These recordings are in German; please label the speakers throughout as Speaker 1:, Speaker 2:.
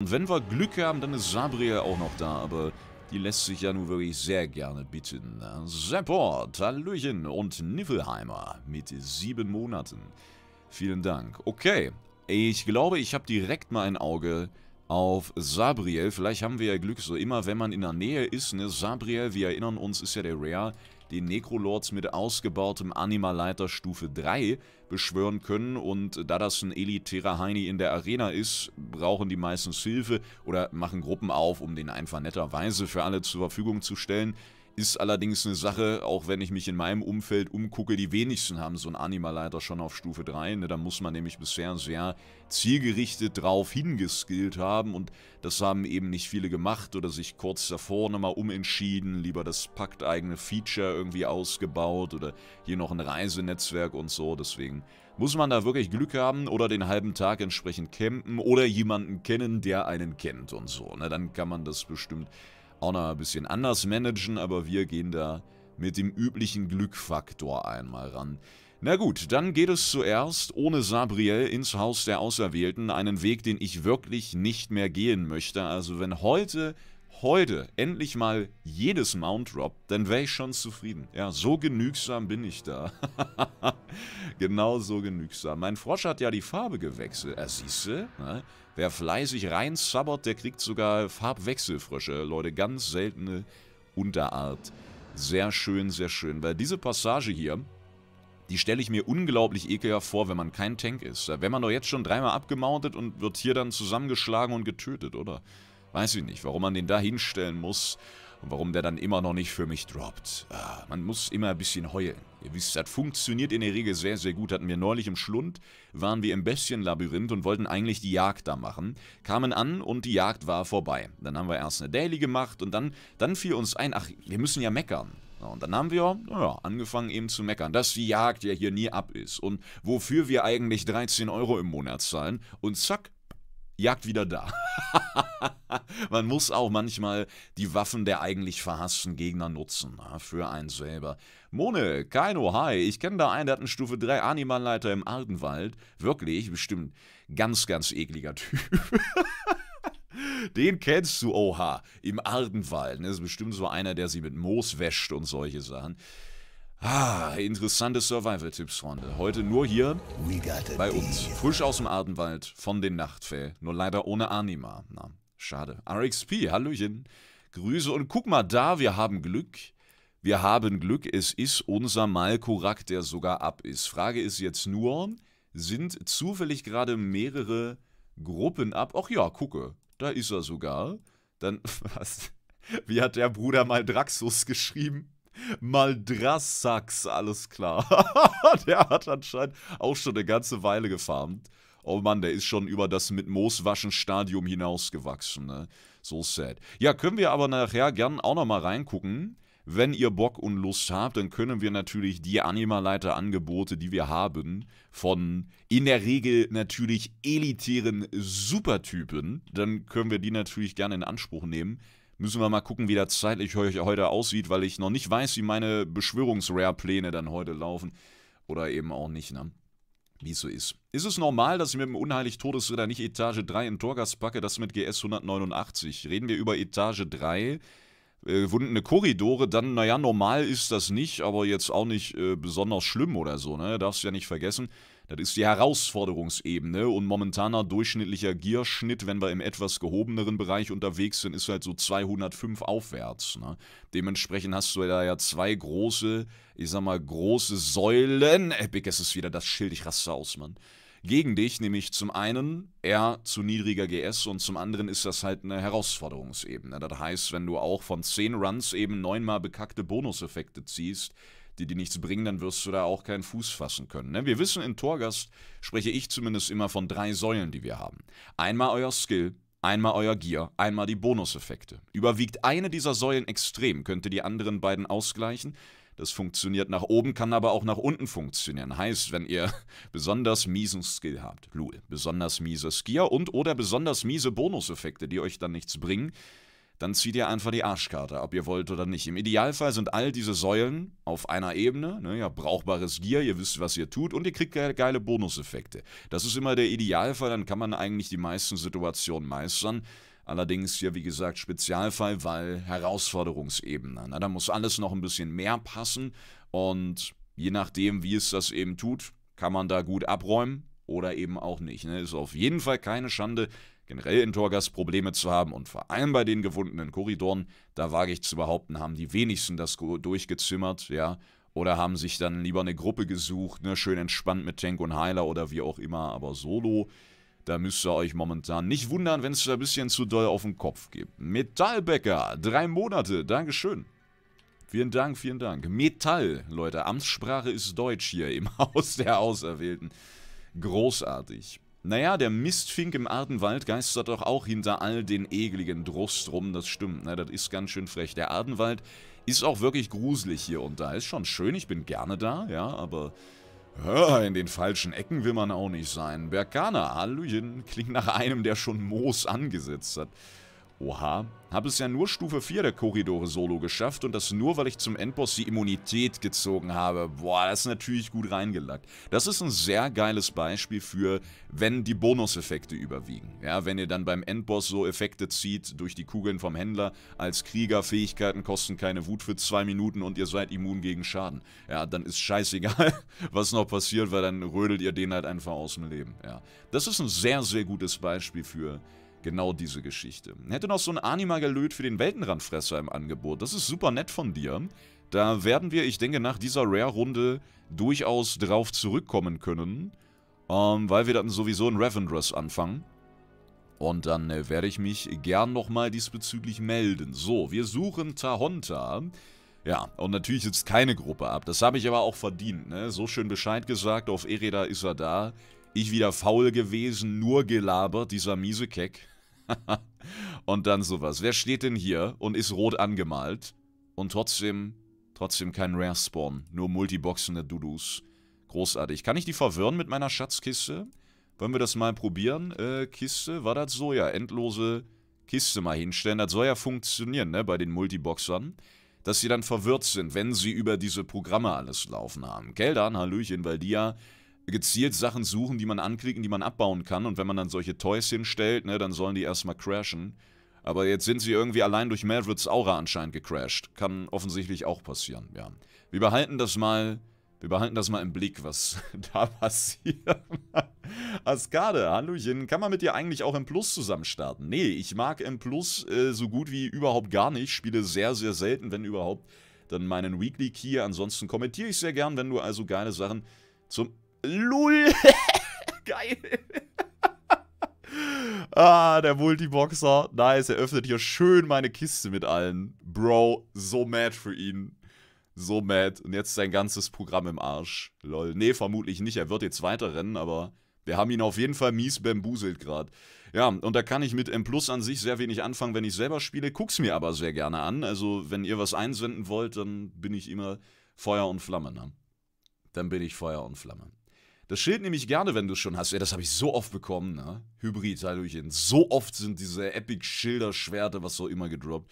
Speaker 1: Und wenn wir Glück haben, dann ist Sabriel auch noch da, aber die lässt sich ja nun wirklich sehr gerne bitten. Sepport, Hallöchen und Niffelheimer mit sieben Monaten. Vielen Dank. Okay, ich glaube, ich habe direkt mal ein Auge auf Sabriel. Vielleicht haben wir ja Glück, so immer wenn man in der Nähe ist. Ne? Sabriel, wir erinnern uns, ist ja der Rare den Necrolords mit ausgebautem Anima-Leiter Stufe 3 beschwören können und da das ein elitärer Heini in der Arena ist, brauchen die meistens Hilfe oder machen Gruppen auf, um den einfach netterweise für alle zur Verfügung zu stellen. Ist allerdings eine Sache, auch wenn ich mich in meinem Umfeld umgucke, die wenigsten haben so einen Anima-Leiter schon auf Stufe 3. Ne? Da muss man nämlich bisher sehr zielgerichtet drauf hingeskillt haben und das haben eben nicht viele gemacht oder sich kurz davor nochmal umentschieden, lieber das pakteigene Feature irgendwie ausgebaut oder hier noch ein Reisenetzwerk und so. Deswegen muss man da wirklich Glück haben oder den halben Tag entsprechend campen oder jemanden kennen, der einen kennt und so. Ne? Dann kann man das bestimmt auch noch ein bisschen anders managen, aber wir gehen da mit dem üblichen Glückfaktor einmal ran. Na gut, dann geht es zuerst ohne Sabriel ins Haus der Auserwählten, einen Weg, den ich wirklich nicht mehr gehen möchte. Also wenn heute, heute endlich mal jedes Mount droppt, dann wäre ich schon zufrieden. Ja, so genügsam bin ich da. genau so genügsam. Mein Frosch hat ja die Farbe gewechselt. Er siehste, ne? Wer fleißig rein sabbert, der kriegt sogar Farbwechselfrösche. Leute, ganz seltene Unterart. Sehr schön, sehr schön. Weil diese Passage hier, die stelle ich mir unglaublich ekelhaft vor, wenn man kein Tank ist. Wenn man doch jetzt schon dreimal abgemountet und wird hier dann zusammengeschlagen und getötet, oder? Weiß ich nicht, warum man den da hinstellen muss und warum der dann immer noch nicht für mich droppt. Ah, man muss immer ein bisschen heulen. Ihr wisst, das funktioniert in der Regel sehr, sehr gut. Hatten wir neulich im Schlund, waren wir im bässchen und wollten eigentlich die Jagd da machen. Kamen an und die Jagd war vorbei. Dann haben wir erst eine Daily gemacht und dann, dann fiel uns ein, ach, wir müssen ja meckern. Und dann haben wir naja, angefangen eben zu meckern, dass die Jagd ja hier nie ab ist und wofür wir eigentlich 13 Euro im Monat zahlen. Und zack, Jagd wieder da. man muss auch manchmal die Waffen der eigentlich verhassten Gegner nutzen, für einen selber. Mone, Kaino, hi. Ich kenne da einen, der hat einen Stufe 3 Animalleiter im Ardenwald. Wirklich, bestimmt ganz, ganz ekliger Typ. Den kennst du, oha, im Ardenwald. Das ne? ist bestimmt so einer, der sie mit Moos wäscht und solche Sachen. Ah, interessante survival tipps Freunde. Heute nur hier bei uns. Frisch aus dem Ardenwald von den Nachtfäh. Nur leider ohne Anima. Na, schade. RXP, Hallöchen. Grüße und guck mal da, wir haben Glück. Wir haben Glück, es ist unser Malkorak, der sogar ab ist. Frage ist jetzt nur, sind zufällig gerade mehrere Gruppen ab? Ach ja, gucke, da ist er sogar. Dann, was? Wie hat der Bruder Maldraxus geschrieben? Maldrassax, alles klar. der hat anscheinend auch schon eine ganze Weile gefarmt. Oh Mann, der ist schon über das mit Mooswaschen Stadium hinausgewachsen, ne? So sad. Ja, können wir aber nachher gern auch nochmal reingucken. Wenn ihr Bock und Lust habt, dann können wir natürlich die Anima-Leiter-Angebote, die wir haben, von in der Regel natürlich elitären Supertypen, dann können wir die natürlich gerne in Anspruch nehmen. Müssen wir mal gucken, wie das zeitlich heute aussieht, weil ich noch nicht weiß, wie meine Beschwörungs-Rare-Pläne dann heute laufen. Oder eben auch nicht, ne? Wie es so ist. Ist es normal, dass ich mit dem unheilig Todesritter nicht Etage 3 in Torgas packe? Das mit GS 189. Reden wir über Etage 3 äh, wundene Korridore, dann, naja, normal ist das nicht, aber jetzt auch nicht äh, besonders schlimm oder so, ne? Darfst du ja nicht vergessen. Das ist die Herausforderungsebene und momentaner durchschnittlicher Gierschnitt, wenn wir im etwas gehobeneren Bereich unterwegs sind, ist halt so 205 aufwärts. Ne? Dementsprechend hast du da ja zwei große, ich sag mal, große Säulen. Epic, es ist wieder das Schild, ich raste aus, Mann gegen dich, nämlich zum einen eher zu niedriger GS und zum anderen ist das halt eine Herausforderungsebene. Das heißt, wenn du auch von 10 Runs eben neunmal bekackte Bonuseffekte ziehst, die dir nichts bringen, dann wirst du da auch keinen Fuß fassen können. Ne? Wir wissen, in Torgast spreche ich zumindest immer von drei Säulen, die wir haben. Einmal euer Skill, einmal euer Gear, einmal die Bonuseffekte. Überwiegt eine dieser Säulen extrem, könnte die anderen beiden ausgleichen. Das funktioniert nach oben, kann aber auch nach unten funktionieren. Heißt, wenn ihr besonders miesen Skill habt, Lul, besonders miese Skier und oder besonders miese Bonuseffekte, die euch dann nichts bringen, dann zieht ihr einfach die Arschkarte, ob ihr wollt oder nicht. Im Idealfall sind all diese Säulen auf einer Ebene, ne, ja, brauchbares Gear, ihr wisst, was ihr tut und ihr kriegt ge geile Bonuseffekte. Das ist immer der Idealfall, dann kann man eigentlich die meisten Situationen meistern. Allerdings hier, wie gesagt, Spezialfall, weil Herausforderungsebene. Na, ne? da muss alles noch ein bisschen mehr passen und je nachdem, wie es das eben tut, kann man da gut abräumen oder eben auch nicht. Ne? Ist auf jeden Fall keine Schande, generell in Torgas Probleme zu haben und vor allem bei den gewundenen Korridoren, da wage ich zu behaupten, haben die wenigsten das durchgezimmert, ja. Oder haben sich dann lieber eine Gruppe gesucht, ne, schön entspannt mit Tank und Heiler oder wie auch immer, aber solo da müsst ihr euch momentan nicht wundern, wenn es da ein bisschen zu doll auf den Kopf gibt. Metallbäcker, drei Monate, Dankeschön. Vielen Dank, vielen Dank. Metall, Leute, Amtssprache ist Deutsch hier im Haus der Auserwählten. Großartig. Naja, der Mistfink im Ardenwald geistert doch auch hinter all den ekligen Drust rum, das stimmt, ne, das ist ganz schön frech. Der Ardenwald ist auch wirklich gruselig hier und da, ist schon schön, ich bin gerne da, ja, aber in den falschen Ecken will man auch nicht sein. Berkana, Hallöchen, klingt nach einem, der schon Moos angesetzt hat. Oha, habe es ja nur Stufe 4 der Korridore solo geschafft und das nur, weil ich zum Endboss die Immunität gezogen habe. Boah, das ist natürlich gut reingelackt. Das ist ein sehr geiles Beispiel für, wenn die Bonuseffekte überwiegen. Ja, wenn ihr dann beim Endboss so Effekte zieht durch die Kugeln vom Händler, als Krieger Fähigkeiten kosten keine Wut für zwei Minuten und ihr seid immun gegen Schaden. Ja, dann ist scheißegal, was noch passiert, weil dann rödelt ihr den halt einfach aus dem Leben. Ja, das ist ein sehr, sehr gutes Beispiel für Genau diese Geschichte. Hätte noch so ein Anima-Gelöt für den Weltenrandfresser im Angebot. Das ist super nett von dir. Da werden wir, ich denke, nach dieser Rare-Runde durchaus drauf zurückkommen können. Ähm, weil wir dann sowieso in Ravendress anfangen. Und dann äh, werde ich mich gern nochmal diesbezüglich melden. So, wir suchen Tahonta. Ja, und natürlich jetzt keine Gruppe ab. Das habe ich aber auch verdient, ne? So schön Bescheid gesagt, auf Ereda ist er da. Ich wieder faul gewesen, nur gelabert, dieser miese Keck. und dann sowas. Wer steht denn hier und ist rot angemalt? Und trotzdem, trotzdem kein Rare Spawn. Nur multiboxende Dudus. Großartig. Kann ich die verwirren mit meiner Schatzkiste? Wollen wir das mal probieren? Äh, Kiste, war das so? Ja, endlose Kiste mal hinstellen. Das soll ja funktionieren, ne, bei den Multiboxern. Dass sie dann verwirrt sind, wenn sie über diese Programme alles laufen haben. Keldan, Hallöchen, Valdia gezielt Sachen suchen, die man anklicken, die man abbauen kann. Und wenn man dann solche Toys hinstellt, ne, dann sollen die erstmal crashen. Aber jetzt sind sie irgendwie allein durch Mavericks Aura anscheinend gecrashed. Kann offensichtlich auch passieren, ja. Wir behalten das mal, wir behalten das mal im Blick, was da passiert. Askade, Hallöchen. Kann man mit dir eigentlich auch im Plus zusammen starten? Nee, ich mag im Plus äh, so gut wie überhaupt gar nicht. Spiele sehr, sehr selten, wenn überhaupt, dann meinen Weekly Key. Ansonsten kommentiere ich sehr gern, wenn du also geile Sachen zum Lul. Geil. ah, der Multiboxer. Nice, er öffnet hier schön meine Kiste mit allen. Bro, so mad für ihn. So mad. Und jetzt sein ganzes Programm im Arsch. Lol. Nee, vermutlich nicht. Er wird jetzt weiter rennen, aber wir haben ihn auf jeden Fall mies bambuselt gerade. Ja, und da kann ich mit M Plus an sich sehr wenig anfangen, wenn ich selber spiele. Guck's mir aber sehr gerne an. Also, wenn ihr was einsenden wollt, dann bin ich immer Feuer und Flamme. Ne? Dann bin ich Feuer und Flamme. Das Schild nehme ich gerne, wenn du es schon hast. Ja, das habe ich so oft bekommen, ne? Hybrid, Hallöchen. So oft sind diese Epic-Schilder-Schwerte, was so immer gedroppt.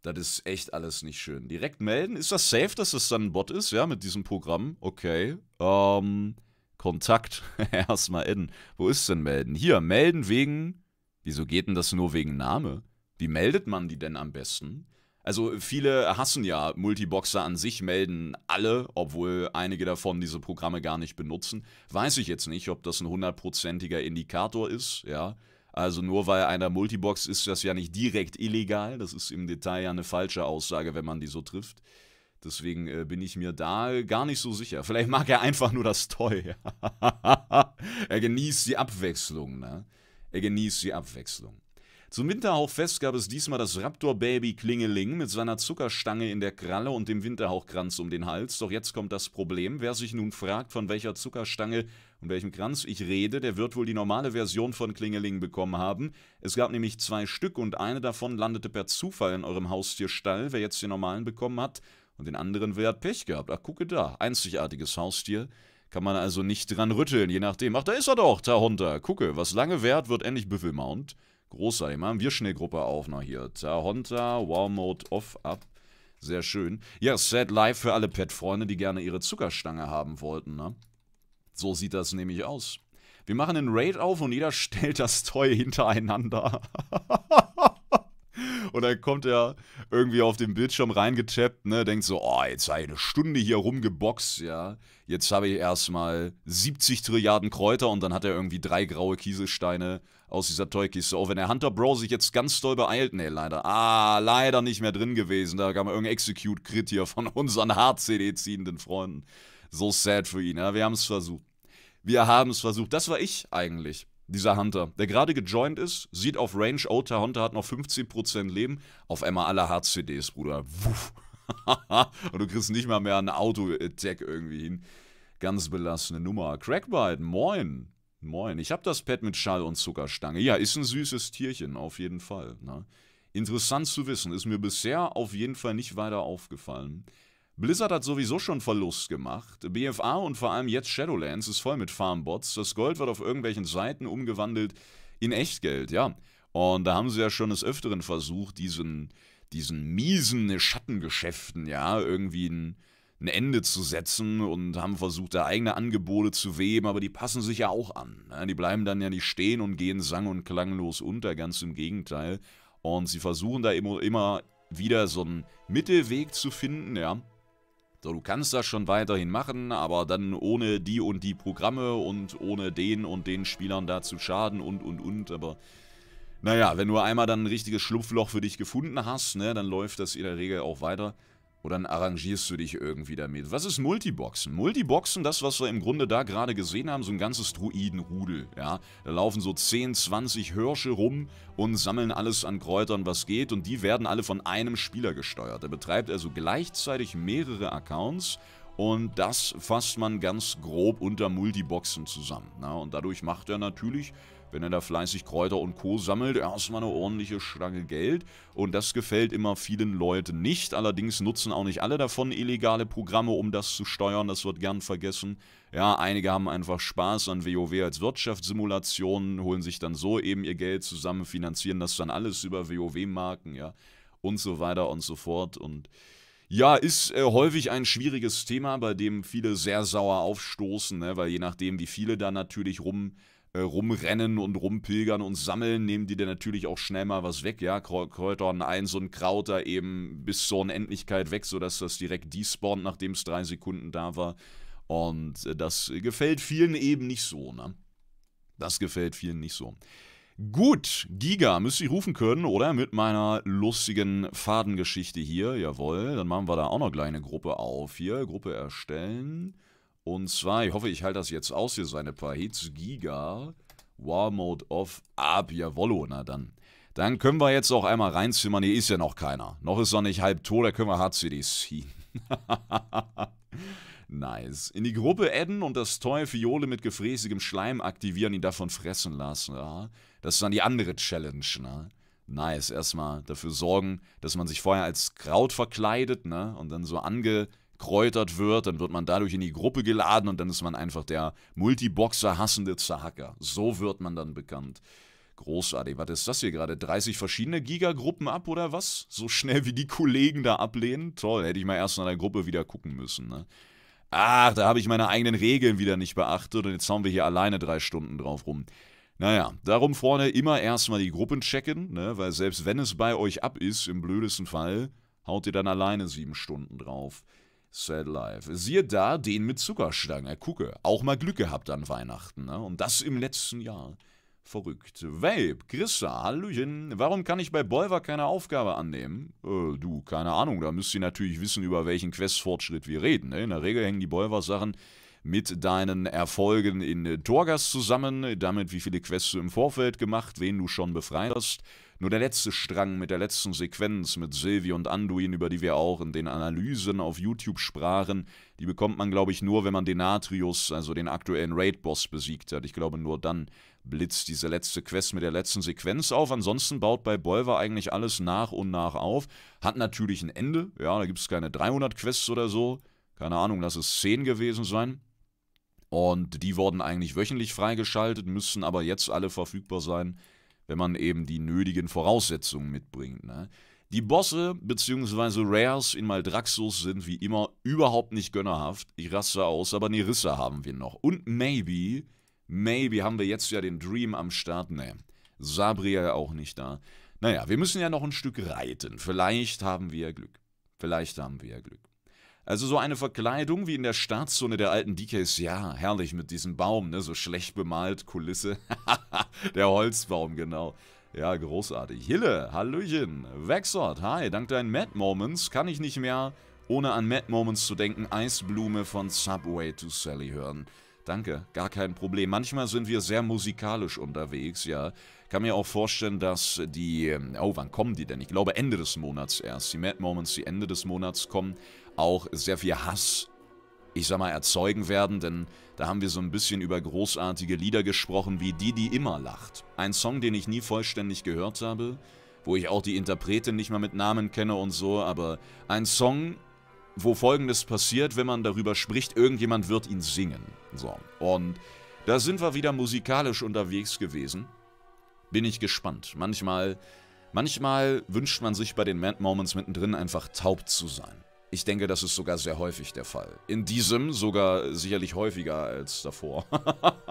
Speaker 1: Das ist echt alles nicht schön. Direkt melden. Ist das safe, dass das dann ein Bot ist, ja, mit diesem Programm? Okay. Ähm, Kontakt. Erstmal in. Wo ist denn melden? Hier, melden wegen. Wieso geht denn das nur wegen Name? Wie meldet man die denn am besten? Also viele hassen ja Multiboxer an sich, melden alle, obwohl einige davon diese Programme gar nicht benutzen. Weiß ich jetzt nicht, ob das ein hundertprozentiger Indikator ist, ja. Also nur weil einer Multibox ist das ja nicht direkt illegal, das ist im Detail ja eine falsche Aussage, wenn man die so trifft. Deswegen äh, bin ich mir da gar nicht so sicher. Vielleicht mag er einfach nur das Toy. er genießt die Abwechslung, ne? Er genießt die Abwechslung. Zum Winterhauchfest gab es diesmal das Raptor-Baby Klingeling mit seiner Zuckerstange in der Kralle und dem Winterhauchkranz um den Hals. Doch jetzt kommt das Problem. Wer sich nun fragt, von welcher Zuckerstange und welchem Kranz ich rede, der wird wohl die normale Version von Klingeling bekommen haben. Es gab nämlich zwei Stück und eine davon landete per Zufall in eurem Haustierstall. Wer jetzt den normalen bekommen hat und den anderen, wer hat Pech gehabt? Ach, gucke da. Einzigartiges Haustier. Kann man also nicht dran rütteln, je nachdem. Ach, da ist er doch, Tahunter. Gucke, was lange währt, wird endlich Büffelmount. Groß sein. Machen wir schnell Gruppe auf noch hier. Tahonta, War Mode off ab. Sehr schön. Ja, Sad Live für alle Pet-Freunde, die gerne ihre Zuckerstange haben wollten, ne? So sieht das nämlich aus. Wir machen einen Raid auf und jeder stellt das Toy hintereinander. und dann kommt er irgendwie auf den Bildschirm reingetappt, ne, denkt so, oh, jetzt habe ich eine Stunde hier rumgeboxt, ja. Jetzt habe ich erstmal 70 Trilliarden Kräuter und dann hat er irgendwie drei graue Kieselsteine aus dieser toy Toykiste. Auch oh, wenn der Hunter Bro sich jetzt ganz doll beeilt. Nee, leider. Ah, leider nicht mehr drin gewesen. Da kam irgendein Execute-Crit hier von unseren HCD-ziehenden Freunden. So sad für ihn. Ja, wir haben es versucht. Wir haben es versucht. Das war ich eigentlich. Dieser Hunter, der gerade gejoint ist, sieht auf Range, oh, Hunter hat noch 15% Leben. Auf einmal alle HCDs, Bruder. Wuff. und du kriegst nicht mal mehr einen Auto-Attack irgendwie hin. Ganz belastende Nummer. Crackbite, moin. Moin, ich habe das Pad mit Schall und Zuckerstange. Ja, ist ein süßes Tierchen, auf jeden Fall. Ne? Interessant zu wissen, ist mir bisher auf jeden Fall nicht weiter aufgefallen. Blizzard hat sowieso schon Verlust gemacht. BFA und vor allem jetzt Shadowlands ist voll mit Farmbots. Das Gold wird auf irgendwelchen Seiten umgewandelt in Echtgeld, ja. Und da haben sie ja schon des Öfteren versucht, diesen, diesen miesen Schattengeschäften, ja, irgendwie ein ein Ende zu setzen und haben versucht, da eigene Angebote zu weben, aber die passen sich ja auch an. Ne? Die bleiben dann ja nicht stehen und gehen sang- und klanglos unter, ganz im Gegenteil. Und sie versuchen da immer, immer wieder so einen Mittelweg zu finden, ja. So, du kannst das schon weiterhin machen, aber dann ohne die und die Programme und ohne den und den Spielern da zu schaden und und und, aber naja, wenn du einmal dann ein richtiges Schlupfloch für dich gefunden hast, ne, dann läuft das in der Regel auch weiter. Oder dann arrangierst du dich irgendwie damit. Was ist Multiboxen? Multiboxen, das, was wir im Grunde da gerade gesehen haben, so ein ganzes Druidenrudel, ja. Da laufen so 10, 20 Hirsche rum und sammeln alles an Kräutern, was geht und die werden alle von einem Spieler gesteuert. Er betreibt also gleichzeitig mehrere Accounts und das fasst man ganz grob unter Multiboxen zusammen. Ne? Und dadurch macht er natürlich wenn er da fleißig Kräuter und Co. sammelt, erstmal eine ordentliche Schlange Geld. Und das gefällt immer vielen Leuten nicht. Allerdings nutzen auch nicht alle davon illegale Programme, um das zu steuern. Das wird gern vergessen. Ja, einige haben einfach Spaß an WoW als Wirtschaftssimulation, holen sich dann so eben ihr Geld zusammen, finanzieren das dann alles über WoW-Marken, ja. Und so weiter und so fort. Und ja, ist äh, häufig ein schwieriges Thema, bei dem viele sehr sauer aufstoßen, ne? weil je nachdem, wie viele da natürlich rum äh, rumrennen und rumpilgern und sammeln, nehmen die dann natürlich auch schnell mal was weg, ja, kräutern ein so ein Krauter eben bis zur Unendlichkeit weg, sodass das direkt despawnt, nachdem es drei Sekunden da war. Und äh, das gefällt vielen eben nicht so, ne? Das gefällt vielen nicht so. Gut, Giga, müsste ich rufen können, oder? Mit meiner lustigen Fadengeschichte hier, jawohl. Dann machen wir da auch noch eine kleine Gruppe auf hier. Gruppe erstellen. Und zwar, ich hoffe, ich halte das jetzt aus hier, seine paar Hits. Giga, War Mode Off, ab, jawollo, na dann. Dann können wir jetzt auch einmal reinzimmern. Hier ist ja noch keiner. Noch ist er nicht halb tot, da können wir HCD ziehen. nice. In die Gruppe adden und das Toy Fiole mit gefräßigem Schleim aktivieren, ihn davon fressen lassen. Ja. Das ist dann die andere Challenge, ne? Nice. Erstmal dafür sorgen, dass man sich vorher als Kraut verkleidet, ne? Und dann so ange gekräutert wird, dann wird man dadurch in die Gruppe geladen und dann ist man einfach der Multiboxer-hassende Zahacker. So wird man dann bekannt. Großartig, was ist das hier gerade? 30 verschiedene Gigagruppen ab oder was? So schnell wie die Kollegen da ablehnen? Toll, hätte ich mal erst nach der Gruppe wieder gucken müssen, ne? Ach, da habe ich meine eigenen Regeln wieder nicht beachtet und jetzt haben wir hier alleine drei Stunden drauf rum. Naja, darum, vorne immer erstmal die Gruppen checken, ne? weil selbst wenn es bei euch ab ist, im blödesten Fall, haut ihr dann alleine sieben Stunden drauf. Sad Life. Siehe da, den mit Zuckerstangen. gucke, auch mal Glück gehabt an Weihnachten. Ne? Und das im letzten Jahr. Verrückt. Vape, Grissa, Hallöchen. Warum kann ich bei Bolver keine Aufgabe annehmen? Äh, du, keine Ahnung. Da müsst ihr natürlich wissen, über welchen Questfortschritt wir reden. Ne? In der Regel hängen die Bolver-Sachen mit deinen Erfolgen in Torgas zusammen, damit wie viele Quests du im Vorfeld gemacht, wen du schon befreit hast nur der letzte Strang mit der letzten Sequenz mit Sylvie und Anduin, über die wir auch in den Analysen auf YouTube sprachen, die bekommt man, glaube ich, nur, wenn man Denatrius, also den aktuellen Raid-Boss, besiegt hat. Ich glaube, nur dann blitzt diese letzte Quest mit der letzten Sequenz auf. Ansonsten baut bei Bolver eigentlich alles nach und nach auf. Hat natürlich ein Ende. Ja, da gibt es keine 300 Quests oder so. Keine Ahnung, lass es 10 gewesen sein. Und die wurden eigentlich wöchentlich freigeschaltet, müssen aber jetzt alle verfügbar sein wenn man eben die nötigen Voraussetzungen mitbringt. Ne? Die Bosse bzw. Rares in Maldraxxus sind wie immer überhaupt nicht gönnerhaft. Ich raste aus, aber Nerissa haben wir noch. Und maybe, maybe haben wir jetzt ja den Dream am Start. Ne, Sabria ja auch nicht da. Naja, wir müssen ja noch ein Stück reiten. Vielleicht haben wir ja Glück. Vielleicht haben wir ja Glück. Also so eine Verkleidung wie in der Startzone der alten DKs, ja, herrlich mit diesem Baum, ne, so schlecht bemalt, Kulisse. der Holzbaum, genau. Ja, großartig. Hille, Hallöchen, Wexort, hi, dank deinen Mad Moments kann ich nicht mehr, ohne an Mad Moments zu denken, Eisblume von Subway to Sally hören. Danke, gar kein Problem. Manchmal sind wir sehr musikalisch unterwegs, ja. Kann mir auch vorstellen, dass die... Ähm, oh, wann kommen die denn? Ich glaube Ende des Monats erst. Die Mad Moments, die Ende des Monats kommen auch sehr viel Hass, ich sag mal, erzeugen werden, denn da haben wir so ein bisschen über großartige Lieder gesprochen, wie Die, die immer lacht. Ein Song, den ich nie vollständig gehört habe, wo ich auch die Interpretin nicht mal mit Namen kenne und so, aber ein Song, wo folgendes passiert, wenn man darüber spricht, irgendjemand wird ihn singen. So, und da sind wir wieder musikalisch unterwegs gewesen. Bin ich gespannt. Manchmal, manchmal wünscht man sich bei den Mad Moments mittendrin einfach taub zu sein. Ich denke, das ist sogar sehr häufig der Fall. In diesem sogar sicherlich häufiger als davor.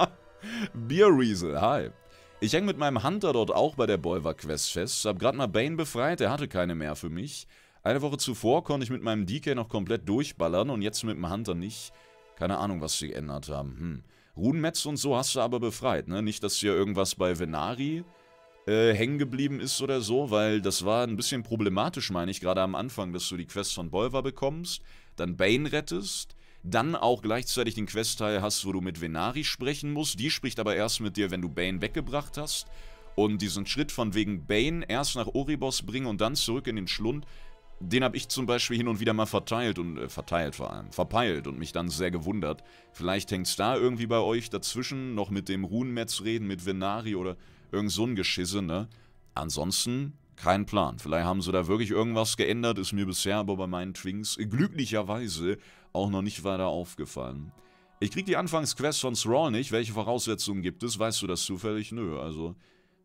Speaker 1: Beer Riesel, hi. Ich hänge mit meinem Hunter dort auch bei der Bolver-Quest fest. Hab gerade mal Bane befreit, er hatte keine mehr für mich. Eine Woche zuvor konnte ich mit meinem DK noch komplett durchballern und jetzt mit dem Hunter nicht. Keine Ahnung, was sie geändert haben. Hm. Runenmetz und so hast du aber befreit, ne? Nicht, dass hier irgendwas bei Venari äh, hängen geblieben ist oder so, weil das war ein bisschen problematisch, meine ich, gerade am Anfang, dass du die Quest von Bolvar bekommst, dann Bane rettest, dann auch gleichzeitig den Questteil hast, wo du mit Venari sprechen musst. Die spricht aber erst mit dir, wenn du Bane weggebracht hast. Und diesen Schritt von wegen Bane erst nach Oribos bringen und dann zurück in den Schlund, den habe ich zum Beispiel hin und wieder mal verteilt und äh, verteilt vor allem, verpeilt und mich dann sehr gewundert. Vielleicht hängt es da irgendwie bei euch dazwischen, noch mit dem Runenmetz reden, mit Venari oder irgend so ein Geschisse, ne? Ansonsten kein Plan. Vielleicht haben sie da wirklich irgendwas geändert, ist mir bisher aber bei meinen Twings glücklicherweise auch noch nicht weiter aufgefallen. Ich krieg die Anfangsquest von Thrall nicht. Welche Voraussetzungen gibt es? Weißt du das zufällig? Nö, also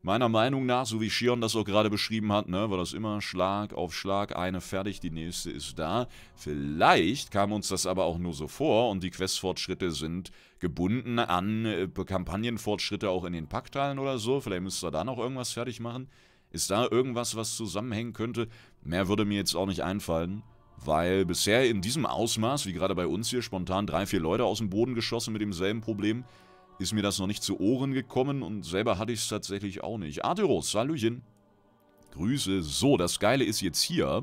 Speaker 1: meiner Meinung nach, so wie Shion das auch gerade beschrieben hat, ne, war das immer Schlag auf Schlag, eine fertig, die nächste ist da. Vielleicht kam uns das aber auch nur so vor und die Questfortschritte sind gebunden an äh, Kampagnenfortschritte auch in den Packteilen oder so. Vielleicht müsst ihr da noch irgendwas fertig machen. Ist da irgendwas, was zusammenhängen könnte? Mehr würde mir jetzt auch nicht einfallen. Weil bisher in diesem Ausmaß, wie gerade bei uns hier, spontan drei, vier Leute aus dem Boden geschossen mit demselben Problem, ist mir das noch nicht zu Ohren gekommen und selber hatte ich es tatsächlich auch nicht. Arteros, Hallöchen. Grüße. So, das Geile ist jetzt hier,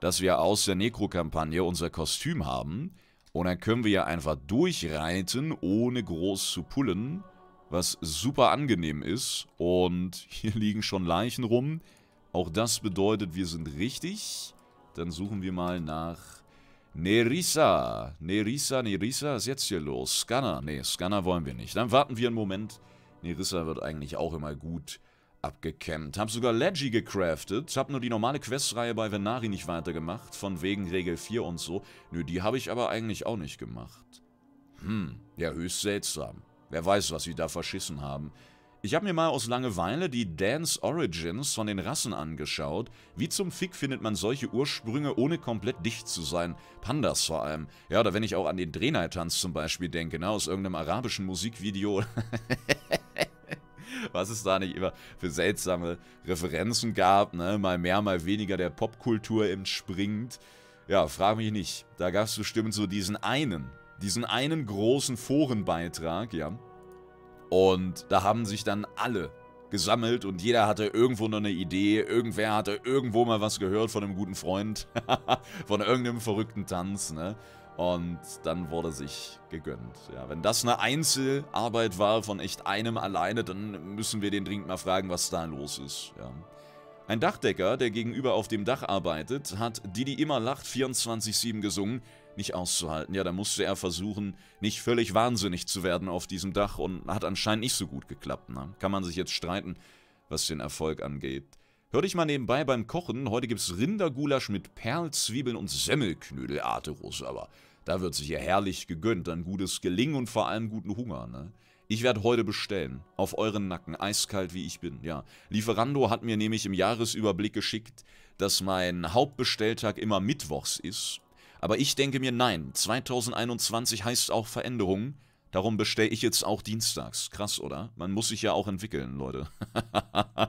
Speaker 1: dass wir aus der nekro kampagne unser Kostüm haben. Und dann können wir ja einfach durchreiten, ohne groß zu pullen. Was super angenehm ist. Und hier liegen schon Leichen rum. Auch das bedeutet, wir sind richtig. Dann suchen wir mal nach Nerissa, Nerissa, Nerissa, was ist jetzt hier los? Scanner, nee, Scanner wollen wir nicht. Dann warten wir einen Moment. Nerissa wird eigentlich auch immer gut abgekämmt. Hab sogar Leggy gecraftet, hab nur die normale Questreihe bei Venari nicht weitergemacht, von wegen Regel 4 und so. Nö, die habe ich aber eigentlich auch nicht gemacht. Hm, ja höchst seltsam. Wer weiß, was sie da verschissen haben. Ich habe mir mal aus Langeweile die Dance Origins von den Rassen angeschaut. Wie zum Fick findet man solche Ursprünge, ohne komplett dicht zu sein? Pandas vor allem. Ja, oder wenn ich auch an den Drehneitanz zum Beispiel denke, ne, aus irgendeinem arabischen Musikvideo. Was es da nicht immer für seltsame Referenzen gab, ne? Mal mehr, mal weniger der Popkultur entspringt. Ja, frag mich nicht. Da gab es bestimmt so diesen einen, diesen einen großen Forenbeitrag, ja, und da haben sich dann alle gesammelt und jeder hatte irgendwo noch eine Idee, irgendwer hatte irgendwo mal was gehört von einem guten Freund, von irgendeinem verrückten Tanz, ne? Und dann wurde sich gegönnt. Ja, wenn das eine Einzelarbeit war von echt einem alleine, dann müssen wir den dringend mal fragen, was da los ist. Ja. Ein Dachdecker, der gegenüber auf dem Dach arbeitet, hat Didi immer lacht 24-7 gesungen, nicht auszuhalten. Ja, da musste er versuchen, nicht völlig wahnsinnig zu werden auf diesem Dach und hat anscheinend nicht so gut geklappt. Ne? Kann man sich jetzt streiten, was den Erfolg angeht. Hör dich mal nebenbei beim Kochen. Heute gibt's Rindergulasch mit Perlzwiebeln und Semmelknödel. Arteros aber. Da wird sich ja herrlich gegönnt. Ein gutes Gelingen und vor allem guten Hunger, ne? Ich werde heute bestellen. Auf euren Nacken. Eiskalt wie ich bin, ja. Lieferando hat mir nämlich im Jahresüberblick geschickt, dass mein Hauptbestelltag immer mittwochs ist aber ich denke mir, nein, 2021 heißt auch Veränderung. Darum bestelle ich jetzt auch dienstags. Krass, oder? Man muss sich ja auch entwickeln, Leute.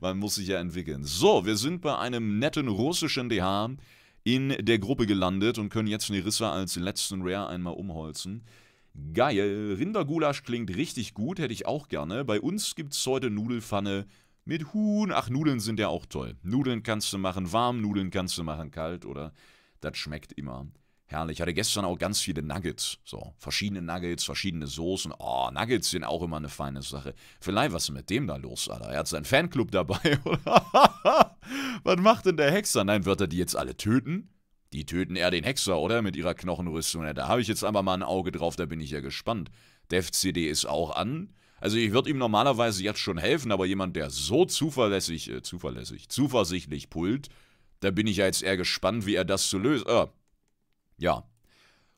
Speaker 1: Man muss sich ja entwickeln. So, wir sind bei einem netten russischen DH in der Gruppe gelandet und können jetzt Nerissa als letzten Rare einmal umholzen. Geil. Rindergulasch klingt richtig gut, hätte ich auch gerne. Bei uns gibt es heute Nudelfanne mit Huhn. Ach, Nudeln sind ja auch toll. Nudeln kannst du machen warm, Nudeln kannst du machen kalt, oder? Das schmeckt immer herrlich. Ich hatte gestern auch ganz viele Nuggets. So, verschiedene Nuggets, verschiedene Soßen. Oh, Nuggets sind auch immer eine feine Sache. Vielleicht, was ist mit dem da los, Alter? Er hat seinen Fanclub dabei, oder? was macht denn der Hexer? Nein, wird er die jetzt alle töten? Die töten eher den Hexer, oder? Mit ihrer Knochenrüstung. da habe ich jetzt aber mal ein Auge drauf, da bin ich ja gespannt. Der FCD ist auch an. Also ich würde ihm normalerweise jetzt schon helfen, aber jemand, der so zuverlässig, äh, zuverlässig, zuversichtlich pullt, da bin ich ja jetzt eher gespannt, wie er das zu lösen. Äh, ja.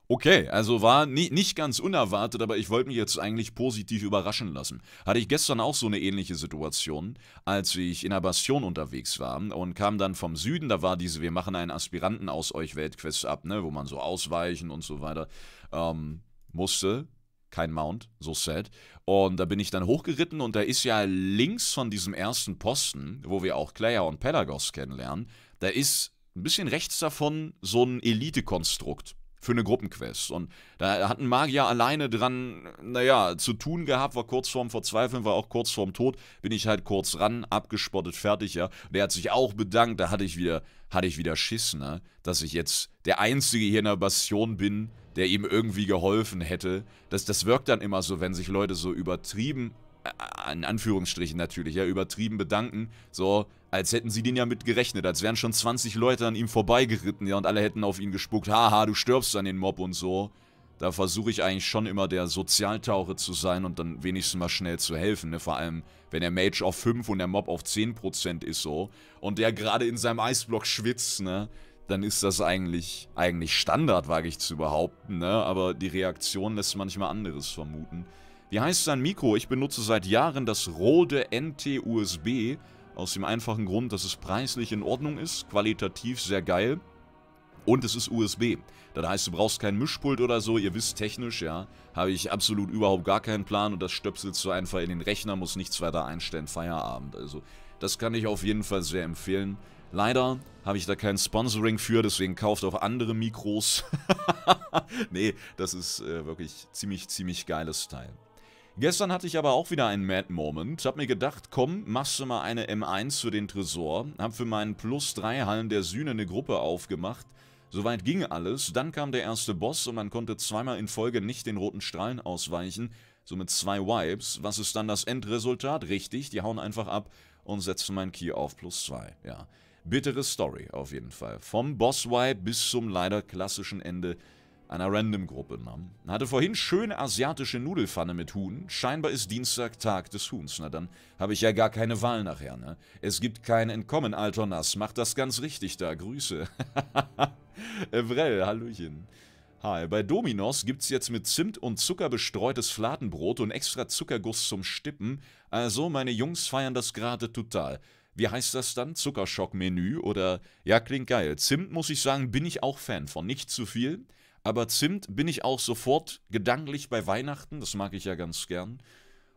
Speaker 1: Okay, also war nie, nicht ganz unerwartet, aber ich wollte mich jetzt eigentlich positiv überraschen lassen. Hatte ich gestern auch so eine ähnliche Situation, als ich in der Bastion unterwegs war und kam dann vom Süden, da war diese Wir machen einen Aspiranten aus euch Weltquest ab, ne, wo man so ausweichen und so weiter ähm, musste kein Mount, so sad. Und da bin ich dann hochgeritten und da ist ja links von diesem ersten Posten, wo wir auch Claire und Pelagos kennenlernen, da ist ein bisschen rechts davon so ein Elite-Konstrukt für eine Gruppenquest. Und da hat ein Magier alleine dran, naja, zu tun gehabt, war kurz vorm Verzweifeln, war auch kurz vorm Tod, bin ich halt kurz ran, abgespottet, fertig, ja. Der hat sich auch bedankt, da hatte ich wieder, hatte ich wieder Schiss, ne, dass ich jetzt der Einzige hier in der Bastion bin, der ihm irgendwie geholfen hätte. Das, das wirkt dann immer so, wenn sich Leute so übertrieben äh, in Anführungsstrichen natürlich, ja, übertrieben bedanken, so, als hätten sie den ja mit gerechnet, als wären schon 20 Leute an ihm vorbeigeritten, ja, und alle hätten auf ihn gespuckt, haha, du stirbst an den Mob und so. Da versuche ich eigentlich schon immer der Sozialtaucher zu sein und dann wenigstens mal schnell zu helfen, ne? Vor allem, wenn der Mage auf 5 und der Mob auf 10% ist, so, und der gerade in seinem Eisblock schwitzt, ne, dann ist das eigentlich, eigentlich Standard, wage ich zu behaupten, ne, aber die Reaktion lässt manchmal anderes vermuten. Wie heißt sein Mikro? Ich benutze seit Jahren das Rode NT-USB. Aus dem einfachen Grund, dass es preislich in Ordnung ist, qualitativ sehr geil. Und es ist USB. Das heißt, du brauchst kein Mischpult oder so. Ihr wisst technisch, ja, habe ich absolut überhaupt gar keinen Plan. Und das stöpselst du einfach in den Rechner, muss nichts weiter einstellen. Feierabend. Also, das kann ich auf jeden Fall sehr empfehlen. Leider habe ich da kein Sponsoring für, deswegen kauft auch andere Mikros. nee, das ist äh, wirklich ziemlich, ziemlich geiles Teil. Gestern hatte ich aber auch wieder einen Mad Moment. Hab mir gedacht, komm, machst du mal eine M1 für den Tresor. Hab für meinen Plus 3 Hallen der Sühne eine Gruppe aufgemacht. Soweit ging alles. Dann kam der erste Boss und man konnte zweimal in Folge nicht den roten Strahlen ausweichen. Somit zwei Wipes. Was ist dann das Endresultat? Richtig, die hauen einfach ab und setzen mein Key auf plus 2. Ja. Bittere Story auf jeden Fall. Vom Boss-Wipe bis zum leider klassischen Ende einer Random-Gruppe. Ne? Hatte vorhin schöne asiatische Nudelfanne mit Huhn. Scheinbar ist Dienstag Tag des Huhns. Na, dann habe ich ja gar keine Wahl nachher. Ne? Es gibt kein Entkommen, alter Nass. Mach das ganz richtig da. Grüße. Evrel, Hallöchen. Hi, bei Dominos gibt's jetzt mit Zimt und Zucker bestreutes Fladenbrot und extra Zuckerguss zum Stippen. Also, meine Jungs feiern das gerade total. Wie heißt das dann? Zuckerschock-Menü oder? Ja, klingt geil. Zimt, muss ich sagen, bin ich auch Fan von. Nicht zu viel. Aber Zimt bin ich auch sofort gedanklich bei Weihnachten, das mag ich ja ganz gern.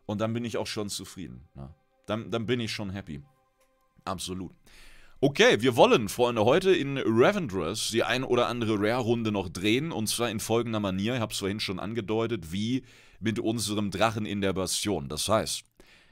Speaker 1: Und dann bin ich auch schon zufrieden. Ja. Ne? Dann, dann bin ich schon happy. Absolut. Okay, wir wollen, Freunde, heute in Ravendress die ein oder andere Rare-Runde noch drehen. Und zwar in folgender Manier, ich habe es vorhin schon angedeutet, wie mit unserem Drachen in der Bastion. Das heißt,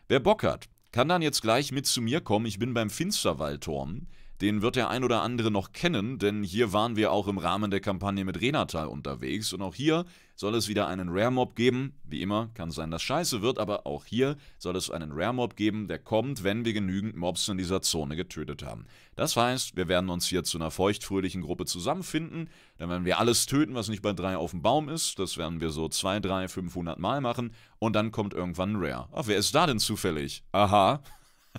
Speaker 1: wer Bock hat, kann dann jetzt gleich mit zu mir kommen. Ich bin beim Finsterwaldturm. Den wird der ein oder andere noch kennen, denn hier waren wir auch im Rahmen der Kampagne mit Renatal unterwegs und auch hier soll es wieder einen Rare Mob geben. Wie immer, kann sein, dass scheiße wird, aber auch hier soll es einen Rare Mob geben, der kommt, wenn wir genügend Mobs in dieser Zone getötet haben. Das heißt, wir werden uns hier zu einer feuchtfröhlichen Gruppe zusammenfinden, dann werden wir alles töten, was nicht bei drei auf dem Baum ist, das werden wir so zwei, drei, 500 Mal machen und dann kommt irgendwann ein Rare. Ach, wer ist da denn zufällig? Aha.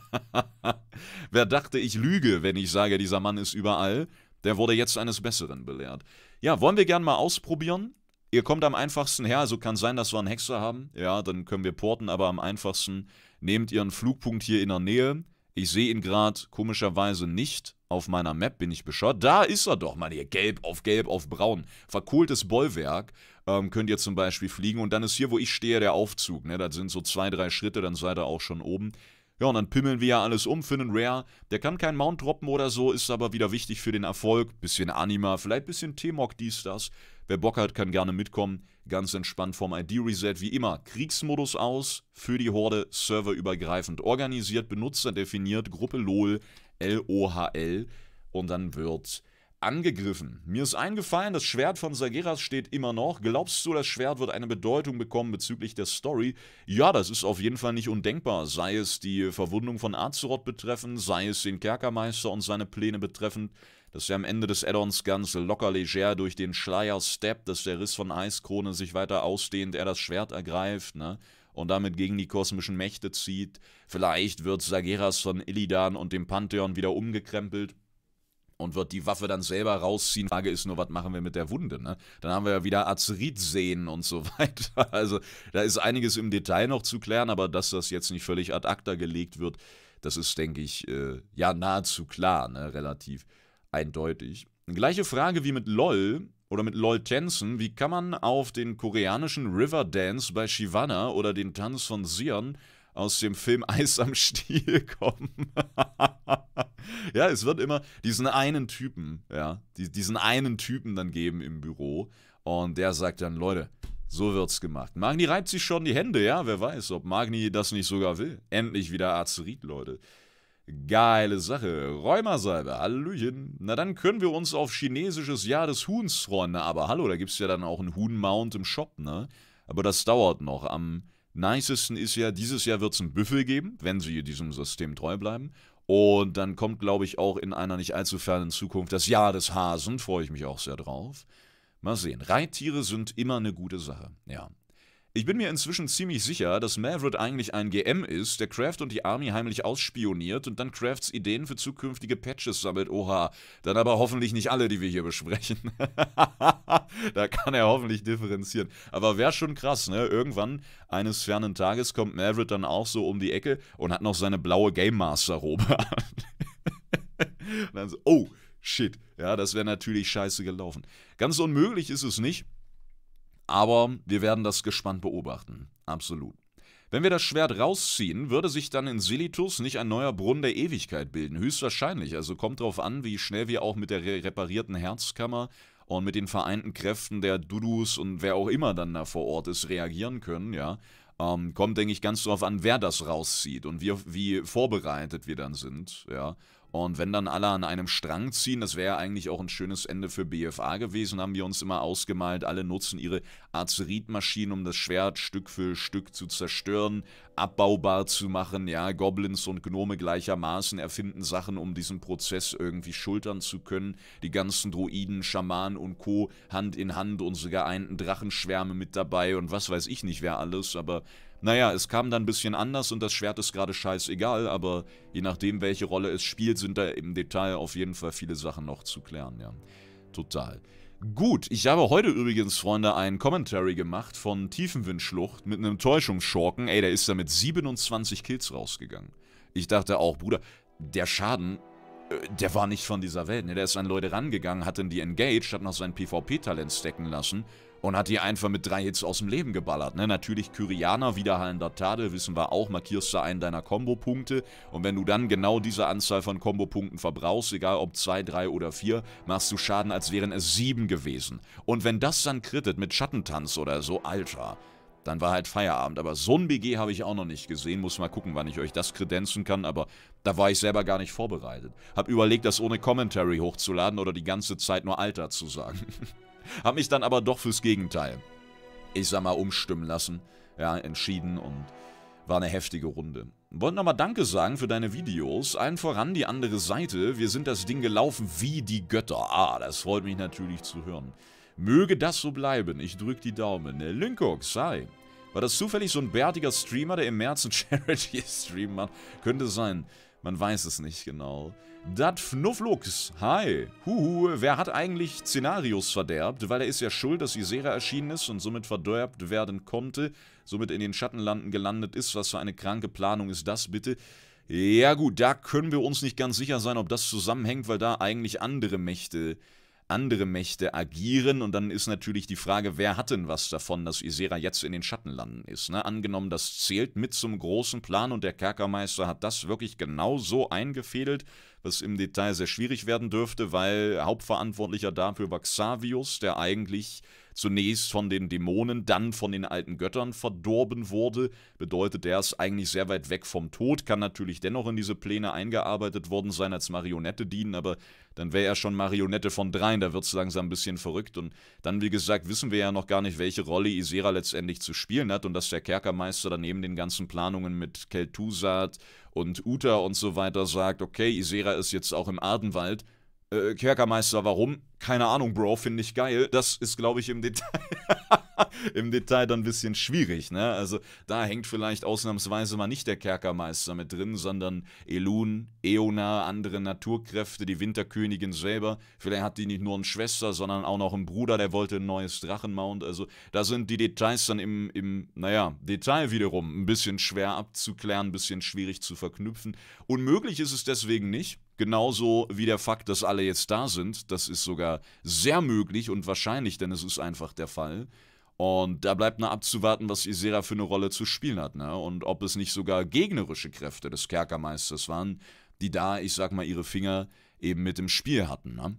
Speaker 1: Wer dachte, ich lüge, wenn ich sage, dieser Mann ist überall, der wurde jetzt eines Besseren belehrt. Ja, wollen wir gern mal ausprobieren? Ihr kommt am einfachsten her, also kann sein, dass wir einen Hexer haben. Ja, dann können wir porten, aber am einfachsten nehmt ihr einen Flugpunkt hier in der Nähe. Ich sehe ihn gerade komischerweise nicht. Auf meiner Map bin ich bescheuert. Da ist er doch meine hier. Gelb auf gelb auf braun. Verkohltes Bollwerk ähm, könnt ihr zum Beispiel fliegen. Und dann ist hier, wo ich stehe, der Aufzug. Ne? Das sind so zwei, drei Schritte, dann seid ihr auch schon oben. Ja, und dann pimmeln wir ja alles um für einen Rare. Der kann keinen Mount droppen oder so, ist aber wieder wichtig für den Erfolg. Bisschen Anima, vielleicht bisschen T-Mog, dies, das. Wer Bock hat, kann gerne mitkommen. Ganz entspannt vom ID-Reset, wie immer. Kriegsmodus aus, für die Horde, serverübergreifend organisiert, Benutzer definiert, Gruppe LOL, L-O-H-L. Und dann wird angegriffen. Mir ist eingefallen, das Schwert von Sageras steht immer noch. Glaubst du, das Schwert wird eine Bedeutung bekommen bezüglich der Story? Ja, das ist auf jeden Fall nicht undenkbar. Sei es die Verwundung von Azeroth betreffend, sei es den Kerkermeister und seine Pläne betreffend, dass er am Ende des Addons ganz locker leger durch den Schleier steppt, dass der Riss von Eiskrone sich weiter ausdehnt, er das Schwert ergreift, ne? und damit gegen die kosmischen Mächte zieht. Vielleicht wird Sageras von Illidan und dem Pantheon wieder umgekrempelt und wird die Waffe dann selber rausziehen. Frage ist nur, was machen wir mit der Wunde? Ne? Dann haben wir ja wieder Azeritseen und so weiter. Also da ist einiges im Detail noch zu klären, aber dass das jetzt nicht völlig ad acta gelegt wird, das ist, denke ich, äh, ja nahezu klar, ne? relativ eindeutig. Gleiche Frage wie mit LOL oder mit LOL Tänzen. Wie kann man auf den koreanischen River Dance bei Shivana oder den Tanz von Sion aus dem Film Eis am Stiel kommen. ja, es wird immer diesen einen Typen, ja, diesen einen Typen dann geben im Büro. Und der sagt dann, Leute, so wird's gemacht. Magni reibt sich schon die Hände, ja, wer weiß, ob Magni das nicht sogar will. Endlich wieder Azerit, Leute. Geile Sache. Rheumasalbe, Hallöchen. Na dann können wir uns auf chinesisches Jahr des Huhns freuen. aber hallo, da gibt's ja dann auch einen Huhn-Mount im Shop, ne? Aber das dauert noch. Am nicesten ist ja, dieses Jahr wird es einen Büffel geben, wenn sie diesem System treu bleiben. Und dann kommt, glaube ich, auch in einer nicht allzu fernen Zukunft das Jahr des Hasen, freue ich mich auch sehr drauf. Mal sehen. Reittiere sind immer eine gute Sache, ja. Ich bin mir inzwischen ziemlich sicher, dass Maverick eigentlich ein GM ist, der Kraft und die Army heimlich ausspioniert und dann Krafts Ideen für zukünftige Patches sammelt. Oha, dann aber hoffentlich nicht alle, die wir hier besprechen. da kann er hoffentlich differenzieren. Aber wäre schon krass, ne? Irgendwann eines fernen Tages kommt Maverick dann auch so um die Ecke und hat noch seine blaue Game Master Robe an. und dann so, oh, shit. Ja, das wäre natürlich scheiße gelaufen. Ganz unmöglich ist es nicht. Aber wir werden das gespannt beobachten. Absolut. Wenn wir das Schwert rausziehen, würde sich dann in Silitus nicht ein neuer Brunnen der Ewigkeit bilden. Höchstwahrscheinlich. Also kommt drauf an, wie schnell wir auch mit der reparierten Herzkammer und mit den vereinten Kräften der Dudus und wer auch immer dann da vor Ort ist, reagieren können, ja. Ähm, kommt, denke ich, ganz darauf an, wer das rauszieht und wie, wie vorbereitet wir dann sind, ja. Und wenn dann alle an einem Strang ziehen, das wäre ja eigentlich auch ein schönes Ende für BFA gewesen, haben wir uns immer ausgemalt. Alle nutzen ihre Arzeritmaschinen, um das Schwert Stück für Stück zu zerstören, abbaubar zu machen. Ja, Goblins und Gnome gleichermaßen erfinden Sachen, um diesen Prozess irgendwie schultern zu können. Die ganzen Druiden, Schamanen und Co. Hand in Hand, unsere geeinten Drachenschwärme mit dabei und was weiß ich nicht, wer alles, aber naja, es kam dann ein bisschen anders und das Schwert ist gerade scheißegal, aber je nachdem, welche Rolle es spielt, sind da im Detail auf jeden Fall viele Sachen noch zu klären, ja. Total. Gut, ich habe heute übrigens, Freunde, einen Commentary gemacht von Tiefenwindschlucht mit einem Täuschungsschorken. Ey, der ist da mit 27 Kills rausgegangen. Ich dachte auch, Bruder, der Schaden, äh, der war nicht von dieser Welt. Ne? Der ist an Leute rangegangen, hat in die Engage, hat noch sein PvP-Talent stecken lassen und hat die einfach mit drei Hits aus dem Leben geballert. Ne? Natürlich Kyrianer, wiederhallender Tadel, wissen wir auch, markierst du einen deiner Kombo-Punkte. und wenn du dann genau diese Anzahl von Kombo-Punkten verbrauchst, egal ob zwei, drei oder vier, machst du Schaden, als wären es sieben gewesen. Und wenn das dann krittet mit Schattentanz oder so, Alter, dann war halt Feierabend. Aber so ein BG habe ich auch noch nicht gesehen. Muss mal gucken, wann ich euch das kredenzen kann. Aber da war ich selber gar nicht vorbereitet. Hab überlegt, das ohne Commentary hochzuladen oder die ganze Zeit nur Alter zu sagen. Hab mich dann aber doch fürs Gegenteil, ich sag mal, umstimmen lassen. Ja, entschieden und war eine heftige Runde. Wollten nochmal Danke sagen für deine Videos. Allen voran die andere Seite. Wir sind das Ding gelaufen wie die Götter. Ah, das freut mich natürlich zu hören. Möge das so bleiben. Ich drück die Daumen. Äh, Linkox, hi. War das zufällig so ein bärtiger Streamer, der im März einen Charity-Stream macht? Könnte sein. Man weiß es nicht genau. Dat Fnufflux, hi. Huhu, wer hat eigentlich Szenarios verderbt? Weil er ist ja schuld, dass Isera erschienen ist und somit verderbt werden konnte, somit in den Schattenlanden gelandet ist. Was für eine kranke Planung ist das bitte? Ja gut, da können wir uns nicht ganz sicher sein, ob das zusammenhängt, weil da eigentlich andere Mächte äh, andere Mächte agieren. Und dann ist natürlich die Frage, wer hat denn was davon, dass Isera jetzt in den Schatten landen ist? Ne? Angenommen, das zählt mit zum großen Plan und der Kerkermeister hat das wirklich genau so eingefädelt, was im Detail sehr schwierig werden dürfte, weil Hauptverantwortlicher dafür war Xavius, der eigentlich zunächst von den Dämonen, dann von den alten Göttern verdorben wurde, bedeutet, er ist eigentlich sehr weit weg vom Tod, kann natürlich dennoch in diese Pläne eingearbeitet worden sein, als Marionette dienen, aber dann wäre er schon Marionette von dreien, da wird es langsam ein bisschen verrückt und dann, wie gesagt, wissen wir ja noch gar nicht, welche Rolle Isera letztendlich zu spielen hat und dass der Kerkermeister daneben den ganzen Planungen mit Keltusat und Uta und so weiter sagt, okay, Isera ist jetzt auch im Adenwald, äh, Kerkermeister, warum? Keine Ahnung, Bro, finde ich geil. Das ist, glaube ich, im Detail. Im Detail dann ein bisschen schwierig, ne? Also da hängt vielleicht ausnahmsweise mal nicht der Kerkermeister mit drin, sondern Elun, Eona, andere Naturkräfte, die Winterkönigin selber. Vielleicht hat die nicht nur eine Schwester, sondern auch noch einen Bruder, der wollte ein neues Drachenmount. Also da sind die Details dann im, im, naja, Detail wiederum ein bisschen schwer abzuklären, ein bisschen schwierig zu verknüpfen. Unmöglich ist es deswegen nicht. Genauso wie der Fakt, dass alle jetzt da sind. Das ist sogar sehr möglich und wahrscheinlich, denn es ist einfach der Fall. Und da bleibt nur abzuwarten, was Isera für eine Rolle zu spielen hat. Ne? Und ob es nicht sogar gegnerische Kräfte des Kerkermeisters waren, die da, ich sag mal, ihre Finger eben mit dem Spiel hatten. Ne?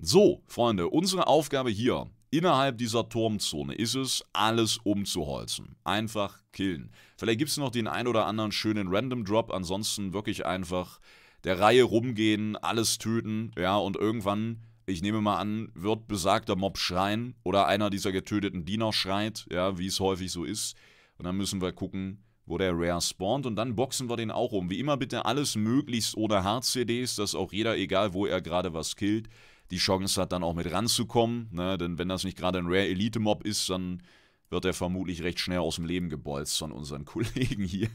Speaker 1: So, Freunde, unsere Aufgabe hier innerhalb dieser Turmzone ist es, alles umzuholzen. Einfach killen. Vielleicht gibt es noch den ein oder anderen schönen Random Drop, ansonsten wirklich einfach der Reihe rumgehen, alles töten, ja, und irgendwann, ich nehme mal an, wird besagter Mob schreien oder einer dieser getöteten Diener schreit, ja, wie es häufig so ist. Und dann müssen wir gucken, wo der Rare spawnt und dann boxen wir den auch um. Wie immer bitte alles möglichst ohne Hard-CDs, dass auch jeder, egal wo er gerade was killt, die Chance hat dann auch mit ranzukommen. Ne? Denn wenn das nicht gerade ein Rare Elite Mob ist, dann wird er vermutlich recht schnell aus dem Leben gebolzt von unseren Kollegen hier.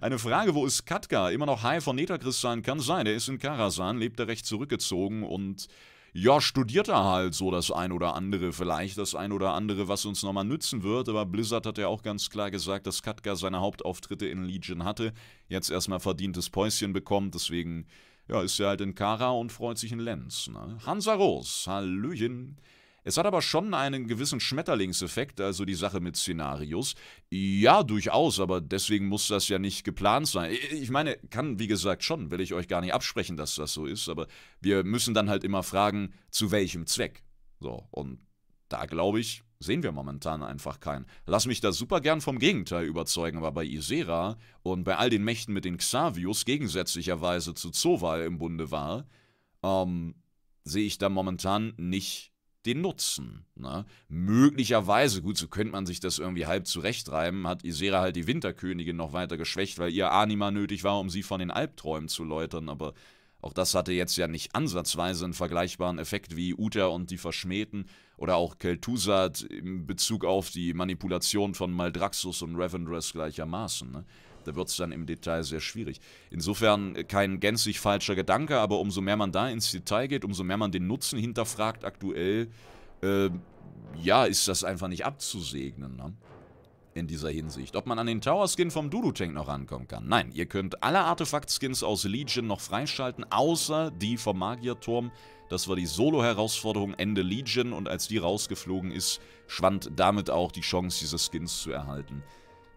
Speaker 1: Eine Frage, wo ist Katka? Immer noch high von Netagris sein? Kann sein. Er ist in Karasan, lebt da recht zurückgezogen und ja, studiert er halt so das ein oder andere, vielleicht das ein oder andere, was uns nochmal nützen wird, aber Blizzard hat ja auch ganz klar gesagt, dass Katka seine Hauptauftritte in Legion hatte, jetzt erstmal verdientes Päuschen bekommt, deswegen ja, ist er halt in Kara und freut sich in Lenz. Ne? Hansa Ros, Hallöchen. Es hat aber schon einen gewissen Schmetterlingseffekt, also die Sache mit Szenarios. Ja, durchaus, aber deswegen muss das ja nicht geplant sein. Ich meine, kann wie gesagt schon, will ich euch gar nicht absprechen, dass das so ist, aber wir müssen dann halt immer fragen, zu welchem Zweck. So, und da glaube ich, sehen wir momentan einfach keinen. Lass mich da super gern vom Gegenteil überzeugen, aber bei Isera und bei all den Mächten, mit den Xavius gegensätzlicherweise zu Zoval im Bunde war, ähm, sehe ich da momentan nicht den Nutzen. Ne? Möglicherweise, gut, so könnte man sich das irgendwie halb zurechtreiben, hat Isera halt die Winterkönigin noch weiter geschwächt, weil ihr Anima nötig war, um sie von den Albträumen zu läutern, aber auch das hatte jetzt ja nicht ansatzweise einen vergleichbaren Effekt wie Uta und die Verschmähten oder auch Kel'Thuzad in Bezug auf die Manipulation von Maldraxus und Revendreth gleichermaßen. Ne? da wird es dann im Detail sehr schwierig. Insofern äh, kein gänzlich falscher Gedanke, aber umso mehr man da ins Detail geht, umso mehr man den Nutzen hinterfragt aktuell, äh, ja, ist das einfach nicht abzusegnen, ne? in dieser Hinsicht. Ob man an den Tower-Skin vom Dudu-Tank noch rankommen kann? Nein, ihr könnt alle Artefakt-Skins aus Legion noch freischalten, außer die vom Magierturm. Das war die Solo-Herausforderung Ende Legion und als die rausgeflogen ist, schwand damit auch die Chance, diese Skins zu erhalten,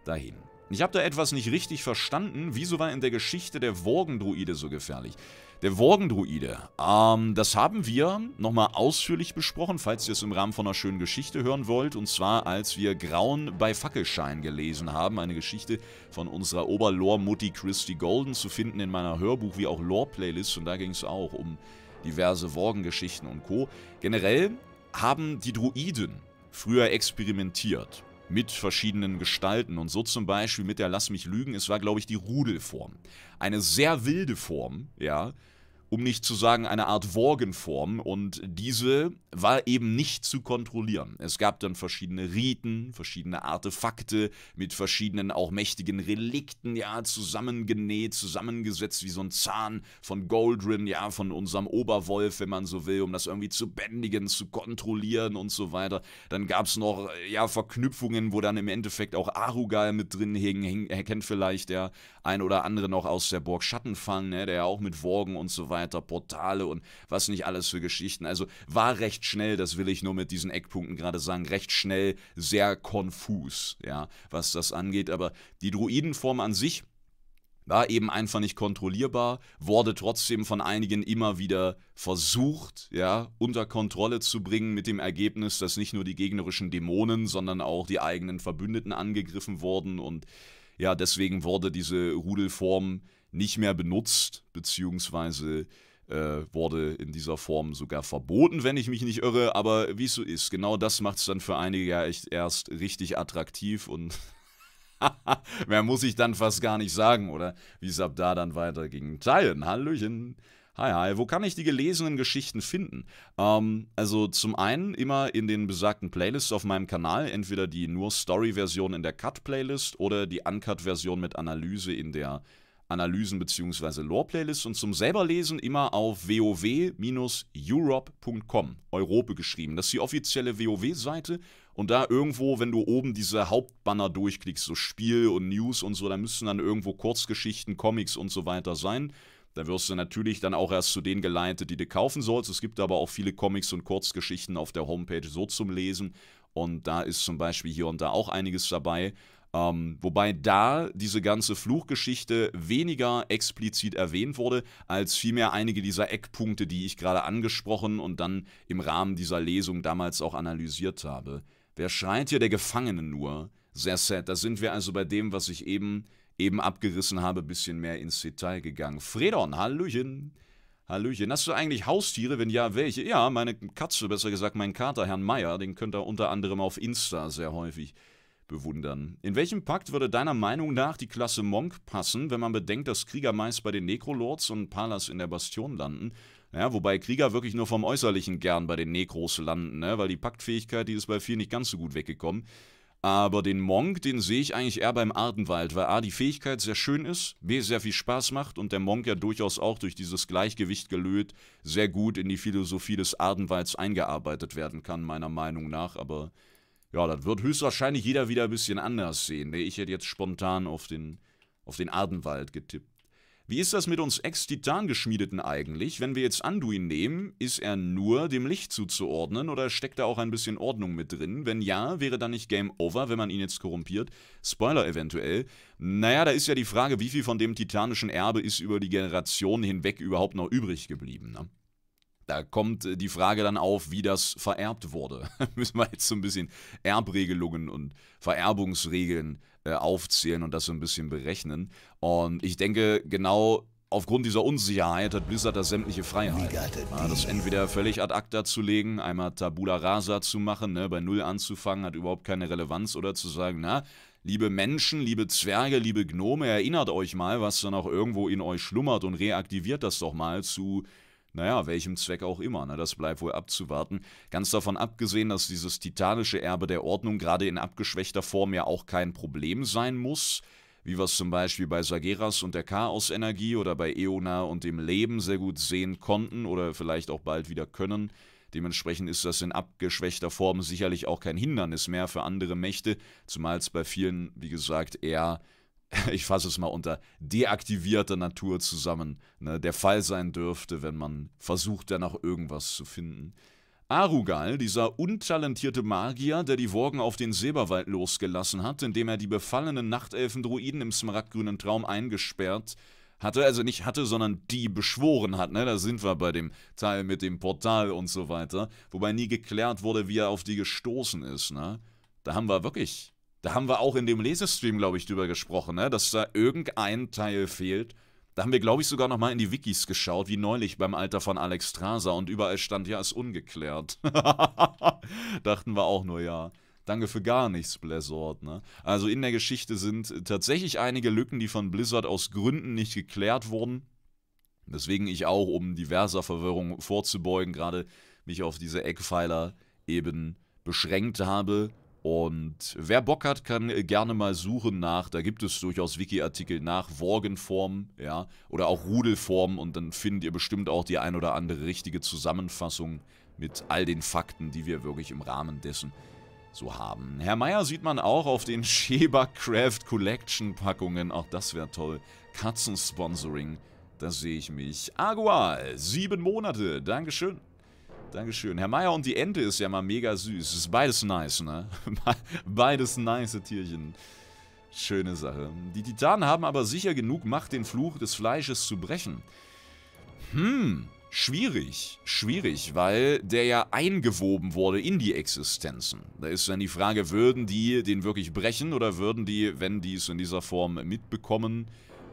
Speaker 1: dahin. Ich habe da etwas nicht richtig verstanden. Wieso war in der Geschichte der Worgendruide so gefährlich? Der Worgendruide, ähm, das haben wir nochmal ausführlich besprochen, falls ihr es im Rahmen von einer schönen Geschichte hören wollt. Und zwar, als wir Grauen bei Fackelschein gelesen haben. Eine Geschichte von unserer Oberlore-Mutti Christy Golden zu finden in meiner Hörbuch- wie auch Lore-Playlist. Und da ging es auch um diverse Worgengeschichten und Co. Generell haben die Druiden früher experimentiert mit verschiedenen Gestalten. Und so zum Beispiel mit der Lass mich lügen, es war, glaube ich, die Rudelform. Eine sehr wilde Form, ja, um nicht zu sagen eine Art Worgenform und diese war eben nicht zu kontrollieren. Es gab dann verschiedene Riten, verschiedene Artefakte mit verschiedenen auch mächtigen Relikten, ja, zusammengenäht, zusammengesetzt wie so ein Zahn von Goldrin, ja, von unserem Oberwolf, wenn man so will, um das irgendwie zu bändigen, zu kontrollieren und so weiter. Dann gab es noch, ja, Verknüpfungen, wo dann im Endeffekt auch Arugal mit drin hing, Er kennt vielleicht der ein oder andere noch aus der Burg Schattenfang, ne, der ja auch mit Worgen und so weiter Portale und was nicht alles für Geschichten. Also war recht schnell, das will ich nur mit diesen Eckpunkten gerade sagen, recht schnell sehr konfus, ja, was das angeht. Aber die Druidenform an sich war eben einfach nicht kontrollierbar, wurde trotzdem von einigen immer wieder versucht, ja, unter Kontrolle zu bringen, mit dem Ergebnis, dass nicht nur die gegnerischen Dämonen, sondern auch die eigenen Verbündeten angegriffen wurden und ja, deswegen wurde diese Rudelform nicht mehr benutzt, beziehungsweise äh, wurde in dieser Form sogar verboten, wenn ich mich nicht irre. Aber wie es so ist, genau das macht es dann für einige ja echt erst richtig attraktiv und mehr muss ich dann fast gar nicht sagen, oder? Wie es ab da dann weiterging. Teilen, Hallöchen. Hi, hi, wo kann ich die gelesenen Geschichten finden? Ähm, also zum einen immer in den besagten Playlists auf meinem Kanal, entweder die nur Story-Version in der Cut-Playlist oder die Uncut-Version mit Analyse in der Analysen bzw. Lore-Playlists und zum selberlesen immer auf wow-europe.com, Europe geschrieben. Das ist die offizielle WoW-Seite und da irgendwo, wenn du oben diese Hauptbanner durchklickst, so Spiel und News und so, da müssen dann irgendwo Kurzgeschichten, Comics und so weiter sein. Da wirst du natürlich dann auch erst zu denen geleitet, die du kaufen sollst. Es gibt aber auch viele Comics und Kurzgeschichten auf der Homepage so zum Lesen. Und da ist zum Beispiel hier und da auch einiges dabei. Ähm, wobei da diese ganze Fluchgeschichte weniger explizit erwähnt wurde, als vielmehr einige dieser Eckpunkte, die ich gerade angesprochen und dann im Rahmen dieser Lesung damals auch analysiert habe. Wer schreit hier der Gefangene nur? Sehr sad. Da sind wir also bei dem, was ich eben, eben abgerissen habe, ein bisschen mehr ins Detail gegangen. Fredon, Hallöchen. Hallöchen. Hast du eigentlich Haustiere? Wenn ja, welche? Ja, meine Katze, besser gesagt, mein Kater, Herrn Meier, den könnt ihr unter anderem auf Insta sehr häufig bewundern. In welchem Pakt würde deiner Meinung nach die Klasse Monk passen, wenn man bedenkt, dass Krieger meist bei den Necrolords und Palas in der Bastion landen? Ja, wobei Krieger wirklich nur vom Äußerlichen gern bei den Necros landen, ne? weil die Paktfähigkeit, die ist bei vielen nicht ganz so gut weggekommen. Aber den Monk, den sehe ich eigentlich eher beim Ardenwald, weil A, die Fähigkeit sehr schön ist, B, sehr viel Spaß macht und der Monk ja durchaus auch durch dieses Gleichgewicht gelöht sehr gut in die Philosophie des Ardenwalds eingearbeitet werden kann, meiner Meinung nach. Aber ja, das wird höchstwahrscheinlich jeder wieder ein bisschen anders sehen. Nee, ich hätte jetzt spontan auf den, auf den Adenwald getippt. Wie ist das mit uns Ex-Titan-Geschmiedeten eigentlich? Wenn wir jetzt Anduin nehmen, ist er nur dem Licht zuzuordnen oder steckt da auch ein bisschen Ordnung mit drin? Wenn ja, wäre dann nicht Game Over, wenn man ihn jetzt korrumpiert? Spoiler eventuell. Naja, da ist ja die Frage, wie viel von dem titanischen Erbe ist über die Generation hinweg überhaupt noch übrig geblieben, ne? Da kommt äh, die Frage dann auf, wie das vererbt wurde. Müssen wir jetzt so ein bisschen Erbregelungen und Vererbungsregeln äh, aufzählen und das so ein bisschen berechnen. Und ich denke, genau aufgrund dieser Unsicherheit hat Blizzard das sämtliche Freiheit. Ja, das entweder völlig ad acta zu legen, einmal Tabula rasa zu machen, ne, bei Null anzufangen, hat überhaupt keine Relevanz oder zu sagen, na, liebe Menschen, liebe Zwerge, liebe Gnome, erinnert euch mal, was dann auch irgendwo in euch schlummert und reaktiviert das doch mal zu naja, welchem Zweck auch immer, ne? das bleibt wohl abzuwarten. Ganz davon abgesehen, dass dieses titanische Erbe der Ordnung gerade in abgeschwächter Form ja auch kein Problem sein muss wie wir es zum Beispiel bei Sageras und der Chaosenergie oder bei Eona und dem Leben sehr gut sehen konnten oder vielleicht auch bald wieder können. Dementsprechend ist das in abgeschwächter Form sicherlich auch kein Hindernis mehr für andere Mächte, zumal es bei vielen, wie gesagt, eher ich fasse es mal unter deaktivierter Natur zusammen, ne, der Fall sein dürfte, wenn man versucht, danach irgendwas zu finden. Arugal, dieser untalentierte Magier, der die Worgen auf den Silberwald losgelassen hat, indem er die befallenen Nachtelfendruiden im smaragdgrünen Traum eingesperrt hatte, also nicht hatte, sondern die beschworen hat, ne? Da sind wir bei dem Teil mit dem Portal und so weiter, wobei nie geklärt wurde, wie er auf die gestoßen ist, ne? Da haben wir wirklich da haben wir auch in dem Lesestream, glaube ich, drüber gesprochen, ne? dass da irgendein Teil fehlt. Da haben wir, glaube ich, sogar nochmal in die Wikis geschaut, wie neulich beim Alter von Alex Traser und überall stand, ja, ist ungeklärt. Dachten wir auch nur, ja. Danke für gar nichts, Blizzard. Ne? Also in der Geschichte sind tatsächlich einige Lücken, die von Blizzard aus Gründen nicht geklärt wurden. Deswegen ich auch, um diverser Verwirrung vorzubeugen, gerade mich auf diese Eckpfeiler eben beschränkt habe. Und wer Bock hat, kann gerne mal suchen nach, da gibt es durchaus Wiki-Artikel nach Worgenform, ja, oder auch Rudelform und dann findet ihr bestimmt auch die ein oder andere richtige Zusammenfassung mit all den Fakten, die wir wirklich im Rahmen dessen so haben. Herr Meier sieht man auch auf den Sheba Craft Collection Packungen, auch das wäre toll. Katzensponsoring, da sehe ich mich. Agual, sieben Monate, Dankeschön. Dankeschön. Herr Meier und die Ente ist ja mal mega süß. Ist beides nice, ne? beides nice Tierchen. Schöne Sache. Die Titanen haben aber sicher genug Macht, den Fluch des Fleisches zu brechen. Hm, schwierig. Schwierig, weil der ja eingewoben wurde in die Existenzen. Da ist dann die Frage, würden die den wirklich brechen oder würden die, wenn die es in dieser Form mitbekommen,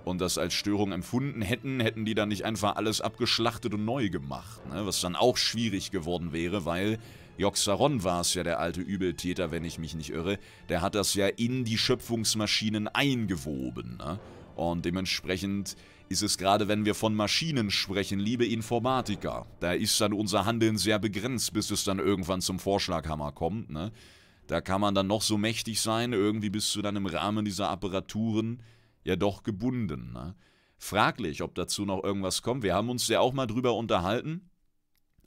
Speaker 1: und das als Störung empfunden hätten, hätten die dann nicht einfach alles abgeschlachtet und neu gemacht, ne? was dann auch schwierig geworden wäre, weil Joxaron war es ja, der alte Übeltäter, wenn ich mich nicht irre, der hat das ja in die Schöpfungsmaschinen eingewoben. Ne? Und dementsprechend ist es gerade, wenn wir von Maschinen sprechen, liebe Informatiker, da ist dann unser Handeln sehr begrenzt, bis es dann irgendwann zum Vorschlaghammer kommt. Ne? Da kann man dann noch so mächtig sein, irgendwie bis zu dann im Rahmen dieser Apparaturen ja doch gebunden. Ne? Fraglich, ob dazu noch irgendwas kommt. Wir haben uns ja auch mal drüber unterhalten,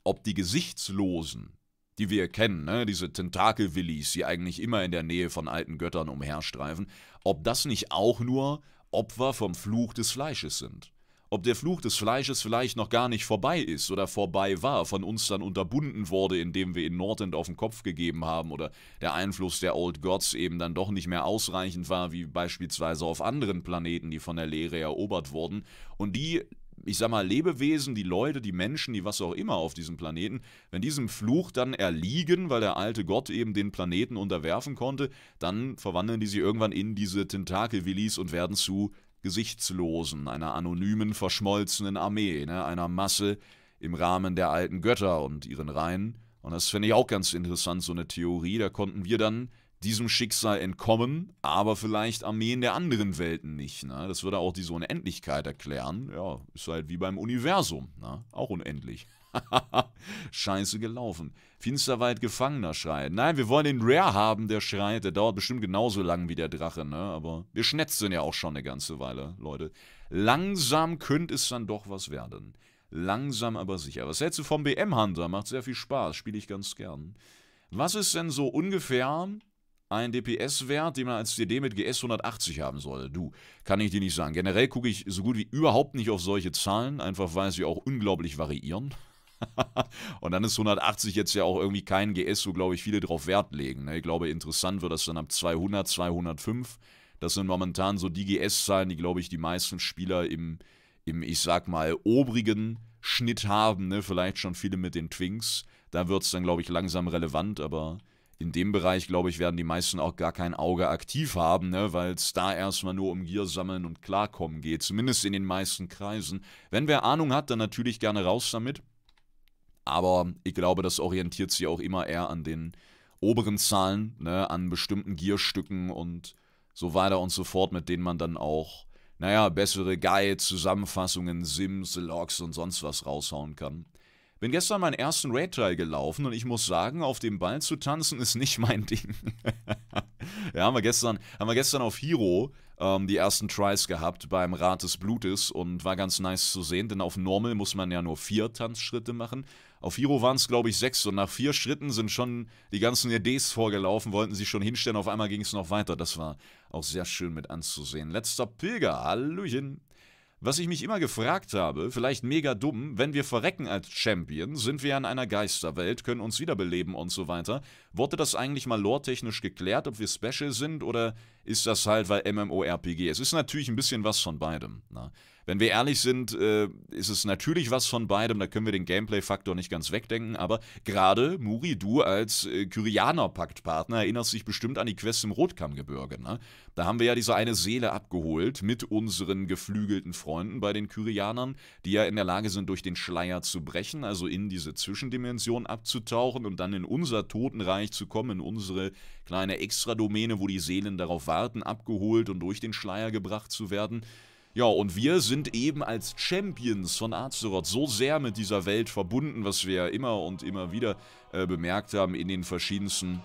Speaker 1: ob die Gesichtslosen, die wir kennen, ne? diese Tentakelwillis, die eigentlich immer in der Nähe von alten Göttern umherstreifen, ob das nicht auch nur Opfer vom Fluch des Fleisches sind ob der Fluch des Fleisches vielleicht noch gar nicht vorbei ist oder vorbei war, von uns dann unterbunden wurde, indem wir ihn Nordend auf den Kopf gegeben haben oder der Einfluss der Old Gods eben dann doch nicht mehr ausreichend war, wie beispielsweise auf anderen Planeten, die von der Leere erobert wurden. Und die ich sag mal, Lebewesen, die Leute, die Menschen, die was auch immer auf diesem Planeten, wenn diesem Fluch dann erliegen, weil der alte Gott eben den Planeten unterwerfen konnte, dann verwandeln die sich irgendwann in diese Tentakelwillis und werden zu Gesichtslosen, einer anonymen, verschmolzenen Armee, ne, einer Masse im Rahmen der alten Götter und ihren Reihen. Und das finde ich auch ganz interessant, so eine Theorie. Da konnten wir dann diesem Schicksal entkommen, aber vielleicht Armeen der anderen Welten nicht. Ne? Das würde auch diese Unendlichkeit erklären. Ja, ist halt wie beim Universum, ne? auch unendlich. Scheiße gelaufen. Finsterwald Gefangener schreit. Nein, wir wollen den Rare haben, der schreit. Der dauert bestimmt genauso lang wie der Drache, ne? Aber wir schnetzen ja auch schon eine ganze Weile, Leute. Langsam könnte es dann doch was werden. Langsam aber sicher. Was hältst du vom BM-Hunter? Macht sehr viel Spaß, spiele ich ganz gern. Was ist denn so ungefähr ein DPS-Wert, den man als CD mit GS 180 haben soll? Du, kann ich dir nicht sagen. Generell gucke ich so gut wie überhaupt nicht auf solche Zahlen, einfach weil sie auch unglaublich variieren. und dann ist 180 jetzt ja auch irgendwie kein GS, wo glaube ich viele drauf Wert legen. Ne? Ich glaube, interessant wird das dann ab 200, 205. Das sind momentan so die GS-Zahlen, die glaube ich die meisten Spieler im, im, ich sag mal, obrigen Schnitt haben. Ne? Vielleicht schon viele mit den Twinks. Da wird es dann glaube ich langsam relevant, aber in dem Bereich, glaube ich, werden die meisten auch gar kein Auge aktiv haben, ne? weil es da erstmal nur um Gier sammeln und klarkommen geht, zumindest in den meisten Kreisen. Wenn wer Ahnung hat, dann natürlich gerne raus damit aber ich glaube, das orientiert sich auch immer eher an den oberen Zahlen, ne, an bestimmten Gierstücken und so weiter und so fort, mit denen man dann auch, naja, bessere Guides, Zusammenfassungen, Sims, Logs und sonst was raushauen kann. Bin gestern meinen ersten Raid-Trial gelaufen und ich muss sagen, auf dem Ball zu tanzen ist nicht mein Ding. ja, haben wir gestern, haben wir gestern auf Hero ähm, die ersten Tries gehabt beim Rat des Blutes und war ganz nice zu sehen, denn auf Normal muss man ja nur vier Tanzschritte machen auf Hiro waren es, glaube ich, sechs und nach vier Schritten sind schon die ganzen Ideen vorgelaufen, wollten sie schon hinstellen, auf einmal ging es noch weiter. Das war auch sehr schön mit anzusehen. Letzter Pilger, Hallöchen. Was ich mich immer gefragt habe, vielleicht mega dumm, wenn wir verrecken als Champion, sind wir in einer Geisterwelt, können uns wiederbeleben und so weiter. Wurde das eigentlich mal loretechnisch geklärt, ob wir Special sind oder ist das halt, weil MMORPG? Es ist natürlich ein bisschen was von beidem. Na? Ne? Wenn wir ehrlich sind, äh, ist es natürlich was von beidem, da können wir den Gameplay-Faktor nicht ganz wegdenken, aber gerade, Muri, du als äh, Kyrianer-Paktpartner erinnerst dich bestimmt an die Quest im Rotkammgebirge, ne? Da haben wir ja diese eine Seele abgeholt mit unseren geflügelten Freunden bei den Kyrianern, die ja in der Lage sind, durch den Schleier zu brechen, also in diese Zwischendimension abzutauchen und dann in unser Totenreich zu kommen, in unsere kleine Extradomäne, wo die Seelen darauf warten, abgeholt und durch den Schleier gebracht zu werden. Ja, und wir sind eben als Champions von Azeroth so sehr mit dieser Welt verbunden, was wir ja immer und immer wieder äh, bemerkt haben in den verschiedensten,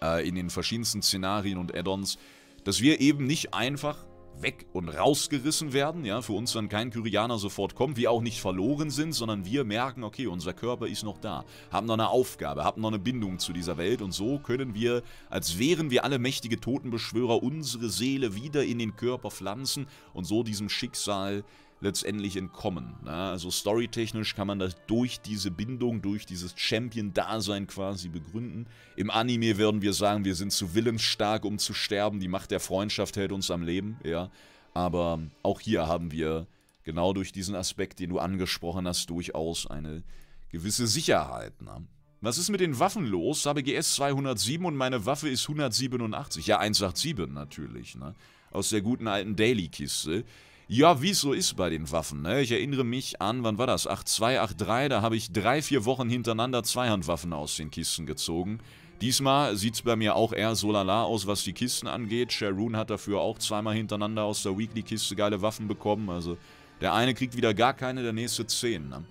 Speaker 1: äh, in den verschiedensten Szenarien und Add-ons, dass wir eben nicht einfach weg und rausgerissen werden, ja, für uns dann kein Kyrianer sofort kommt, wir auch nicht verloren sind, sondern wir merken, okay, unser Körper ist noch da, haben noch eine Aufgabe, haben noch eine Bindung zu dieser Welt und so können wir, als wären wir alle mächtige Totenbeschwörer, unsere Seele wieder in den Körper pflanzen und so diesem Schicksal letztendlich entkommen. Ja, ne? also storytechnisch kann man das durch diese Bindung, durch dieses Champion-Dasein quasi begründen. Im Anime würden wir sagen, wir sind zu willensstark, um zu sterben. Die Macht der Freundschaft hält uns am Leben, ja. Aber auch hier haben wir genau durch diesen Aspekt, den du angesprochen hast, durchaus eine gewisse Sicherheit. Ne? Was ist mit den Waffen los? Habe GS 207 und meine Waffe ist 187. Ja, 187 natürlich, ne? Aus der guten alten Daily-Kiste. Ja, wie es so ist bei den Waffen. Ne? Ich erinnere mich an, wann war das? 8.2, 8.3, da habe ich drei, vier Wochen hintereinander Zweihandwaffen aus den Kisten gezogen. Diesmal sieht es bei mir auch eher so lala aus, was die Kisten angeht. Sharon hat dafür auch zweimal hintereinander aus der Weekly-Kiste geile Waffen bekommen. Also der eine kriegt wieder gar keine, der nächste zehn. Ne?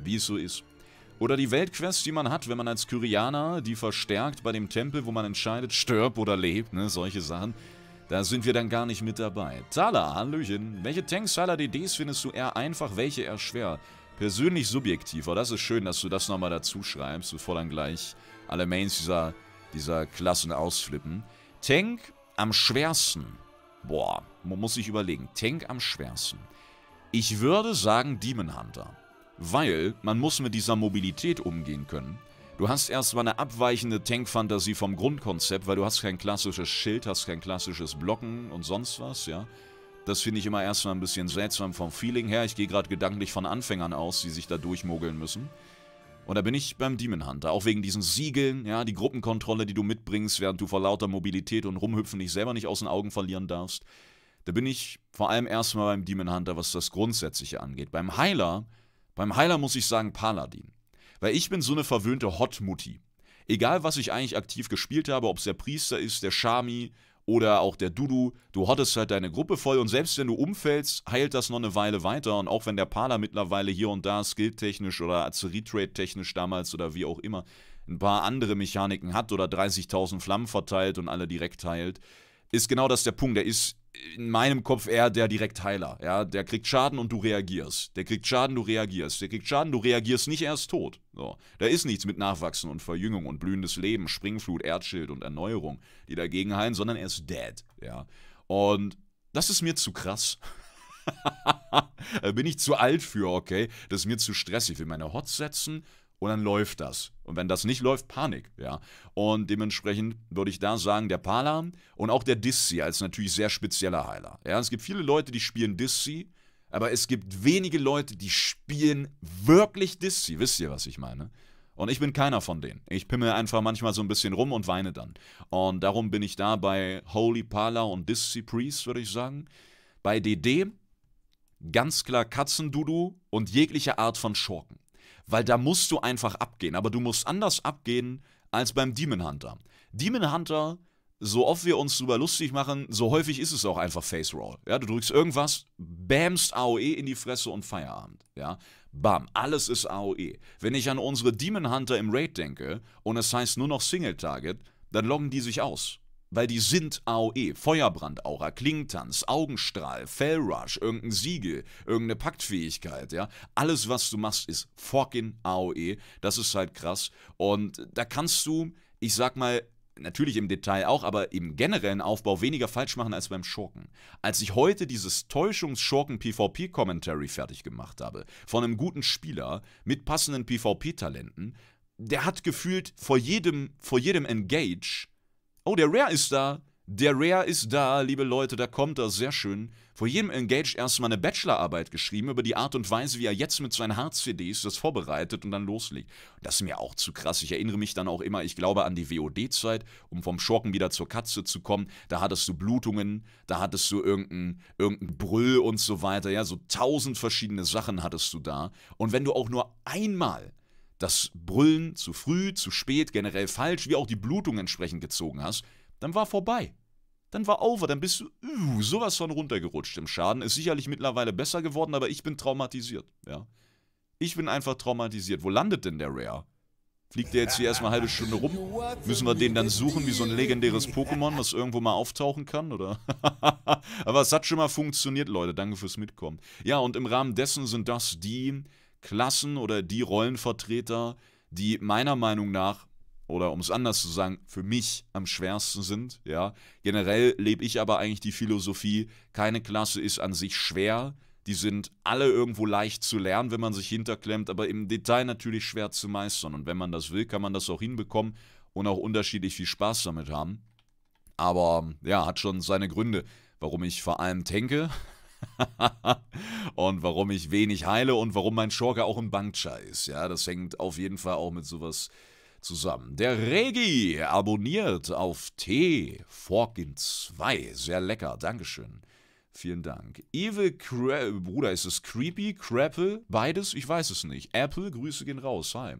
Speaker 1: Wie es so ist. Oder die Weltquest, die man hat, wenn man als Kyrianer die verstärkt bei dem Tempel, wo man entscheidet, stirb oder lebt, ne, solche Sachen. Da sind wir dann gar nicht mit dabei. Thala, Hallöchen. Welche Tanks, Thala, DDs findest du eher einfach, welche eher schwer? Persönlich subjektiver. das ist schön, dass du das nochmal dazu schreibst, bevor dann gleich alle Mains dieser, dieser Klassen ausflippen. Tank am schwersten. Boah, man muss sich überlegen. Tank am schwersten. Ich würde sagen Demon Hunter. Weil man muss mit dieser Mobilität umgehen können. Du hast erstmal eine abweichende Tankfantasie vom Grundkonzept, weil du hast kein klassisches Schild, hast kein klassisches Blocken und sonst was, ja. Das finde ich immer erstmal ein bisschen seltsam vom Feeling her. Ich gehe gerade gedanklich von Anfängern aus, die sich da durchmogeln müssen. Und da bin ich beim Demon Hunter, auch wegen diesen Siegeln, ja, die Gruppenkontrolle, die du mitbringst, während du vor lauter Mobilität und Rumhüpfen dich selber nicht aus den Augen verlieren darfst. Da bin ich vor allem erstmal beim Demon Hunter, was das Grundsätzliche angeht. Beim Heiler, beim Heiler muss ich sagen Paladin. Weil ich bin so eine verwöhnte Hot-Mutti. Egal, was ich eigentlich aktiv gespielt habe, ob es der Priester ist, der Shami oder auch der Dudu, du hottest halt deine Gruppe voll und selbst wenn du umfällst, heilt das noch eine Weile weiter und auch wenn der Pala mittlerweile hier und da skilltechnisch oder Azerie-Trade-technisch damals oder wie auch immer ein paar andere Mechaniken hat oder 30.000 Flammen verteilt und alle direkt heilt, ist genau das der Punkt. Der ist in meinem Kopf eher der Direktheiler. Ja? Der kriegt Schaden und du reagierst. Der kriegt Schaden, du reagierst. Der kriegt Schaden, du reagierst nicht, er ist tot. So. Da ist nichts mit Nachwachsen und Verjüngung und blühendes Leben, Springflut, Erdschild und Erneuerung, die dagegen heilen, sondern er ist dead. Ja? Und das ist mir zu krass. da Bin ich zu alt für, okay? Das ist mir zu stressig. Ich will meine Hots setzen, und dann läuft das. Und wenn das nicht läuft, Panik, ja. Und dementsprechend würde ich da sagen, der Palam und auch der Dissi als natürlich sehr spezieller Heiler. Ja, es gibt viele Leute, die spielen Dissi, aber es gibt wenige Leute, die spielen wirklich Dissi. Wisst ihr, was ich meine? Und ich bin keiner von denen. Ich pimmel einfach manchmal so ein bisschen rum und weine dann. Und darum bin ich da bei Holy Pala und Dissi Priest, würde ich sagen. Bei DD ganz klar Katzendudu und jegliche Art von Schurken weil da musst du einfach abgehen. Aber du musst anders abgehen als beim Demon Hunter. Demon Hunter, so oft wir uns drüber lustig machen, so häufig ist es auch einfach Face Roll. Ja, du drückst irgendwas, bämst AOE in die Fresse und Feierabend. Ja, bam, alles ist AOE. Wenn ich an unsere Demon Hunter im Raid denke und es heißt nur noch Single Target, dann loggen die sich aus. Weil die sind AOE, Feuerbrandaura, Klingtanz, Augenstrahl, Fellrush, irgendein Siegel, irgendeine Paktfähigkeit, ja. Alles, was du machst, ist fucking AOE. Das ist halt krass. Und da kannst du, ich sag mal, natürlich im Detail auch, aber im generellen Aufbau weniger falsch machen als beim Schurken. Als ich heute dieses Täuschungsschurken-PvP-Commentary fertig gemacht habe, von einem guten Spieler mit passenden PvP-Talenten, der hat gefühlt vor jedem, vor jedem Engage Oh, der Rare ist da. Der Rare ist da, liebe Leute, da kommt er, sehr schön. Vor jedem Engage erstmal eine Bachelorarbeit geschrieben über die Art und Weise, wie er jetzt mit seinen Harz-CDs das vorbereitet und dann loslegt. Das ist mir auch zu krass. Ich erinnere mich dann auch immer, ich glaube, an die WOD-Zeit, um vom Schurken wieder zur Katze zu kommen. Da hattest du Blutungen, da hattest du irgendeinen irgendein Brüll und so weiter. Ja, so tausend verschiedene Sachen hattest du da. Und wenn du auch nur einmal das Brüllen zu früh, zu spät, generell falsch, wie auch die Blutung entsprechend gezogen hast, dann war vorbei. Dann war over, dann bist du uh, sowas von runtergerutscht im Schaden. Ist sicherlich mittlerweile besser geworden, aber ich bin traumatisiert. Ja? Ich bin einfach traumatisiert. Wo landet denn der Rare? Fliegt der jetzt hier erstmal eine halbe Stunde rum? Müssen wir den dann suchen wie so ein legendäres Pokémon, was irgendwo mal auftauchen kann, oder? Aber es hat schon mal funktioniert, Leute. Danke fürs Mitkommen. Ja, und im Rahmen dessen sind das die Klassen oder die Rollenvertreter, die meiner Meinung nach oder um es anders zu sagen, für mich am schwersten sind. Ja, generell lebe ich aber eigentlich die Philosophie, keine Klasse ist an sich schwer. Die sind alle irgendwo leicht zu lernen, wenn man sich hinterklemmt, aber im Detail natürlich schwer zu meistern. Und wenn man das will, kann man das auch hinbekommen und auch unterschiedlich viel Spaß damit haben. Aber ja, hat schon seine Gründe, warum ich vor allem tanke. und warum ich wenig heile und warum mein Schurke auch ein Bankcha ist. Ja, das hängt auf jeden Fall auch mit sowas zusammen. Der Regi abonniert auf T Forkin 2. Sehr lecker, Dankeschön. Vielen Dank. Evil Cra Bruder, ist es creepy, Crapple, beides? Ich weiß es nicht. Apple, Grüße gehen raus. Hi.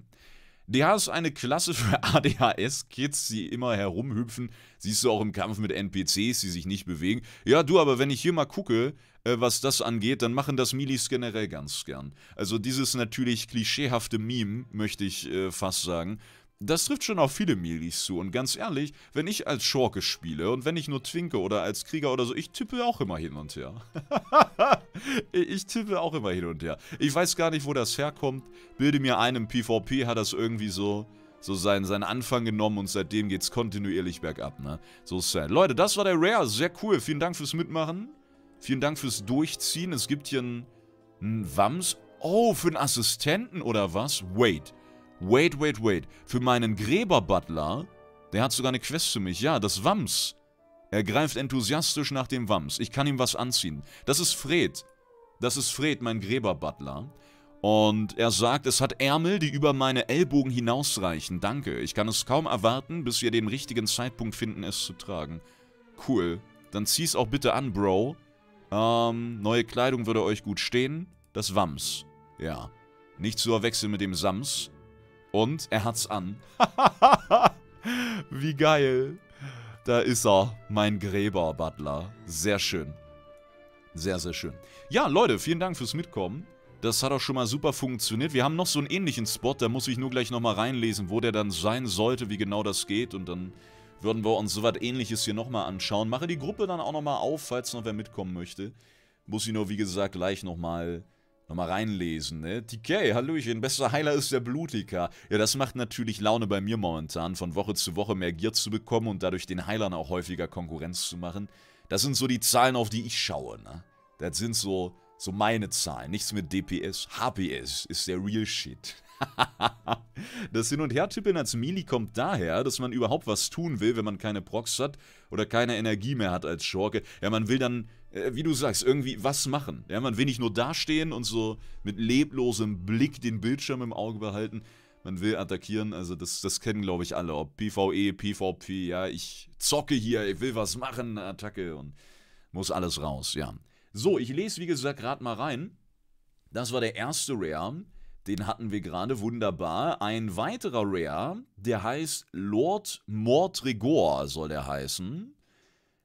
Speaker 1: DH ist eine Klasse für ADHS-Kids, die immer herumhüpfen. Siehst du auch im Kampf mit NPCs, die sich nicht bewegen. Ja, du, aber wenn ich hier mal gucke, äh, was das angeht, dann machen das Milis generell ganz gern. Also dieses natürlich klischeehafte Meme, möchte ich äh, fast sagen, das trifft schon auf viele Milis zu und ganz ehrlich, wenn ich als Schorke spiele und wenn ich nur twinke oder als Krieger oder so, ich tippe auch immer hin und her. ich tippe auch immer hin und her. Ich weiß gar nicht, wo das herkommt. Bilde mir ein, im PvP hat das irgendwie so so seinen, seinen Anfang genommen und seitdem geht's kontinuierlich bergab, ne? So ist es. Leute, das war der Rare, sehr cool. Vielen Dank fürs Mitmachen. Vielen Dank fürs Durchziehen. Es gibt hier einen, einen Wams. Oh, für einen Assistenten oder was? Wait. Wait, wait, wait. Für meinen Gräber-Butler, der hat sogar eine Quest für mich. Ja, das Wams. Er greift enthusiastisch nach dem Wams. Ich kann ihm was anziehen. Das ist Fred. Das ist Fred, mein Gräber-Butler. Und er sagt, es hat Ärmel, die über meine Ellbogen hinausreichen. Danke. Ich kann es kaum erwarten, bis wir den richtigen Zeitpunkt finden, es zu tragen. Cool. Dann zieh's auch bitte an, Bro. Ähm, neue Kleidung würde euch gut stehen. Das Wams. Ja. Nicht zu erwechseln mit dem Sams. Und er hat's an. Wie geil. Da ist er, mein Gräber-Butler. Sehr schön. Sehr, sehr schön. Ja, Leute, vielen Dank fürs Mitkommen. Das hat auch schon mal super funktioniert. Wir haben noch so einen ähnlichen Spot, da muss ich nur gleich nochmal reinlesen, wo der dann sein sollte, wie genau das geht. Und dann würden wir uns sowas ähnliches hier nochmal anschauen. Mache die Gruppe dann auch nochmal auf, falls noch wer mitkommen möchte. Muss ich nur, wie gesagt, gleich nochmal nochmal reinlesen, ne? TK, Hallöchen, bester Heiler ist der Blutiker. Ja, das macht natürlich Laune bei mir momentan, von Woche zu Woche mehr Gier zu bekommen und dadurch den Heilern auch häufiger Konkurrenz zu machen. Das sind so die Zahlen, auf die ich schaue, ne? Das sind so, so meine Zahlen, nichts mit DPS. HPS ist der Real Shit. das Hin- und Her-Tippeln als Melee kommt daher, dass man überhaupt was tun will, wenn man keine Procs hat oder keine Energie mehr hat als Schorke. Ja, man will dann, äh, wie du sagst, irgendwie was machen. Ja, man will nicht nur dastehen und so mit leblosem Blick den Bildschirm im Auge behalten. Man will attackieren, also das, das kennen, glaube ich, alle. Ob PvE, PvP, ja, ich zocke hier, ich will was machen, Attacke und muss alles raus, ja. So, ich lese, wie gesagt, gerade mal rein. Das war der erste Rare. Den hatten wir gerade wunderbar. Ein weiterer Rare, der heißt Lord Mordrigor, soll der heißen.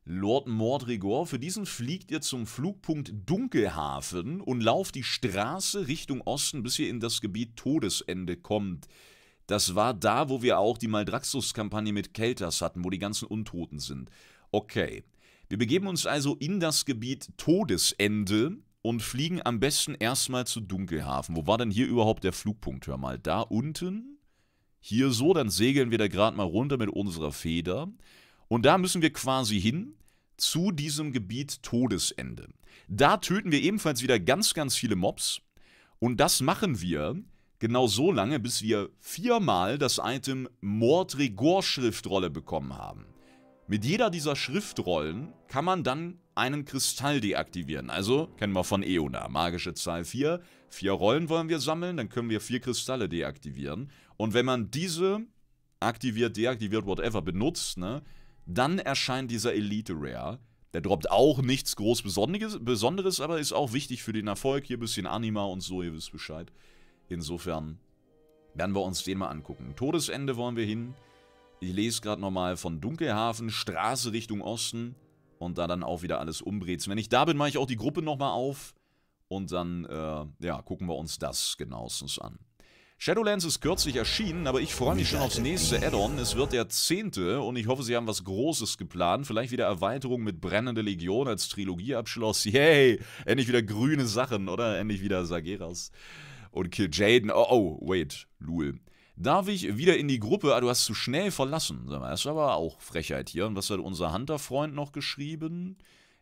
Speaker 1: Lord Mordrigor, für diesen fliegt ihr zum Flugpunkt Dunkelhafen und lauft die Straße Richtung Osten, bis ihr in das Gebiet Todesende kommt. Das war da, wo wir auch die maldraxus kampagne mit Keltas hatten, wo die ganzen Untoten sind. Okay. Wir begeben uns also in das Gebiet Todesende und fliegen am besten erstmal zu Dunkelhafen. Wo war denn hier überhaupt der Flugpunkt? Hör mal, da unten? Hier so, dann segeln wir da gerade mal runter mit unserer Feder. Und da müssen wir quasi hin zu diesem Gebiet Todesende. Da töten wir ebenfalls wieder ganz, ganz viele Mobs. Und das machen wir genau so lange, bis wir viermal das Item Mordregor-Schriftrolle bekommen haben. Mit jeder dieser Schriftrollen kann man dann einen Kristall deaktivieren. Also kennen wir von Eona, magische Zahl 4. Vier Rollen wollen wir sammeln, dann können wir vier Kristalle deaktivieren. Und wenn man diese aktiviert, deaktiviert, whatever benutzt, ne, dann erscheint dieser Elite Rare. Der droppt auch nichts groß Besonderes, aber ist auch wichtig für den Erfolg. Hier ein bisschen Anima und so, ihr wisst Bescheid. Insofern werden wir uns den mal angucken. Todesende wollen wir hin. Ich lese gerade nochmal von Dunkelhafen, Straße Richtung Osten und da dann auch wieder alles umbrezen. Wenn ich da bin, mache ich auch die Gruppe nochmal auf und dann, äh, ja, gucken wir uns das genauestens an. Shadowlands ist kürzlich erschienen, aber ich freue mich schon aufs nächste Add-on. Es wird der zehnte und ich hoffe, sie haben was Großes geplant. Vielleicht wieder Erweiterung mit Brennende Legion als Trilogieabschluss. Yay! Endlich wieder grüne Sachen, oder? Endlich wieder Sageras und Kill Jaden. Oh, oh, wait, Lul darf ich wieder in die Gruppe, ah, du hast zu schnell verlassen. Das ist aber auch Frechheit hier. Und was hat unser Hunter-Freund noch geschrieben?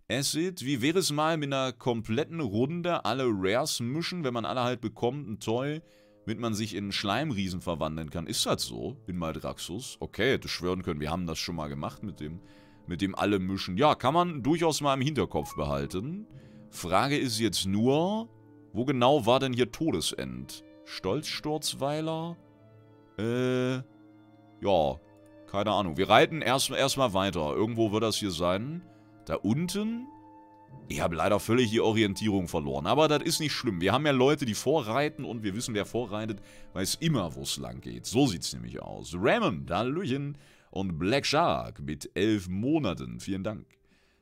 Speaker 1: Acid, wie wäre es mal mit einer kompletten Runde alle Rares mischen, wenn man alle halt bekommt, ein Toy, damit man sich in Schleimriesen verwandeln kann. Ist das so? In Maldraxxus? Okay, hätte schwören können, wir haben das schon mal gemacht mit dem, mit dem alle mischen. Ja, kann man durchaus mal im Hinterkopf behalten. Frage ist jetzt nur, wo genau war denn hier Todesend? Stolzsturzweiler? Sturzweiler? Äh, ja, keine Ahnung. Wir reiten erstmal erst, weiter. Irgendwo wird das hier sein. Da unten? Ich habe leider völlig die Orientierung verloren. Aber das ist nicht schlimm. Wir haben ja Leute, die vorreiten und wir wissen, wer vorreitet, weiß immer, wo es lang geht. So sieht es nämlich aus. Ramon, Hallöchen. Und Black Shark mit elf Monaten. Vielen Dank.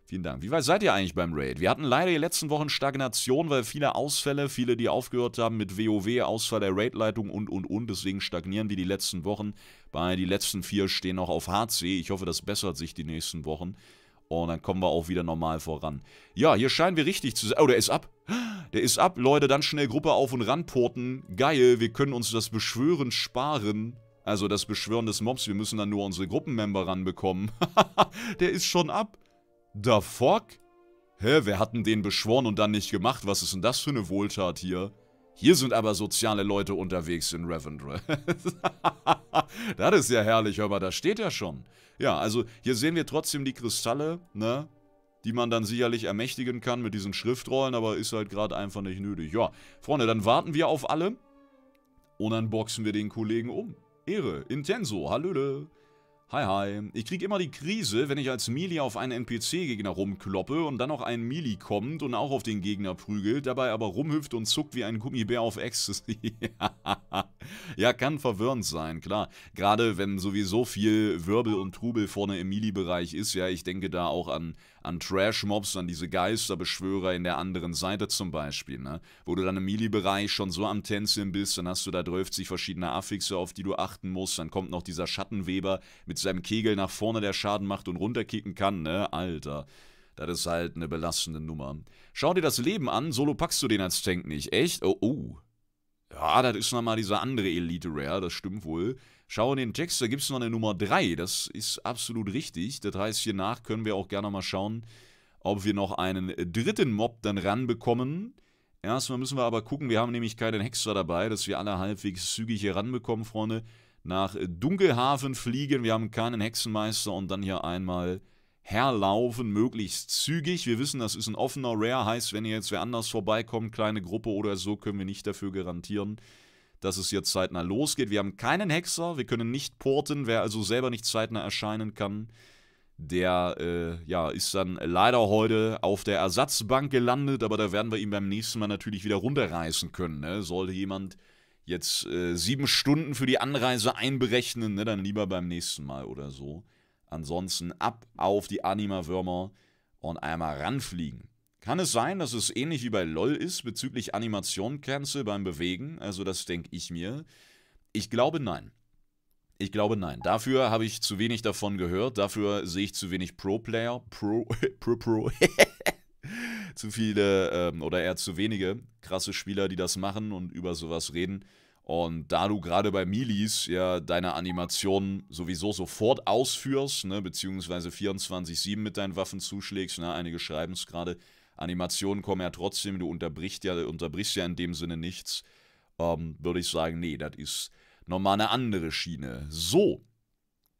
Speaker 1: Vielen Dank. Wie weit seid ihr eigentlich beim Raid? Wir hatten leider die letzten Wochen Stagnation, weil viele Ausfälle, viele, die aufgehört haben mit WoW, Ausfall der Raid-Leitung und, und, und. Deswegen stagnieren wir die letzten Wochen. Bei die letzten vier stehen noch auf HC. Ich hoffe, das bessert sich die nächsten Wochen. Oh, und dann kommen wir auch wieder normal voran. Ja, hier scheinen wir richtig zu sein. Oh, der ist ab. Der ist ab, Leute. Dann schnell Gruppe auf und ranporten. Geil, wir können uns das Beschwören sparen. Also das Beschwören des Mobs. Wir müssen dann nur unsere Gruppenmember ranbekommen. der ist schon ab. The fuck? Hä, wer hat denn den beschworen und dann nicht gemacht? Was ist denn das für eine Wohltat hier? Hier sind aber soziale Leute unterwegs in Revendreth. das ist ja herrlich, aber da steht ja schon. Ja, also hier sehen wir trotzdem die Kristalle, ne? Die man dann sicherlich ermächtigen kann mit diesen Schriftrollen, aber ist halt gerade einfach nicht nötig. Ja, Freunde, dann warten wir auf alle und dann boxen wir den Kollegen um. Ehre, Intenso, Hallöle. Hi, hi. Ich krieg immer die Krise, wenn ich als Melee auf einen NPC-Gegner rumkloppe und dann noch ein Melee kommt und auch auf den Gegner prügelt, dabei aber rumhüpft und zuckt wie ein Gummibär auf Ecstasy. ja, kann verwirrend sein, klar. Gerade wenn sowieso viel Wirbel und Trubel vorne im Melee-Bereich ist, ja, ich denke da auch an an Trash-Mobs, an diese Geisterbeschwörer in der anderen Seite zum Beispiel, ne? Wo du dann im Melee-Bereich schon so am Tänzeln bist, dann hast du da 30 verschiedene Affixe, auf die du achten musst, dann kommt noch dieser Schattenweber mit seinem Kegel nach vorne, der Schaden macht und runterkicken kann, ne? Alter. Das ist halt eine belastende Nummer. Schau dir das Leben an, solo packst du den als Tank nicht. Echt? Oh, oh. Ja, das ist nochmal dieser andere Elite Rare, das stimmt wohl. Schauen den Text, da gibt es noch eine Nummer 3. Das ist absolut richtig. Das heißt, hier nach können wir auch gerne mal schauen, ob wir noch einen dritten Mob dann ranbekommen. Erstmal müssen wir aber gucken, wir haben nämlich keinen Hexer dabei, dass wir alle halbwegs zügig hier ranbekommen, Freunde. Nach Dunkelhafen fliegen, wir haben keinen Hexenmeister und dann hier einmal herlaufen, möglichst zügig. Wir wissen, das ist ein offener Rare, heißt, wenn hier jetzt wer anders vorbeikommt, kleine Gruppe oder so, können wir nicht dafür garantieren dass es jetzt zeitnah losgeht. Wir haben keinen Hexer, wir können nicht porten, wer also selber nicht zeitnah erscheinen kann, der äh, ja, ist dann leider heute auf der Ersatzbank gelandet, aber da werden wir ihn beim nächsten Mal natürlich wieder runterreißen können. Ne? Sollte jemand jetzt äh, sieben Stunden für die Anreise einberechnen, ne? dann lieber beim nächsten Mal oder so. Ansonsten ab auf die Anima-Würmer und einmal ranfliegen. Kann es sein, dass es ähnlich wie bei LOL ist bezüglich Animationsgrenze beim Bewegen? Also das denke ich mir. Ich glaube nein. Ich glaube nein. Dafür habe ich zu wenig davon gehört. Dafür sehe ich zu wenig Pro-Player. Pro, Pro, Pro. zu viele ähm, oder eher zu wenige krasse Spieler, die das machen und über sowas reden. Und da du gerade bei Milis ja deine Animationen sowieso sofort ausführst, ne, beziehungsweise 24-7 mit deinen Waffen zuschlägst, ne, einige schreiben es gerade, Animationen kommen ja trotzdem, du unterbrichst ja, unterbrichst ja in dem Sinne nichts, ähm, würde ich sagen, nee, das ist nochmal eine andere Schiene. So,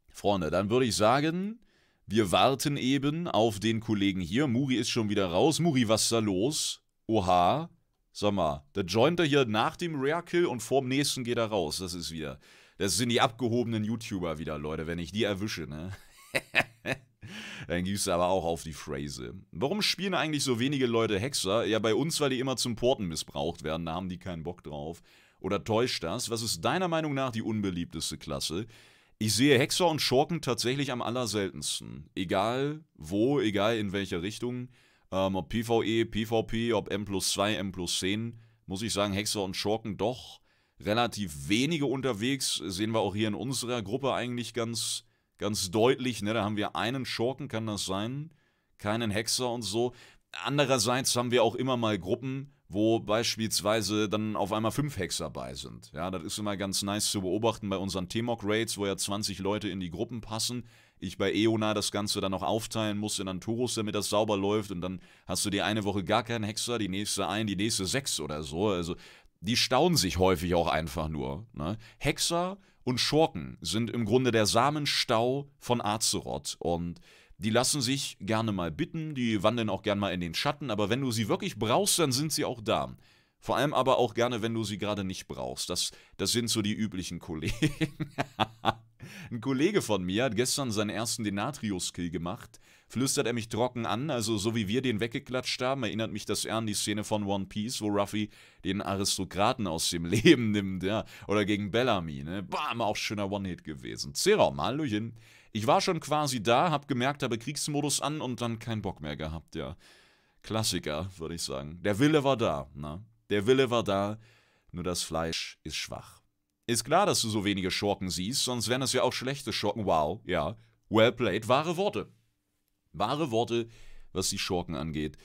Speaker 1: Freunde, dann würde ich sagen, wir warten eben auf den Kollegen hier. Muri ist schon wieder raus. Muri, was ist da los? Oha. Sag mal, der joint er hier nach dem Rare Kill und vorm nächsten geht er raus. Das ist wieder. Das sind die abgehobenen YouTuber wieder, Leute, wenn ich die erwische, ne? Dann gibst du aber auch auf die Phrase. Warum spielen eigentlich so wenige Leute Hexer? Ja, bei uns, weil die immer zum Porten missbraucht werden, da haben die keinen Bock drauf. Oder täuscht das? Was ist deiner Meinung nach die unbeliebteste Klasse? Ich sehe Hexer und Schurken tatsächlich am allerseltensten. Egal wo, egal in welcher Richtung. Ähm, ob PvE, PvP, ob M plus 2, M plus 10, muss ich sagen, Hexer und Schurken doch relativ wenige unterwegs. Sehen wir auch hier in unserer Gruppe eigentlich ganz ganz deutlich. Ne? Da haben wir einen Schurken, kann das sein? Keinen Hexer und so. Andererseits haben wir auch immer mal Gruppen, wo beispielsweise dann auf einmal fünf Hexer bei sind. Ja, das ist immer ganz nice zu beobachten bei unseren T-Mock-Raids, wo ja 20 Leute in die Gruppen passen. Ich bei Eona das Ganze dann noch aufteilen muss in Anturus, damit das sauber läuft. Und dann hast du die eine Woche gar keinen Hexer, die nächste ein, die nächste sechs oder so. Also die staunen sich häufig auch einfach nur. Ne? Hexer und Schurken sind im Grunde der Samenstau von Azeroth und die lassen sich gerne mal bitten, die wandeln auch gerne mal in den Schatten, aber wenn du sie wirklich brauchst, dann sind sie auch da. Vor allem aber auch gerne, wenn du sie gerade nicht brauchst. Das, das sind so die üblichen Kollegen. Ein Kollege von mir hat gestern seinen ersten Denatrius-Kill gemacht flüstert er mich trocken an, also so wie wir den weggeklatscht haben, erinnert mich das eher an die Szene von One Piece, wo Ruffy den Aristokraten aus dem Leben nimmt, ja, oder gegen Bellamy, ne, bam, auch schöner One-Hit gewesen. Zeraum, Hallöchen. Ich war schon quasi da, hab gemerkt, habe Kriegsmodus an und dann keinen Bock mehr gehabt, ja. Klassiker, würde ich sagen. Der Wille war da, ne? Der Wille war da, nur das Fleisch ist schwach. Ist klar, dass du so wenige Schurken siehst, sonst wären es ja auch schlechte Schurken. Wow, ja. Well played, wahre Worte. Wahre Worte, was die Schorken angeht,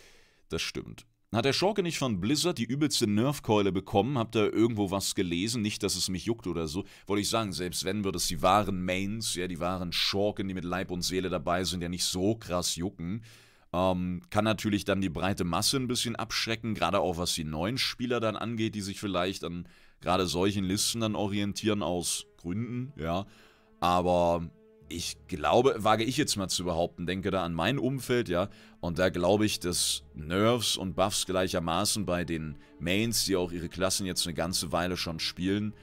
Speaker 1: das stimmt. Hat der Schorke nicht von Blizzard die übelste Nerfkeule bekommen? Habt ihr irgendwo was gelesen? Nicht, dass es mich juckt oder so. Wollte ich sagen, selbst wenn, würde es die wahren Mains, ja, die wahren Schorken, die mit Leib und Seele dabei sind, ja nicht so krass jucken. Ähm, kann natürlich dann die breite Masse ein bisschen abschrecken, gerade auch was die neuen Spieler dann angeht, die sich vielleicht an gerade solchen Listen dann orientieren aus Gründen, ja. Aber ich glaube, wage ich jetzt mal zu behaupten, denke da an mein Umfeld, ja, und da glaube ich, dass Nerves und Buffs gleichermaßen bei den Mains, die auch ihre Klassen jetzt eine ganze Weile schon spielen,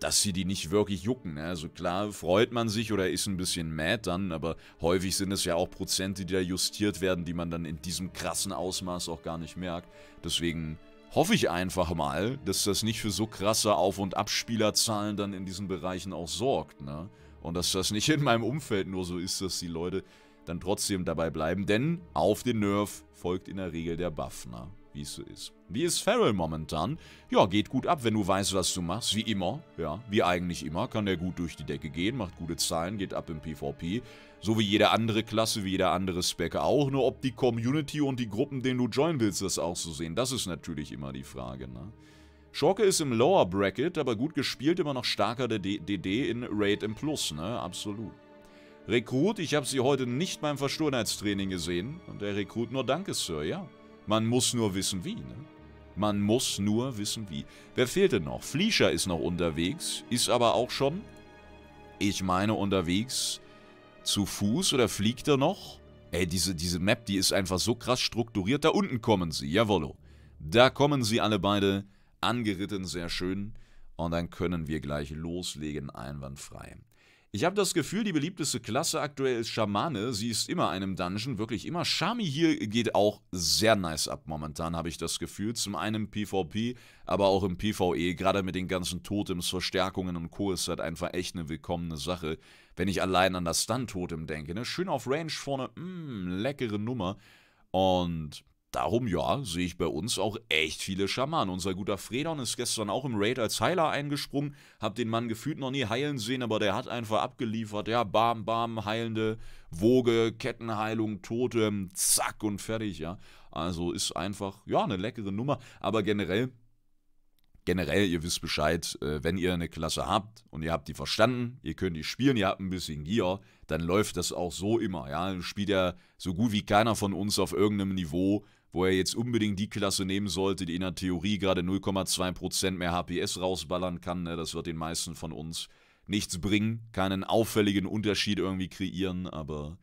Speaker 1: dass sie die nicht wirklich jucken. Ne? Also klar freut man sich oder ist ein bisschen mad dann, aber häufig sind es ja auch Prozente, die da justiert werden, die man dann in diesem krassen Ausmaß auch gar nicht merkt. Deswegen hoffe ich einfach mal, dass das nicht für so krasse Auf- und Abspielerzahlen dann in diesen Bereichen auch sorgt. Ne? Und dass das nicht in meinem Umfeld nur so ist, dass die Leute dann trotzdem dabei bleiben. Denn auf den Nerf folgt in der Regel der Buffner, wie es so ist. Wie ist Feral momentan? Ja, geht gut ab, wenn du weißt, was du machst. Wie immer, ja, wie eigentlich immer, kann der gut durch die Decke gehen, macht gute Zahlen, geht ab im PvP. So wie jede andere Klasse, wie jeder andere Spec auch. Nur ob die Community und die Gruppen, denen du joinen willst, das auch so sehen. Das ist natürlich immer die Frage, ne? Schorke ist im Lower Bracket, aber gut gespielt, immer noch starker der DD in Raid im Plus, ne? Absolut. Rekrut, ich habe sie heute nicht beim Versturheitstraining gesehen. Und der Rekrut nur Danke, Sir, ja. Man muss nur wissen, wie, ne? Man muss nur wissen, wie. Wer fehlt denn noch? Fleischer ist noch unterwegs, ist aber auch schon, ich meine, unterwegs zu Fuß oder fliegt er noch? Ey, diese, diese Map, die ist einfach so krass strukturiert. Da unten kommen sie, jawollo. Da kommen sie alle beide angeritten, sehr schön. Und dann können wir gleich loslegen, einwandfrei. Ich habe das Gefühl, die beliebteste Klasse aktuell ist Schamane. Sie ist immer einem Dungeon, wirklich immer. Shami hier geht auch sehr nice ab momentan, habe ich das Gefühl. Zum einen im PvP, aber auch im PvE. Gerade mit den ganzen Totems, Verstärkungen und Co. ist halt einfach echt eine willkommene Sache. Wenn ich allein an das Stun-Totem denke. Ne? Schön auf Range vorne, mh, mm, leckere Nummer. Und darum, ja, sehe ich bei uns auch echt viele Schamanen. Unser guter Fredon ist gestern auch im Raid als Heiler eingesprungen, hab den Mann gefühlt noch nie heilen sehen, aber der hat einfach abgeliefert. Ja, bam, bam, heilende Woge, Kettenheilung, Totem, zack und fertig, ja. Also ist einfach, ja, eine leckere Nummer, aber generell generell, ihr wisst Bescheid, äh, wenn ihr eine Klasse habt und ihr habt die verstanden, ihr könnt die spielen, ihr habt ein bisschen Gier, dann läuft das auch so immer. Ja? Spielt ja so gut wie keiner von uns auf irgendeinem Niveau, wo er jetzt unbedingt die Klasse nehmen sollte, die in der Theorie gerade 0,2% mehr HPS rausballern kann. Ne? Das wird den meisten von uns nichts bringen, keinen auffälligen Unterschied irgendwie kreieren, aber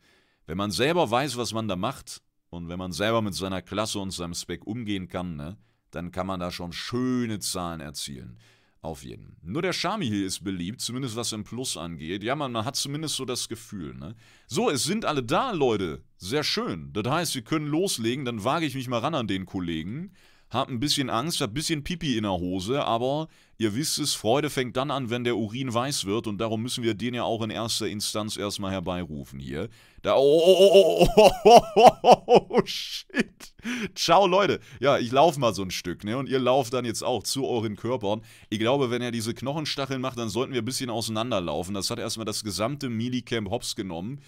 Speaker 1: wenn man selber weiß, was man da macht und wenn man selber mit seiner Klasse und seinem Spec umgehen kann, ne, dann kann man da schon schöne Zahlen erzielen auf jeden. Nur der Shami hier ist beliebt, zumindest was im Plus angeht. Ja, man, man hat zumindest so das Gefühl. Ne? So, es sind alle da, Leute. Sehr schön. Das heißt, wir können loslegen. Dann wage ich mich mal ran an den Kollegen. Hab ein bisschen Angst, hab ein bisschen Pipi in der Hose, aber Ihr wisst es, Freude fängt dann an, wenn der Urin weiß wird und darum müssen wir den ja auch in erster Instanz erstmal herbeirufen hier. Da oh, oh, oh, oh, shit. Ciao Leute. Ja, ich laufe mal so ein Stück, ne? Und ihr lauft dann jetzt auch zu euren Körpern. Ich glaube, wenn er diese Knochenstacheln macht, dann sollten wir ein bisschen auseinanderlaufen. Das hat erstmal das gesamte Milicamp hops genommen.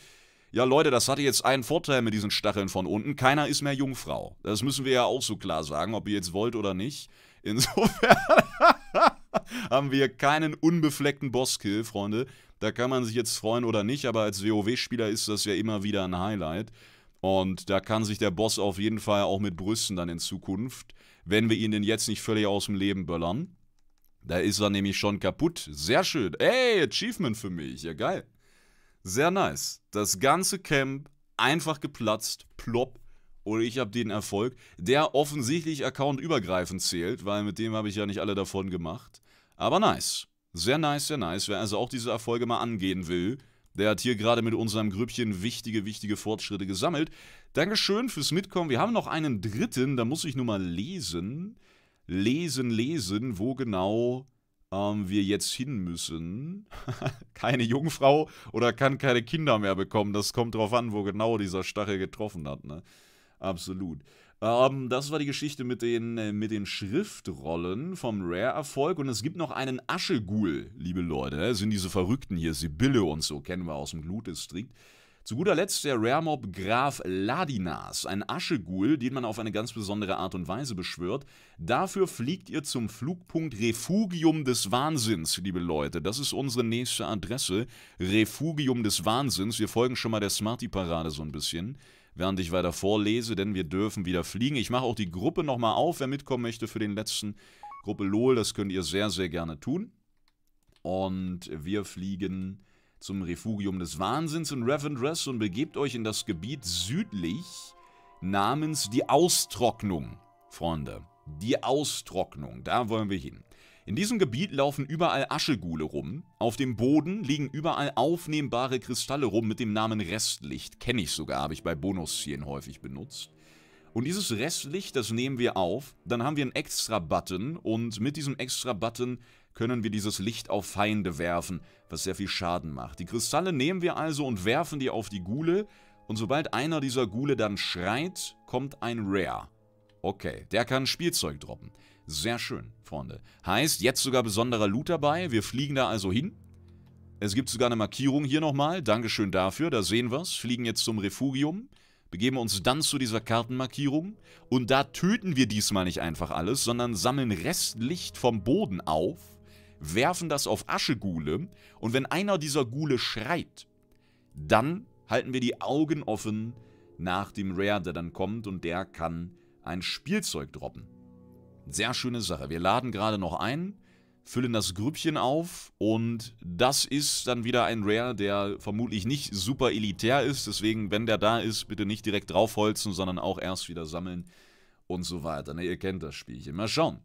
Speaker 1: Ja, Leute, das hatte jetzt einen Vorteil mit diesen Stacheln von unten. Keiner ist mehr Jungfrau. Das müssen wir ja auch so klar sagen, ob ihr jetzt wollt oder nicht. Insofern haben wir keinen unbefleckten Bosskill, Freunde. Da kann man sich jetzt freuen oder nicht, aber als WoW-Spieler ist das ja immer wieder ein Highlight. Und da kann sich der Boss auf jeden Fall auch mit brüsten dann in Zukunft, wenn wir ihn denn jetzt nicht völlig aus dem Leben böllern. Da ist er nämlich schon kaputt. Sehr schön. Ey, Achievement für mich. Ja, geil. Sehr nice. Das ganze Camp einfach geplatzt, plopp oder ich habe den Erfolg, der offensichtlich accountübergreifend zählt, weil mit dem habe ich ja nicht alle davon gemacht. Aber nice. Sehr nice, sehr nice. Wer also auch diese Erfolge mal angehen will, der hat hier gerade mit unserem Grüppchen wichtige, wichtige Fortschritte gesammelt. Dankeschön fürs Mitkommen. Wir haben noch einen dritten, da muss ich nur mal lesen. Lesen, lesen, wo genau ähm, wir jetzt hin müssen. keine Jungfrau oder kann keine Kinder mehr bekommen. Das kommt drauf an, wo genau dieser Stachel getroffen hat. Ne? Absolut. Ähm, das war die Geschichte mit den, äh, mit den Schriftrollen vom Rare-Erfolg. Und es gibt noch einen Aschegul, liebe Leute. Das ne? sind diese Verrückten hier, Sibylle und so, kennen wir aus dem Glutdistrikt. Zu guter Letzt der Rare-Mob Graf Ladinas, ein Aschegul, den man auf eine ganz besondere Art und Weise beschwört. Dafür fliegt ihr zum Flugpunkt Refugium des Wahnsinns, liebe Leute. Das ist unsere nächste Adresse, Refugium des Wahnsinns. Wir folgen schon mal der Smarty-Parade so ein bisschen während ich weiter vorlese, denn wir dürfen wieder fliegen. Ich mache auch die Gruppe nochmal auf, wer mitkommen möchte für den letzten Gruppe LOL. Das könnt ihr sehr, sehr gerne tun. Und wir fliegen zum Refugium des Wahnsinns in Ravendress und begebt euch in das Gebiet südlich namens die Austrocknung, Freunde. Die Austrocknung, da wollen wir hin. In diesem Gebiet laufen überall Aschegule rum, auf dem Boden liegen überall aufnehmbare Kristalle rum mit dem Namen Restlicht, kenne ich sogar, habe ich bei Bonuszielen häufig benutzt. Und dieses Restlicht, das nehmen wir auf, dann haben wir einen Extra-Button und mit diesem Extra-Button können wir dieses Licht auf Feinde werfen, was sehr viel Schaden macht. Die Kristalle nehmen wir also und werfen die auf die Gule und sobald einer dieser Gule dann schreit, kommt ein Rare. Okay, der kann Spielzeug droppen. Sehr schön, Freunde. Heißt, jetzt sogar besonderer Loot dabei. Wir fliegen da also hin. Es gibt sogar eine Markierung hier nochmal. Dankeschön dafür, da sehen wir es. Fliegen jetzt zum Refugium. Begeben uns dann zu dieser Kartenmarkierung. Und da töten wir diesmal nicht einfach alles, sondern sammeln Restlicht vom Boden auf, werfen das auf Aschegule. Und wenn einer dieser Gule schreit, dann halten wir die Augen offen nach dem Rare, der dann kommt. Und der kann ein Spielzeug droppen. Sehr schöne Sache. Wir laden gerade noch ein, füllen das Grüppchen auf und das ist dann wieder ein Rare, der vermutlich nicht super elitär ist. Deswegen, wenn der da ist, bitte nicht direkt draufholzen, sondern auch erst wieder sammeln und so weiter. Ne, ihr kennt das Spielchen. Mal schauen,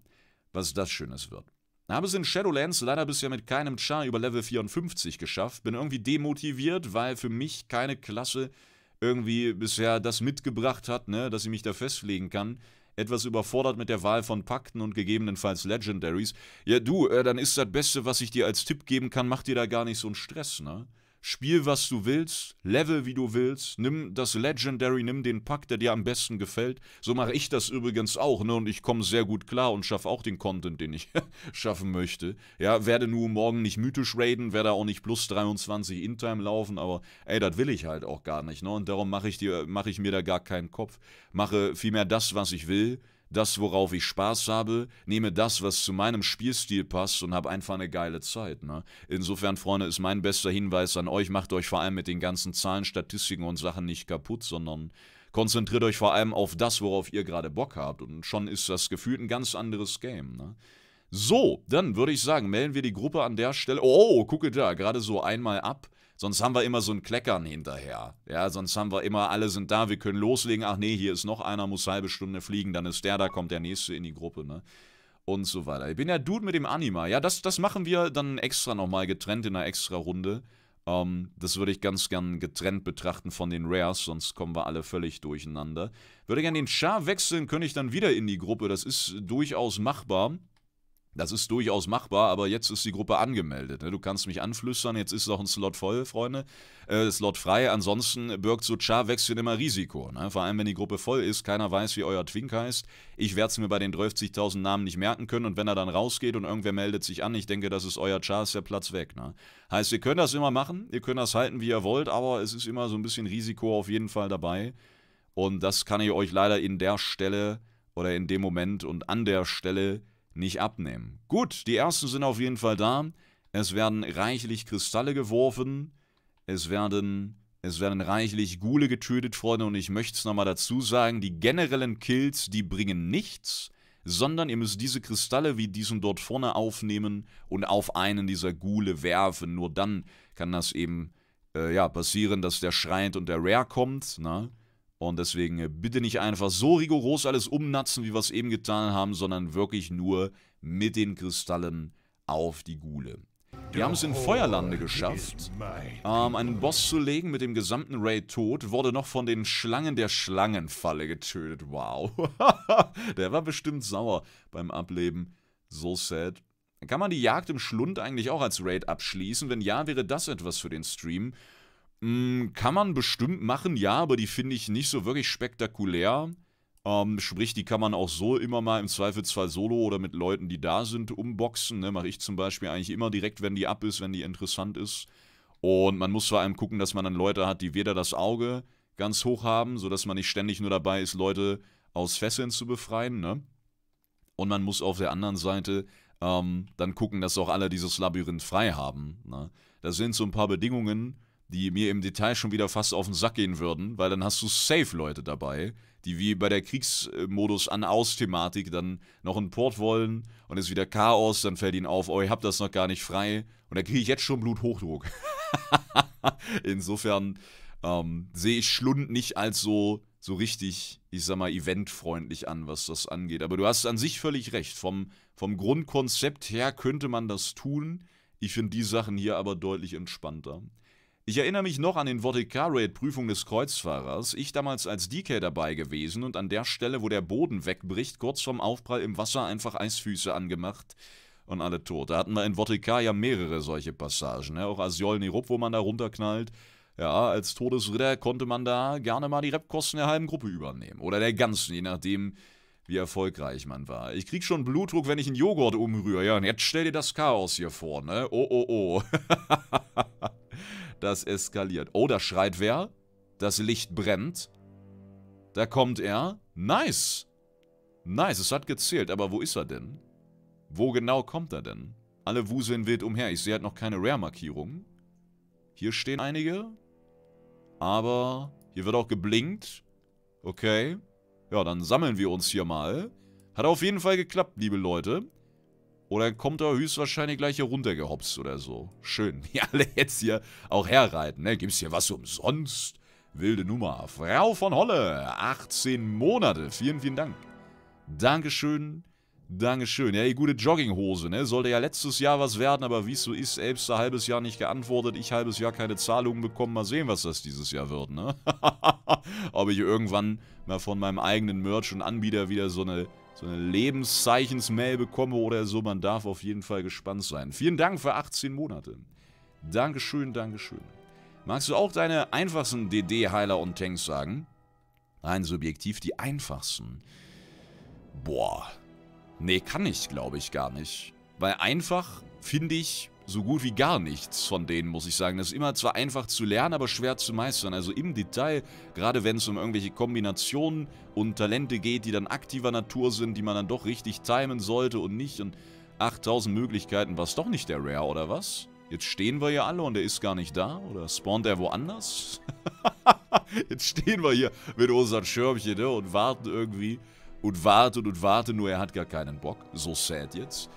Speaker 1: was das Schönes wird. Habe es in Shadowlands leider bisher mit keinem Char über Level 54 geschafft. Bin irgendwie demotiviert, weil für mich keine Klasse irgendwie bisher das mitgebracht hat, ne, dass ich mich da festlegen kann etwas überfordert mit der Wahl von Pakten und gegebenenfalls Legendaries. Ja, du, äh, dann ist das Beste, was ich dir als Tipp geben kann, mach dir da gar nicht so einen Stress, ne? Spiel, was du willst, level, wie du willst, nimm das Legendary, nimm den Pack, der dir am besten gefällt. So mache ich das übrigens auch, ne? Und ich komme sehr gut klar und schaffe auch den Content, den ich schaffen möchte. Ja, werde nur morgen nicht mythisch raiden, werde auch nicht plus 23 in-time laufen, aber ey, das will ich halt auch gar nicht, ne? Und darum mache ich, mach ich mir da gar keinen Kopf. Mache vielmehr das, was ich will das, worauf ich Spaß habe, nehme das, was zu meinem Spielstil passt und habe einfach eine geile Zeit. Ne? Insofern, Freunde, ist mein bester Hinweis an euch, macht euch vor allem mit den ganzen Zahlen, Statistiken und Sachen nicht kaputt, sondern konzentriert euch vor allem auf das, worauf ihr gerade Bock habt. Und schon ist das gefühlt ein ganz anderes Game. Ne? So, dann würde ich sagen, melden wir die Gruppe an der Stelle. Oh, gucke da, gerade so einmal ab. Sonst haben wir immer so ein Kleckern hinterher. Ja, sonst haben wir immer, alle sind da, wir können loslegen. Ach nee, hier ist noch einer, muss halbe Stunde fliegen, dann ist der da, kommt der nächste in die Gruppe, ne? Und so weiter. Ich bin ja Dude mit dem Anima. Ja, das, das machen wir dann extra nochmal getrennt in einer extra Runde. Um, ähm, das würde ich ganz gern getrennt betrachten von den Rares, sonst kommen wir alle völlig durcheinander. Würde gern den Char wechseln, könnte ich dann wieder in die Gruppe. Das ist durchaus machbar. Das ist durchaus machbar, aber jetzt ist die Gruppe angemeldet. Ne? Du kannst mich anflüstern, jetzt ist auch ein Slot voll, Freunde. Äh, Slot frei, ansonsten birgt so Char-Wechseln immer Risiko. Ne? Vor allem, wenn die Gruppe voll ist, keiner weiß, wie euer Twink heißt. Ich werde es mir bei den 30.000 Namen nicht merken können und wenn er dann rausgeht und irgendwer meldet sich an, ich denke, das ist euer Char, ist der Platz weg. Ne? Heißt, ihr könnt das immer machen, ihr könnt das halten, wie ihr wollt, aber es ist immer so ein bisschen Risiko auf jeden Fall dabei. Und das kann ich euch leider in der Stelle oder in dem Moment und an der Stelle nicht abnehmen. Gut, die ersten sind auf jeden Fall da. Es werden reichlich Kristalle geworfen. Es werden, es werden reichlich Gule getötet, Freunde. Und ich möchte es nochmal dazu sagen, die generellen Kills, die bringen nichts. Sondern ihr müsst diese Kristalle wie diesen dort vorne aufnehmen und auf einen dieser Gule werfen. Nur dann kann das eben äh, ja, passieren, dass der schreit und der Rare kommt. Na? Ne? Und deswegen äh, bitte nicht einfach so rigoros alles umnatzen, wie wir es eben getan haben, sondern wirklich nur mit den Kristallen auf die Gule. Wir haben es in Feuerlande oh, geschafft, ähm, einen Boss zu legen mit dem gesamten Raid tot, wurde noch von den Schlangen der Schlangenfalle getötet. Wow. der war bestimmt sauer beim Ableben. So sad. Kann man die Jagd im Schlund eigentlich auch als Raid abschließen? Wenn ja, wäre das etwas für den Stream. Hm, kann man bestimmt machen, ja, aber die finde ich nicht so wirklich spektakulär. Ähm, sprich, die kann man auch so immer mal im Zweifelsfall solo oder mit Leuten, die da sind, umboxen. Ne? Mache ich zum Beispiel eigentlich immer direkt, wenn die ab ist, wenn die interessant ist. Und man muss vor allem gucken, dass man dann Leute hat, die weder das Auge ganz hoch haben, sodass man nicht ständig nur dabei ist, Leute aus Fesseln zu befreien. Ne? Und man muss auf der anderen Seite ähm, dann gucken, dass auch alle dieses Labyrinth frei haben. Ne? Das sind so ein paar Bedingungen, die mir im Detail schon wieder fast auf den Sack gehen würden, weil dann hast du safe Leute dabei, die wie bei der Kriegsmodus an aus Thematik dann noch einen Port wollen und ist wieder Chaos, dann fällt ihnen auf, oh, ich hab das noch gar nicht frei und da kriege ich jetzt schon Bluthochdruck. Insofern ähm, sehe ich Schlund nicht als so so richtig, ich sag mal, eventfreundlich an, was das angeht. Aber du hast an sich völlig recht. Vom, vom Grundkonzept her könnte man das tun. Ich finde die Sachen hier aber deutlich entspannter. Ich erinnere mich noch an den Vodicar-Raid-Prüfung des Kreuzfahrers, ich damals als DK dabei gewesen und an der Stelle, wo der Boden wegbricht, kurz vorm Aufprall im Wasser einfach Eisfüße angemacht und alle tot. Da hatten wir in Vodicar ja mehrere solche Passagen, ne? auch Asiolni Rupp, wo man da runterknallt. Ja, als Todesritter konnte man da gerne mal die Repkosten der halben Gruppe übernehmen. Oder der ganzen, je nachdem, wie erfolgreich man war. Ich krieg schon Blutdruck, wenn ich einen Joghurt umrühre. Ja, und jetzt stell dir das Chaos hier vor, ne? Oh, oh, oh. Das eskaliert. Oh, da schreit wer? Das Licht brennt. Da kommt er. Nice. Nice, es hat gezählt. Aber wo ist er denn? Wo genau kommt er denn? Alle wuseln wild umher. Ich sehe halt noch keine rare markierungen Hier stehen einige. Aber hier wird auch geblinkt. Okay. Ja, dann sammeln wir uns hier mal. Hat auf jeden Fall geklappt, liebe Leute. Oder kommt er höchstwahrscheinlich gleich hier runtergehopst oder so. Schön, wie alle jetzt hier auch herreiten, ne? Gibt's hier was umsonst? Wilde Nummer. Frau von Holle, 18 Monate. Vielen, vielen Dank. Dankeschön. Dankeschön. Ja, die gute Jogginghose, ne? Sollte ja letztes Jahr was werden, aber wie es so ist, selbst ein halbes Jahr nicht geantwortet, ich halbes Jahr keine Zahlungen bekommen. Mal sehen, was das dieses Jahr wird, ne? Ob ich irgendwann mal von meinem eigenen Merch und Anbieter wieder so eine so eine Lebenszeichens-Mail bekomme oder so. Man darf auf jeden Fall gespannt sein. Vielen Dank für 18 Monate. Dankeschön, Dankeschön. Magst du auch deine einfachsten DD-Heiler und Tanks sagen? Nein, subjektiv die einfachsten. Boah. Nee, kann ich, glaube ich, gar nicht. Weil einfach, finde ich, so gut wie gar nichts von denen, muss ich sagen. Das ist immer zwar einfach zu lernen, aber schwer zu meistern. Also im Detail, gerade wenn es um irgendwelche Kombinationen und Talente geht, die dann aktiver Natur sind, die man dann doch richtig timen sollte und nicht. Und 8000 Möglichkeiten war es doch nicht der Rare, oder was? Jetzt stehen wir hier alle und er ist gar nicht da? Oder spawnt er woanders? Jetzt stehen wir hier mit unseren Schirmchen ne, und warten irgendwie. Und warten und warten, nur er hat gar keinen Bock. So sad jetzt.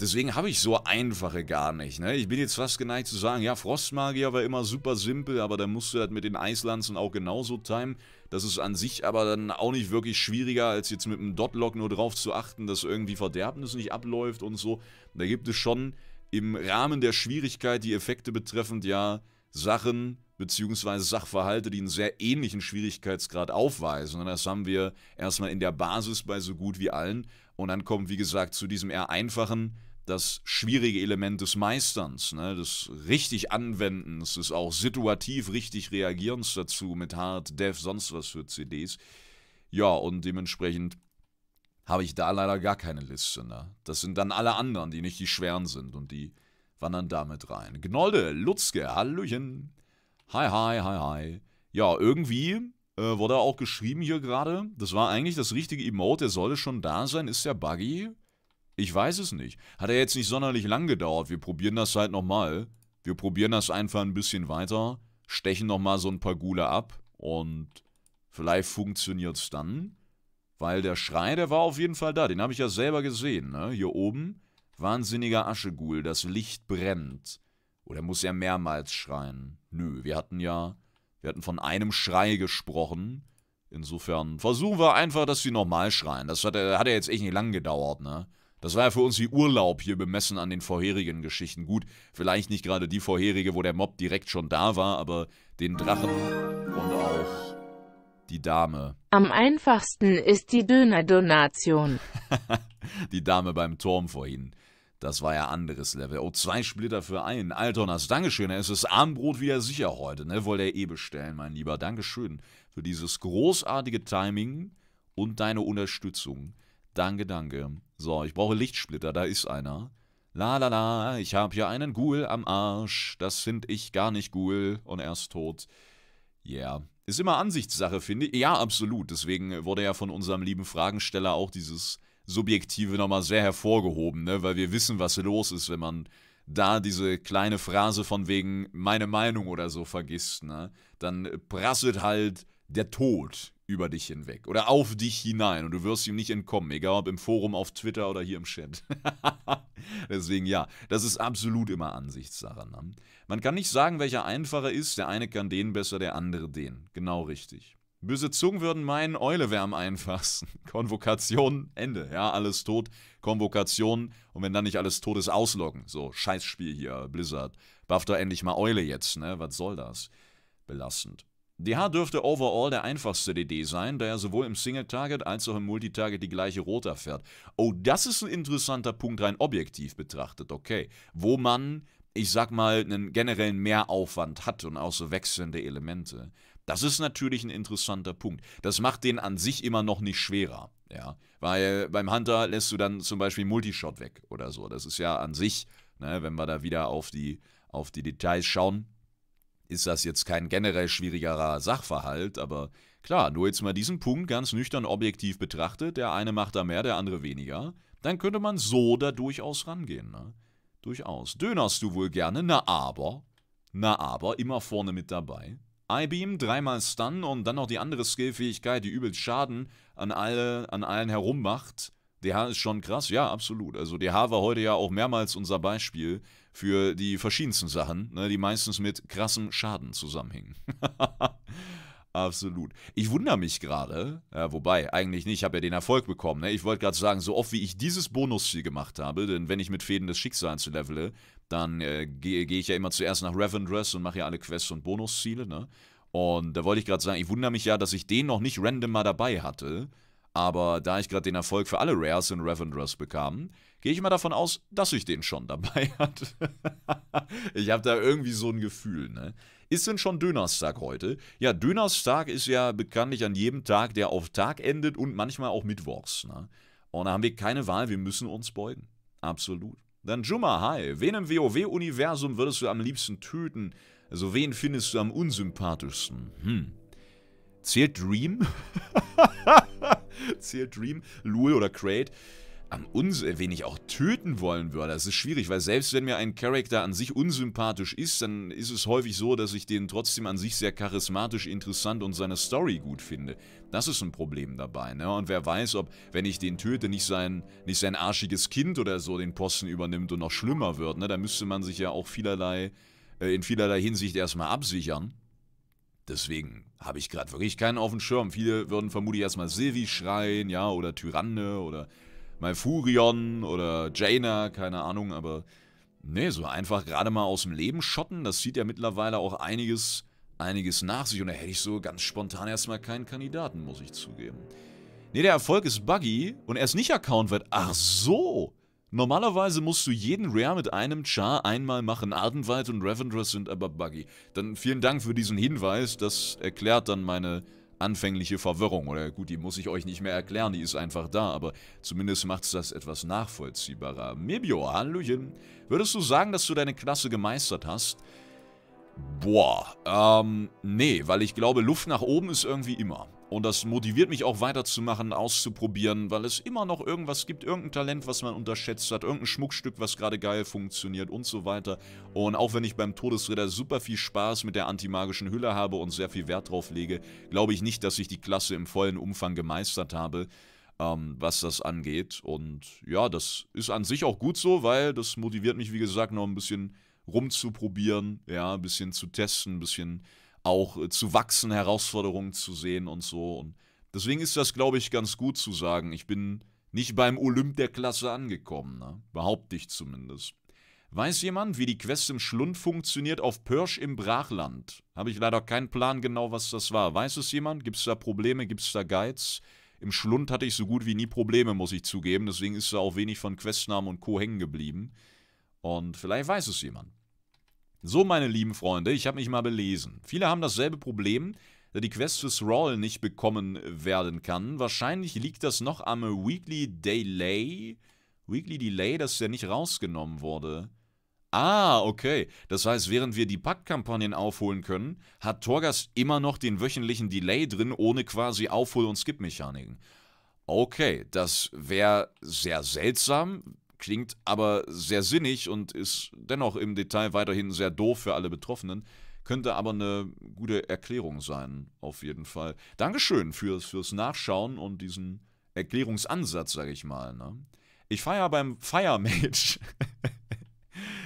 Speaker 1: Deswegen habe ich so einfache gar nicht. Ne? Ich bin jetzt fast geneigt zu sagen, ja, Frostmagier war immer super simpel, aber dann musst du halt mit den Eislanzen auch genauso timen. Das ist an sich aber dann auch nicht wirklich schwieriger, als jetzt mit einem Dotlock nur drauf zu achten, dass irgendwie Verderbnis nicht abläuft und so. Da gibt es schon im Rahmen der Schwierigkeit, die Effekte betreffend, ja, Sachen bzw. Sachverhalte, die einen sehr ähnlichen Schwierigkeitsgrad aufweisen. Und das haben wir erstmal in der Basis bei so gut wie allen. Und dann kommt, wie gesagt, zu diesem eher einfachen, das schwierige Element des Meisterns, ne, des richtig Anwendens, des auch situativ richtig Reagierens dazu mit Hard, Dev, sonst was für CDs. Ja, und dementsprechend habe ich da leider gar keine Liste. Ne? Das sind dann alle anderen, die nicht die schweren sind und die wandern damit rein. Gnolde, Lutzke, Hallöchen. Hi, hi, hi, hi. Ja, irgendwie äh, wurde auch geschrieben hier gerade. Das war eigentlich das richtige Emote, der sollte schon da sein. Ist der Buggy? Ich weiß es nicht. Hat ja jetzt nicht sonderlich lang gedauert. Wir probieren das halt nochmal. Wir probieren das einfach ein bisschen weiter, stechen nochmal so ein paar Gule ab und vielleicht funktioniert es dann. Weil der Schrei, der war auf jeden Fall da. Den habe ich ja selber gesehen, ne? Hier oben. Wahnsinniger Aschegul, das Licht brennt. Oder oh, muss er mehrmals schreien? Nö, wir hatten ja, wir hatten von einem Schrei gesprochen. Insofern versuchen wir einfach, dass sie nochmal schreien. Das hat, hat ja jetzt echt nicht lang gedauert, ne? Das war ja für uns wie Urlaub hier bemessen an den vorherigen Geschichten. Gut, vielleicht nicht gerade die vorherige, wo der Mob direkt schon da war, aber den Drachen und auch die Dame. Am einfachsten ist die Döner-Donation. die Dame beim Turm vorhin. Das war ja anderes Level. Oh, zwei Splitter für einen. Altonas, Dankeschön. Es ist Armbrot wieder sicher heute, ne? Wollt ihr eh bestellen, mein Lieber. Dankeschön für dieses großartige Timing und deine Unterstützung. Danke, danke. So, ich brauche Lichtsplitter, da ist einer. La la la, ich habe hier einen Ghoul am Arsch. Das finde ich gar nicht Ghoul und er ist tot. yeah. ist immer Ansichtssache, finde ich. Ja, absolut. Deswegen wurde ja von unserem lieben Fragensteller auch dieses Subjektive nochmal sehr hervorgehoben, ne? weil wir wissen, was los ist, wenn man da diese kleine Phrase von wegen meine Meinung oder so vergisst, ne? dann prasselt halt der Tod über dich hinweg oder auf dich hinein und du wirst ihm nicht entkommen, egal ob im Forum, auf Twitter oder hier im Chat. Deswegen ja, das ist absolut immer Ansichtssache. Ne? Man kann nicht sagen, welcher einfacher ist, der eine kann den besser, der andere den. Genau richtig. Böse Zungen würden meinen, Eule wäre am einfachsten. Konvokation, Ende. Ja, alles tot. Konvokation. Und wenn dann nicht alles tot ist, ausloggen. So, Scheißspiel hier, Blizzard. Buff doch endlich mal Eule jetzt, ne? Was soll das? Belastend. DH dürfte overall der einfachste DD sein, da er sowohl im Single-Target als auch im Multitarget die gleiche Rota fährt. Oh, das ist ein interessanter Punkt rein objektiv betrachtet, okay. Wo man, ich sag mal, einen generellen Mehraufwand hat und auch so wechselnde Elemente. Das ist natürlich ein interessanter Punkt. Das macht den an sich immer noch nicht schwerer, ja. Weil beim Hunter lässt du dann zum Beispiel Multishot weg oder so. Das ist ja an sich, ne, wenn wir da wieder auf die, auf die Details schauen, ist das jetzt kein generell schwierigerer Sachverhalt, aber klar, nur jetzt mal diesen Punkt ganz nüchtern objektiv betrachtet, der eine macht da mehr, der andere weniger, dann könnte man so da durchaus rangehen, ne? Durchaus. Dönerst du wohl gerne? Na aber. Na aber, immer vorne mit dabei. I-Beam, dreimal Stun und dann noch die andere Skillfähigkeit, die übelst Schaden an, alle, an allen herummacht. DH ist schon krass, ja, absolut. Also DH war heute ja auch mehrmals unser Beispiel für die verschiedensten Sachen, ne, die meistens mit krassem Schaden zusammenhängen. absolut. Ich wundere mich gerade, ja, wobei eigentlich nicht, ich habe ja den Erfolg bekommen. Ne? Ich wollte gerade sagen, so oft wie ich dieses Bonusziel gemacht habe, denn wenn ich mit Fäden des Schicksals levele, dann äh, gehe geh ich ja immer zuerst nach Revendress und mache ja alle Quests und Bonusziele. Ne? Und da wollte ich gerade sagen, ich wundere mich ja, dass ich den noch nicht random mal dabei hatte. Aber da ich gerade den Erfolg für alle Rares in Revendreth bekam, gehe ich mal davon aus, dass ich den schon dabei hatte. ich habe da irgendwie so ein Gefühl, ne? Ist denn schon Dönerstag heute? Ja, Dönerstag ist ja bekanntlich an jedem Tag, der auf Tag endet und manchmal auch mittwochs, ne? Und da haben wir keine Wahl, wir müssen uns beugen. Absolut. Dann Juma, hi. Wen im WoW-Universum würdest du am liebsten töten? Also wen findest du am unsympathischsten? Hm. Zählt Dream? zählt Dream, Lul oder Crate, am uns äh, wen ich auch töten wollen würde. Das ist schwierig, weil selbst wenn mir ein Charakter an sich unsympathisch ist, dann ist es häufig so, dass ich den trotzdem an sich sehr charismatisch, interessant und seine Story gut finde. Das ist ein Problem dabei, ne? Und wer weiß, ob, wenn ich den töte, nicht sein, nicht sein arschiges Kind oder so den Posten übernimmt und noch schlimmer wird, ne? Da müsste man sich ja auch vielerlei, äh, in vielerlei Hinsicht erstmal absichern. Deswegen habe ich gerade wirklich keinen auf dem Schirm. Viele würden vermutlich erstmal Silvi schreien, ja, oder Tyranne oder Malfurion oder Jaina, keine Ahnung, aber nee, so einfach gerade mal aus dem Leben schotten, das sieht ja mittlerweile auch einiges, einiges nach sich und da hätte ich so ganz spontan erstmal keinen Kandidaten, muss ich zugeben. Nee, der Erfolg ist buggy und er ist nicht Account-Wert. Ach so! Normalerweise musst du jeden Rare mit einem Char einmal machen. Ardenwald und Revendra sind aber buggy. Dann vielen Dank für diesen Hinweis. Das erklärt dann meine anfängliche Verwirrung. Oder gut, die muss ich euch nicht mehr erklären. Die ist einfach da. Aber zumindest macht es das etwas nachvollziehbarer. Mibio, Hallöchen. Würdest du sagen, dass du deine Klasse gemeistert hast? Boah, ähm, nee, weil ich glaube, Luft nach oben ist irgendwie immer. Und das motiviert mich auch weiterzumachen, auszuprobieren, weil es immer noch irgendwas gibt, irgendein Talent, was man unterschätzt hat, irgendein Schmuckstück, was gerade geil funktioniert und so weiter. Und auch wenn ich beim Todesritter super viel Spaß mit der antimagischen Hülle habe und sehr viel Wert drauf lege, glaube ich nicht, dass ich die Klasse im vollen Umfang gemeistert habe, ähm, was das angeht. Und ja, das ist an sich auch gut so, weil das motiviert mich, wie gesagt, noch ein bisschen rumzuprobieren, ja, ein bisschen zu testen, ein bisschen auch äh, zu wachsen, Herausforderungen zu sehen und so. Und deswegen ist das, glaube ich, ganz gut zu sagen. Ich bin nicht beim Olymp der Klasse angekommen, ne? behaupte ich zumindest. Weiß jemand, wie die Quest im Schlund funktioniert auf Pörsch im Brachland? Habe ich leider keinen Plan genau, was das war. Weiß es jemand? Gibt es da Probleme? Gibt es da Guides? Im Schlund hatte ich so gut wie nie Probleme, muss ich zugeben. Deswegen ist da auch wenig von Questnamen und Co. hängen geblieben. Und vielleicht weiß es jemand. So, meine lieben Freunde, ich habe mich mal belesen. Viele haben dasselbe Problem, da die Quest für Thrall nicht bekommen werden kann. Wahrscheinlich liegt das noch am Weekly Delay. Weekly Delay, dass der nicht rausgenommen wurde. Ah, okay. Das heißt, während wir die Packkampagnen aufholen können, hat Torgas immer noch den wöchentlichen Delay drin, ohne quasi Aufhol- und Skip-Mechaniken. Okay, das wäre sehr seltsam, klingt aber sehr sinnig und ist dennoch im Detail weiterhin sehr doof für alle Betroffenen. Könnte aber eine gute Erklärung sein, auf jeden Fall. Dankeschön fürs, fürs Nachschauen und diesen Erklärungsansatz, sage ich mal. Ne? Ich feiere beim Fire Mage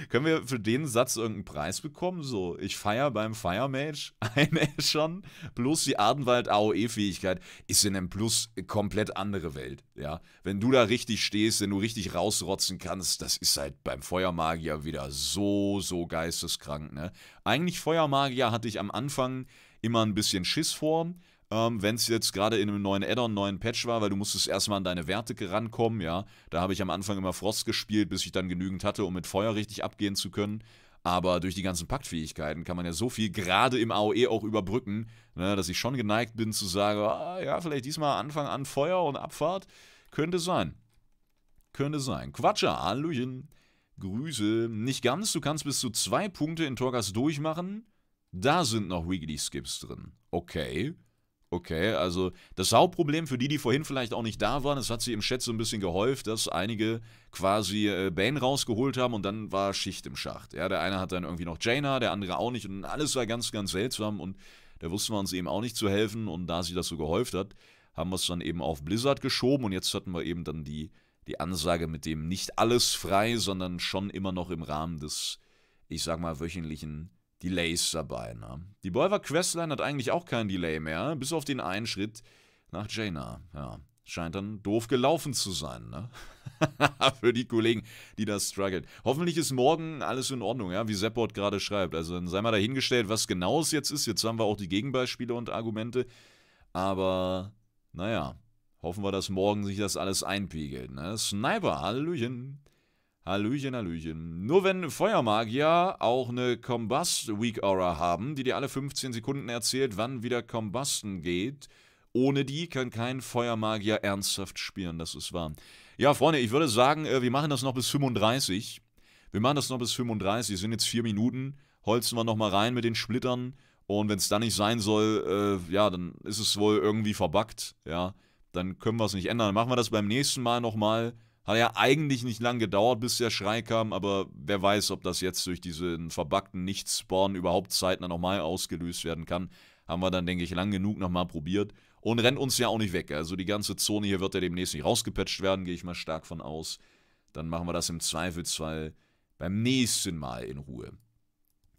Speaker 1: Können wir für den Satz irgendeinen Preis bekommen? So, ich feiere beim Fire Mage ein schon. plus die Ardenwald AOE-Fähigkeit ist in einem Plus komplett andere Welt. Ja, wenn du da richtig stehst, wenn du richtig rausrotzen kannst, das ist halt beim Feuermagier wieder so, so geisteskrank. Ne? Eigentlich Feuermagier hatte ich am Anfang immer ein bisschen Schiss vor ähm, wenn es jetzt gerade in einem neuen Add-on, neuen Patch war, weil du musstest erstmal an deine Werte rankommen, ja. Da habe ich am Anfang immer Frost gespielt, bis ich dann genügend hatte, um mit Feuer richtig abgehen zu können. Aber durch die ganzen Paktfähigkeiten kann man ja so viel gerade im AOE auch überbrücken, ne, dass ich schon geneigt bin zu sagen, ah, ja, vielleicht diesmal Anfang an Feuer und Abfahrt. Könnte sein. Könnte sein. Quatscher, Hallöchen. Grüße. Nicht ganz, du kannst bis zu zwei Punkte in Torgas durchmachen. Da sind noch Wiggly Skips drin. Okay. Okay, also das Hauptproblem für die, die vorhin vielleicht auch nicht da waren, es hat sie im Chat so ein bisschen gehäuft, dass einige quasi äh, Bane rausgeholt haben und dann war Schicht im Schacht. Ja, der eine hat dann irgendwie noch Jaina, der andere auch nicht und alles war ganz, ganz seltsam und da wussten wir uns eben auch nicht zu helfen und da sie das so gehäuft hat, haben wir es dann eben auf Blizzard geschoben und jetzt hatten wir eben dann die, die Ansage mit dem nicht alles frei, sondern schon immer noch im Rahmen des, ich sag mal, wöchentlichen Delays dabei. Ne? Die Bolver Questline hat eigentlich auch keinen Delay mehr, bis auf den einen Schritt nach Jaina. Ja, scheint dann doof gelaufen zu sein, ne? Für die Kollegen, die da strugglen. Hoffentlich ist morgen alles in Ordnung, ja, wie Sepport gerade schreibt. Also dann sei mal dahingestellt, was genau es jetzt ist. Jetzt haben wir auch die Gegenbeispiele und Argumente. Aber, naja, hoffen wir, dass morgen sich das alles einpegelt, ne? Sniper, Hallöchen. Hallöchen, Hallöchen. Nur wenn Feuermagier auch eine Combust Weak Aura haben, die dir alle 15 Sekunden erzählt, wann wieder Combusten geht, ohne die kann kein Feuermagier ernsthaft spielen, das ist wahr. Ja, Freunde, ich würde sagen, äh, wir machen das noch bis 35. Wir machen das noch bis 35, es sind jetzt 4 Minuten, holzen wir nochmal rein mit den Splittern und wenn es dann nicht sein soll, äh, ja, dann ist es wohl irgendwie verbuggt, ja. Dann können wir es nicht ändern. Dann machen wir das beim nächsten Mal nochmal. Hat ja eigentlich nicht lang gedauert, bis der Schrei kam, aber wer weiß, ob das jetzt durch diesen verbackten Nichtspawn überhaupt zeitnah nochmal ausgelöst werden kann. Haben wir dann, denke ich, lang genug nochmal probiert. Und rennt uns ja auch nicht weg. Also die ganze Zone hier wird ja demnächst nicht rausgepatcht werden, gehe ich mal stark von aus. Dann machen wir das im Zweifelsfall beim nächsten Mal in Ruhe.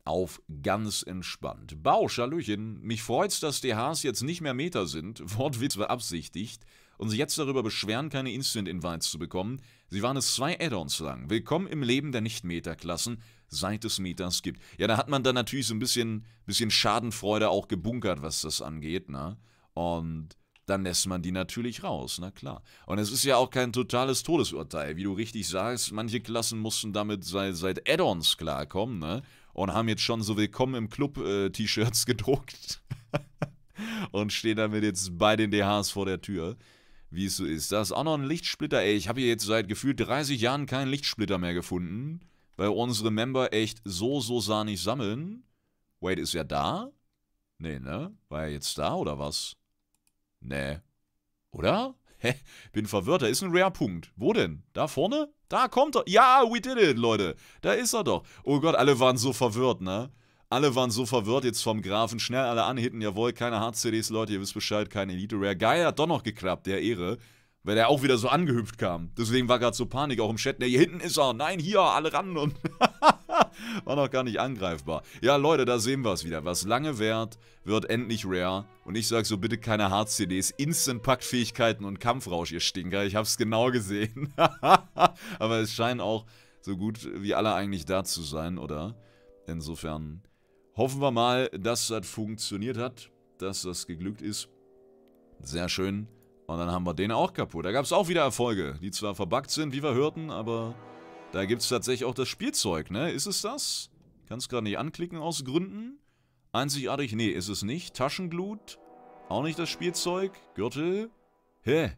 Speaker 1: Auf ganz entspannt. Bausch, Hallöchen, mich freut's, dass DHs jetzt nicht mehr Meter sind. Wortwitz beabsichtigt und sich jetzt darüber beschweren, keine Instant-Invites zu bekommen. Sie waren es zwei Add-ons lang. Willkommen im Leben der Nicht-Meta-Klassen, seit es Metas gibt. Ja, da hat man dann natürlich so ein bisschen, bisschen Schadenfreude auch gebunkert, was das angeht, ne? Und dann lässt man die natürlich raus, na klar. Und es ist ja auch kein totales Todesurteil. Wie du richtig sagst, manche Klassen mussten damit seit, seit Add-ons klarkommen, ne? Und haben jetzt schon so Willkommen im Club-T-Shirts äh, gedruckt. und stehen damit jetzt bei den DHs vor der Tür wie es so ist. Da ist auch noch ein Lichtsplitter. Ey, ich habe hier jetzt seit gefühlt 30 Jahren keinen Lichtsplitter mehr gefunden, weil unsere Member echt so, so sah nicht sammeln. Wait, ist er da? Nee, ne? War er jetzt da oder was? Nee. Oder? Hä? Bin verwirrt. Da ist ein Rare-Punkt. Wo denn? Da vorne? Da kommt er. Ja, we did it, Leute. Da ist er doch. Oh Gott, alle waren so verwirrt, ne? Alle waren so verwirrt jetzt vom Grafen. Schnell alle anhitten, jawohl, keine Hard-CDs, Leute, ihr wisst Bescheid, keine Elite-Rare. Geil, hat doch noch geklappt, der Ehre. Weil der auch wieder so angehüpft kam. Deswegen war gerade so Panik auch im Chat. Ne, hier hinten ist er. Nein, hier, alle ran. Und war noch gar nicht angreifbar. Ja, Leute, da sehen wir es wieder. Was lange währt, wird endlich rare. Und ich sag so, bitte keine Hard-CDs, Instant-Pack-Fähigkeiten und Kampfrausch, ihr Stinker. Ich hab's genau gesehen. Aber es scheinen auch so gut wie alle eigentlich da zu sein, oder? Insofern Hoffen wir mal, dass das funktioniert hat, dass das geglückt ist. Sehr schön. Und dann haben wir den auch kaputt. Da gab es auch wieder Erfolge, die zwar verbuggt sind, wie wir hörten, aber da gibt es tatsächlich auch das Spielzeug, ne? Ist es das? Kann es gerade nicht anklicken aus Gründen. Einzigartig, nee, ist es nicht. Taschenglut, auch nicht das Spielzeug. Gürtel, hä?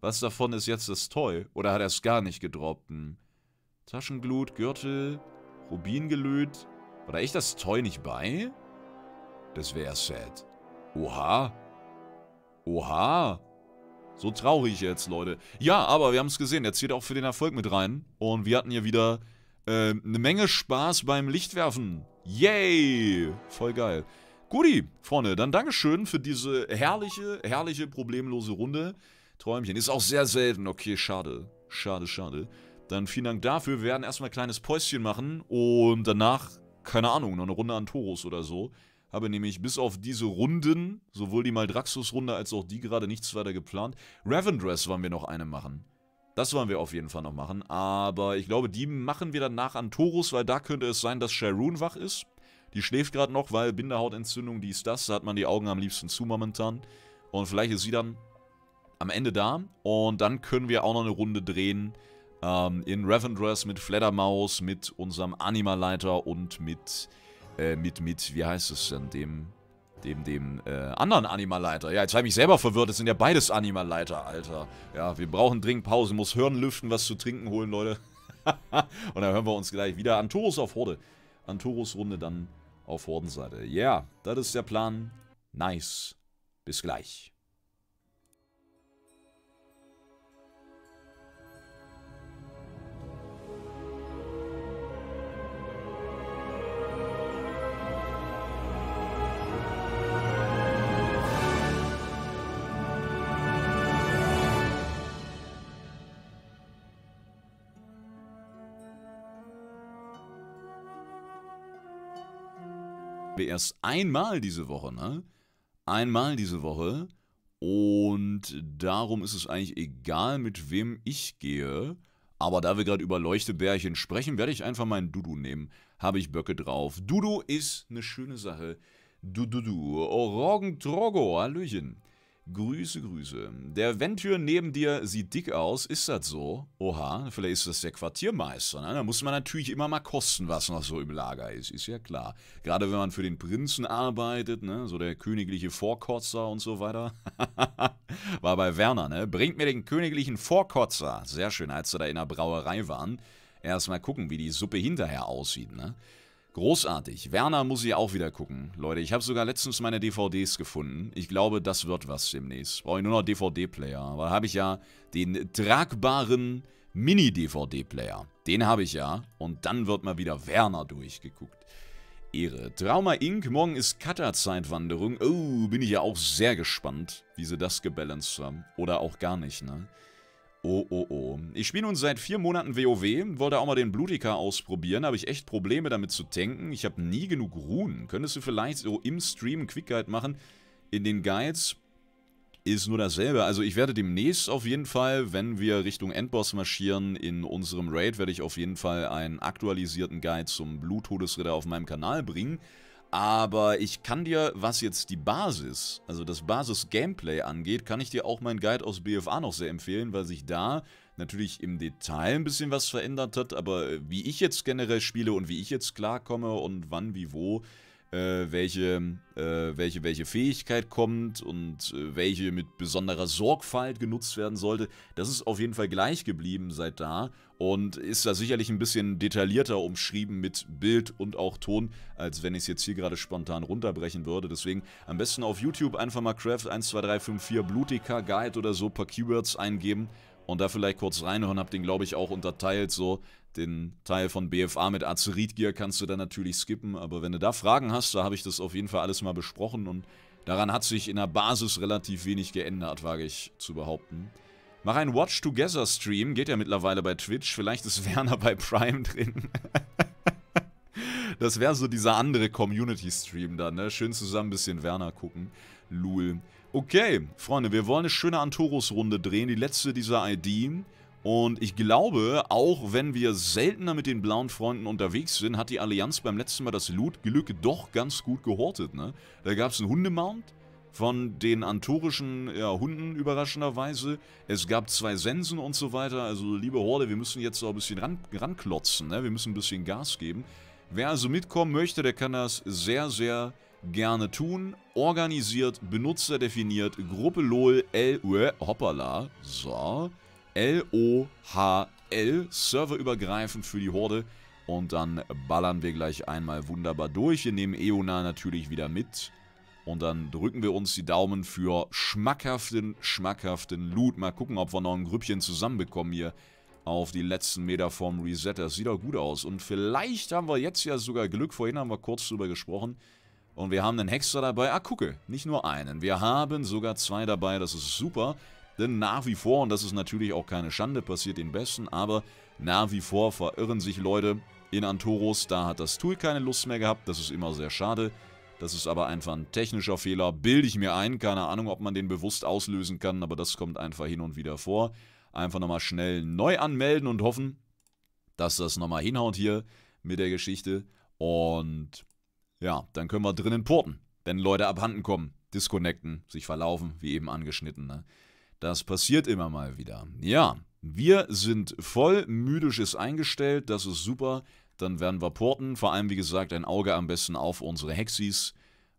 Speaker 1: Was davon ist jetzt das Toy? Oder hat er es gar nicht gedroppt? Hm. Taschenglut, Gürtel, Rubin gelöt. War da ich das Toy nicht bei? Das wäre sad. Oha. Oha. So traurig jetzt, Leute. Ja, aber wir haben es gesehen. Er zählt auch für den Erfolg mit rein. Und wir hatten hier wieder äh, eine Menge Spaß beim Lichtwerfen. Yay! Voll geil. Guti, Freunde, dann Dankeschön für diese herrliche, herrliche, problemlose Runde. Träumchen. Ist auch sehr selten. Okay, schade. Schade, schade. Dann vielen Dank dafür. Wir werden erstmal ein kleines Päuschen machen und danach keine Ahnung, noch eine Runde an Toros oder so. Habe nämlich bis auf diese Runden, sowohl die maldraxus runde als auch die gerade nichts weiter geplant. Ravendress wollen wir noch eine machen. Das wollen wir auf jeden Fall noch machen. Aber ich glaube, die machen wir dann nach an Torus, weil da könnte es sein, dass Sharon wach ist. Die schläft gerade noch, weil Binderhautentzündung, ist das. Da hat man die Augen am liebsten zu momentan. Und vielleicht ist sie dann am Ende da. Und dann können wir auch noch eine Runde drehen ähm, in Ravendress mit Fledermaus, mit unserem Animaleiter und mit, äh, mit, mit, wie heißt es denn, dem, dem, dem äh, anderen Animalleiter. Ja, jetzt habe ich mich selber verwirrt. Das sind ja beides Animalleiter, Alter. Ja, wir brauchen dringend Pause. Muss hören, lüften, was zu trinken holen, Leute. und dann hören wir uns gleich wieder. an Antorus auf Horde. An Antorus Runde dann auf Hordenseite. Ja, yeah, das ist der Plan. Nice. Bis gleich. erst einmal diese Woche, ne? Einmal diese Woche. Und darum ist es eigentlich egal, mit wem ich gehe. Aber da wir gerade über Leuchtebärchen sprechen, werde ich einfach meinen Dudu nehmen. Habe ich Böcke drauf. Dudu ist eine schöne Sache. Dududu. Roggen, Trogo. Hallöchen. Grüße, Grüße. Der Ventür neben dir sieht dick aus, ist das so? Oha, vielleicht ist das der Quartiermeister, ne? Da muss man natürlich immer mal kosten, was noch so im Lager ist, ist ja klar. Gerade wenn man für den Prinzen arbeitet, ne? So der königliche Vorkotzer und so weiter. War bei Werner, ne? Bringt mir den königlichen Vorkotzer. Sehr schön, als wir da in der Brauerei waren. Erstmal gucken, wie die Suppe hinterher aussieht, ne? Großartig. Werner muss ich auch wieder gucken. Leute, ich habe sogar letztens meine DVDs gefunden. Ich glaube, das wird was demnächst. Brauche ich nur noch DVD-Player. Aber habe ich ja den tragbaren Mini-DVD-Player. Den habe ich ja. Und dann wird mal wieder Werner durchgeguckt. Ehre. Trauma Inc. Morgen ist Cutter-Zeitwanderung. Oh, bin ich ja auch sehr gespannt, wie sie das gebalanced haben. Oder auch gar nicht, ne? Oh, oh, oh. Ich spiele nun seit vier Monaten WoW, wollte auch mal den Blutica ausprobieren, habe ich echt Probleme damit zu tanken. Ich habe nie genug Ruhen. Könntest du vielleicht so im Stream einen Quick Guide machen? In den Guides ist nur dasselbe. Also ich werde demnächst auf jeden Fall, wenn wir Richtung Endboss marschieren, in unserem Raid werde ich auf jeden Fall einen aktualisierten Guide zum Bluttodesritter auf meinem Kanal bringen. Aber ich kann dir, was jetzt die Basis, also das Basis-Gameplay angeht, kann ich dir auch meinen Guide aus BFA noch sehr empfehlen, weil sich da natürlich im Detail ein bisschen was verändert hat, aber äh, wie ich jetzt generell spiele und wie ich jetzt klarkomme und wann, wie, wo, äh, welche, äh, welche, welche Fähigkeit kommt und äh, welche mit besonderer Sorgfalt genutzt werden sollte. Das ist auf jeden Fall gleich geblieben seit da und ist da sicherlich ein bisschen detaillierter umschrieben mit Bild und auch Ton, als wenn ich es jetzt hier gerade spontan runterbrechen würde. Deswegen am besten auf YouTube einfach mal Craft 12354 Blutica Guide oder so ein paar Keywords eingeben und da vielleicht kurz reinhören. Hab den, glaube ich, auch unterteilt. So den Teil von BFA mit Azeritgier kannst du dann natürlich skippen, aber wenn du da Fragen hast, da habe ich das auf jeden Fall alles mal besprochen und daran hat sich in der Basis relativ wenig geändert, wage ich zu behaupten. Mach einen Watch Together Stream. Geht ja mittlerweile bei Twitch. Vielleicht ist Werner bei Prime drin. das wäre so dieser andere Community-Stream dann, ne? Schön zusammen ein bisschen Werner gucken. Lul. Okay, Freunde, wir wollen eine schöne Antoros-Runde drehen. Die letzte dieser ID. Und ich glaube, auch wenn wir seltener mit den blauen Freunden unterwegs sind, hat die Allianz beim letzten Mal das Loot-Glück doch ganz gut gehortet, ne? Da gab es einen Hundemount, von den antorischen ja, Hunden überraschenderweise. Es gab zwei Sensen und so weiter. Also liebe Horde, wir müssen jetzt so ein bisschen ran, ranklotzen. Ne? Wir müssen ein bisschen Gas geben. Wer also mitkommen möchte, der kann das sehr, sehr gerne tun. Organisiert, Benutzer definiert, Gruppe LOL, L, hoppala, so, L-O-H-L, serverübergreifend für die Horde. Und dann ballern wir gleich einmal wunderbar durch. Wir nehmen Eona natürlich wieder mit. Und dann drücken wir uns die Daumen für schmackhaften, schmackhaften Loot. Mal gucken, ob wir noch ein Grüppchen zusammenbekommen hier auf die letzten Meter vom Reset. Das sieht doch gut aus. Und vielleicht haben wir jetzt ja sogar Glück. Vorhin haben wir kurz drüber gesprochen. Und wir haben einen Hexer dabei. Ah, gucke, nicht nur einen. Wir haben sogar zwei dabei. Das ist super. Denn nach wie vor, und das ist natürlich auch keine Schande, passiert den Besten, aber nach wie vor verirren sich Leute in Antoros. Da hat das Tool keine Lust mehr gehabt. Das ist immer sehr schade. Das ist aber einfach ein technischer Fehler, bilde ich mir ein. Keine Ahnung, ob man den bewusst auslösen kann, aber das kommt einfach hin und wieder vor. Einfach nochmal schnell neu anmelden und hoffen, dass das nochmal hinhaut hier mit der Geschichte. Und ja, dann können wir drinnen porten, wenn Leute abhanden kommen, disconnecten, sich verlaufen, wie eben angeschnitten. Ne? Das passiert immer mal wieder. Ja, wir sind voll müdisches eingestellt, das ist super. Dann werden wir porten. Vor allem, wie gesagt, ein Auge am besten auf unsere Hexis.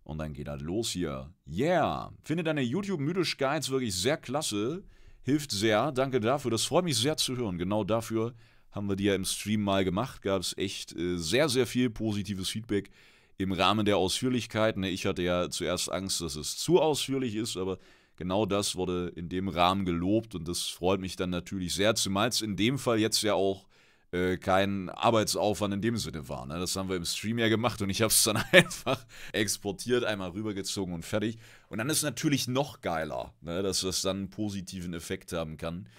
Speaker 1: Und dann geht das los hier. Yeah! Finde deine youtube guides wirklich sehr klasse. Hilft sehr. Danke dafür. Das freut mich sehr zu hören. Genau dafür haben wir die ja im Stream mal gemacht. Gab es echt äh, sehr, sehr viel positives Feedback im Rahmen der Ausführlichkeit. Ne, ich hatte ja zuerst Angst, dass es zu ausführlich ist, aber genau das wurde in dem Rahmen gelobt und das freut mich dann natürlich sehr, zumal es in dem Fall jetzt ja auch äh, kein Arbeitsaufwand in dem Sinne war. Ne? Das haben wir im Stream ja gemacht und ich habe es dann einfach exportiert, einmal rübergezogen und fertig. Und dann ist es natürlich noch geiler, ne? dass das dann einen positiven Effekt haben kann.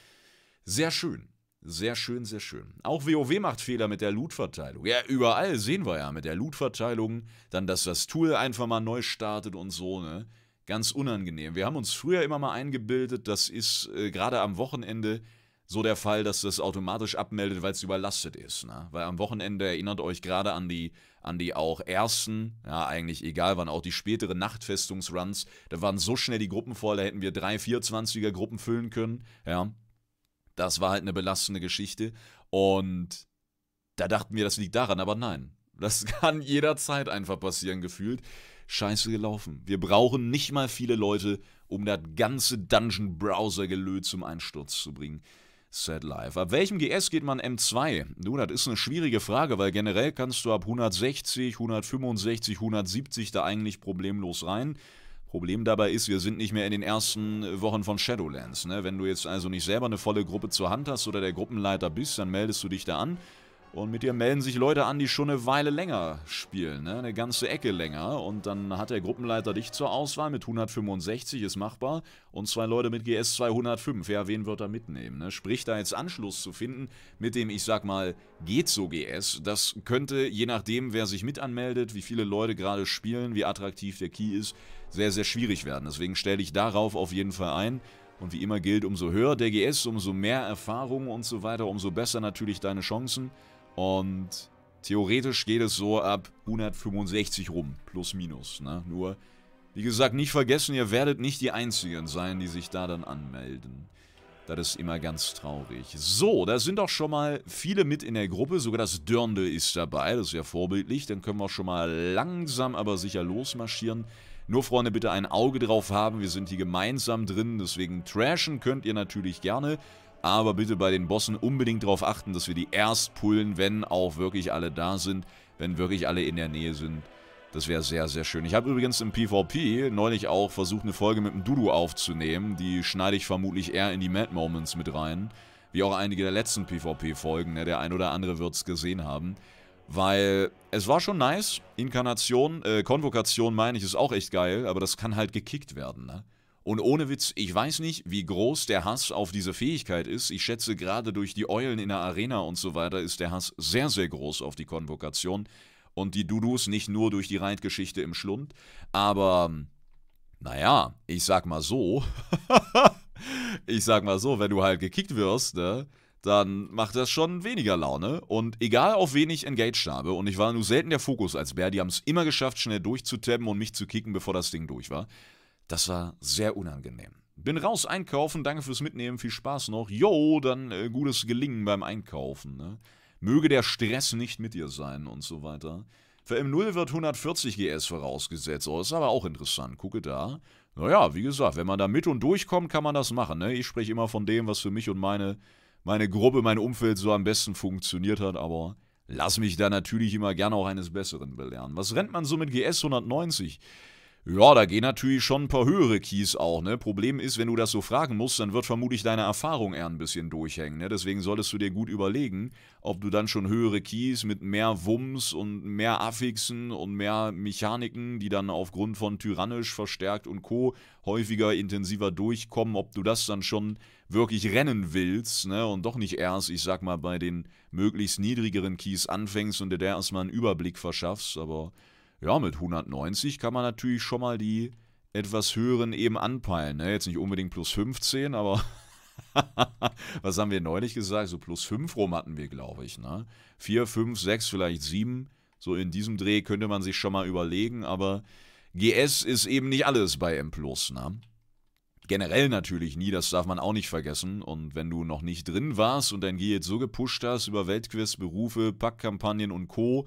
Speaker 1: Sehr schön. Sehr schön, sehr schön. Auch WoW macht Fehler mit der Loot-Verteilung. Ja, überall sehen wir ja mit der Loot-Verteilung. Dann, dass das Tool einfach mal neu startet und so, ne? Ganz unangenehm. Wir haben uns früher immer mal eingebildet, das ist äh, gerade am Wochenende so der Fall, dass das automatisch abmeldet, weil es überlastet ist. Ne? Weil am Wochenende erinnert euch gerade an die, an die auch ersten, ja eigentlich egal wann, auch die späteren Nachtfestungsruns, da waren so schnell die Gruppen voll, da hätten wir drei 24er Gruppen füllen können. Ja, das war halt eine belastende Geschichte und da dachten wir, das liegt daran, aber nein. Das kann jederzeit einfach passieren, gefühlt. Scheiße gelaufen. Wir brauchen nicht mal viele Leute, um das ganze Dungeon-Browser-Gelöt zum Einsturz zu bringen. Set Life. Ab welchem GS geht man M2? Nun, das ist eine schwierige Frage, weil generell kannst du ab 160, 165, 170 da eigentlich problemlos rein. Problem dabei ist, wir sind nicht mehr in den ersten Wochen von Shadowlands. Ne? Wenn du jetzt also nicht selber eine volle Gruppe zur Hand hast oder der Gruppenleiter bist, dann meldest du dich da an. Und mit ihr melden sich Leute an, die schon eine Weile länger spielen, ne? eine ganze Ecke länger. Und dann hat der Gruppenleiter dich zur Auswahl mit 165 ist machbar und zwei Leute mit GS 205. Ja, wen wird er mitnehmen? Ne? Sprich, da jetzt Anschluss zu finden mit dem, ich sag mal, geht so GS. Das könnte, je nachdem, wer sich mit anmeldet, wie viele Leute gerade spielen, wie attraktiv der Key ist, sehr, sehr schwierig werden. Deswegen stelle ich darauf auf jeden Fall ein. Und wie immer gilt, umso höher der GS, umso mehr Erfahrung und so weiter, umso besser natürlich deine Chancen. Und theoretisch geht es so ab 165 rum, plus minus. Ne? Nur, wie gesagt, nicht vergessen, ihr werdet nicht die Einzigen sein, die sich da dann anmelden. Das ist immer ganz traurig. So, da sind auch schon mal viele mit in der Gruppe. Sogar das Dörnde ist dabei. Das ist ja vorbildlich. Dann können wir auch schon mal langsam, aber sicher losmarschieren. Nur, Freunde, bitte ein Auge drauf haben. Wir sind hier gemeinsam drin. Deswegen trashen könnt ihr natürlich gerne. Aber bitte bei den Bossen unbedingt darauf achten, dass wir die erst pullen, wenn auch wirklich alle da sind, wenn wirklich alle in der Nähe sind. Das wäre sehr, sehr schön. Ich habe übrigens im PvP neulich auch versucht, eine Folge mit dem Dudu aufzunehmen. Die schneide ich vermutlich eher in die Mad Moments mit rein. Wie auch einige der letzten PvP-Folgen. Ne? Der ein oder andere wird es gesehen haben. Weil es war schon nice. Inkarnation, äh, Konvokation meine ich, ist auch echt geil. Aber das kann halt gekickt werden. Ne? Und ohne Witz, ich weiß nicht, wie groß der Hass auf diese Fähigkeit ist. Ich schätze, gerade durch die Eulen in der Arena und so weiter ist der Hass sehr, sehr groß auf die Konvokation. Und die Dudus nicht nur durch die Reitgeschichte im Schlund, aber naja, ich sag mal so, ich sag mal so, wenn du halt gekickt wirst, ne, dann macht das schon weniger Laune. Und egal auf wen ich engaged habe, und ich war nur selten der Fokus als Bär, die haben es immer geschafft, schnell durchzutabben und mich zu kicken, bevor das Ding durch war. Das war sehr unangenehm. Bin raus einkaufen, danke fürs Mitnehmen, viel Spaß noch. Jo, dann äh, gutes Gelingen beim Einkaufen. Ne? Möge der Stress nicht mit dir sein und so weiter. Für M0 wird 140 GS vorausgesetzt. Oh, ist aber auch interessant. Gucke da. Naja, wie gesagt, wenn man da mit und durchkommt, kann man das machen. Ne? Ich spreche immer von dem, was für mich und meine, meine Gruppe, mein Umfeld so am besten funktioniert hat, aber lass mich da natürlich immer gerne auch eines Besseren belehren. Was rennt man so mit GS 190? Ja, da gehen natürlich schon ein paar höhere Keys auch, ne? Problem ist, wenn du das so fragen musst, dann wird vermutlich deine Erfahrung eher ein bisschen durchhängen, ne? Deswegen solltest du dir gut überlegen, ob du dann schon höhere Keys mit mehr Wumms und mehr Affixen und mehr Mechaniken, die dann aufgrund von tyrannisch verstärkt und Co. häufiger, intensiver durchkommen, ob du das dann schon wirklich rennen willst, ne? Und doch nicht erst, ich sag mal, bei den möglichst niedrigeren Keys anfängst und dir der erstmal einen Überblick verschaffst, aber ja, mit 190 kann man natürlich schon mal die etwas höheren eben anpeilen. Ne? Jetzt nicht unbedingt plus 15, aber was haben wir neulich gesagt? So plus 5 rum hatten wir, glaube ich. Ne? 4, 5, 6, vielleicht 7. So in diesem Dreh könnte man sich schon mal überlegen, aber GS ist eben nicht alles bei M. Ne? Generell natürlich nie, das darf man auch nicht vergessen. Und wenn du noch nicht drin warst und dein G jetzt so gepusht hast über Weltquiz, Berufe, Packkampagnen und Co.,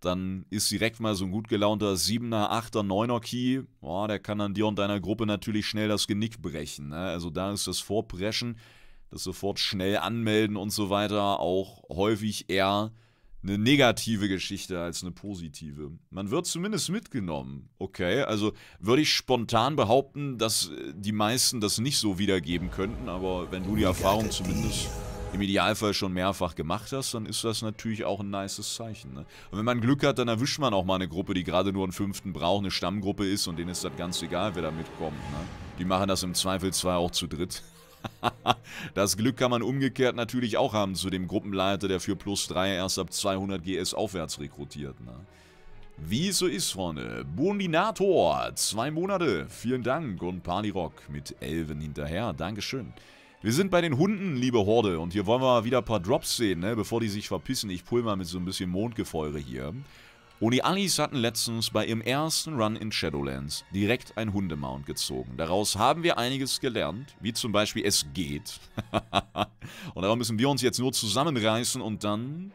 Speaker 1: dann ist direkt mal so ein gut gelaunter 7er, 8er, 9er Key, boah, der kann dann dir und deiner Gruppe natürlich schnell das Genick brechen. Ne? Also da ist das Vorpreschen, das sofort schnell anmelden und so weiter auch häufig eher eine negative Geschichte als eine positive. Man wird zumindest mitgenommen. Okay, also würde ich spontan behaupten, dass äh, die meisten das nicht so wiedergeben könnten, aber wenn du die Erfahrung zumindest im Idealfall schon mehrfach gemacht hast, dann ist das natürlich auch ein nices Zeichen. Ne? Und wenn man Glück hat, dann erwischt man auch mal eine Gruppe, die gerade nur einen fünften braucht, eine Stammgruppe ist und denen ist das ganz egal, wer da mitkommt. Ne? Die machen das im Zweifelsfall auch zu dritt. das Glück kann man umgekehrt natürlich auch haben zu dem Gruppenleiter, der für plus 3 erst ab 200 GS aufwärts rekrutiert. Ne? Wie so ist, Freunde, Bundinator, zwei Monate, vielen Dank und Pali mit Elven hinterher, Dankeschön. Wir sind bei den Hunden, liebe Horde. Und hier wollen wir wieder ein paar Drops sehen, ne? Bevor die sich verpissen. Ich pull mal mit so ein bisschen Mondgefeuere hier. Und die Alice hatten letztens bei ihrem ersten Run in Shadowlands direkt ein Hundemount gezogen. Daraus haben wir einiges gelernt, wie zum Beispiel es geht. und darum müssen wir uns jetzt nur zusammenreißen und dann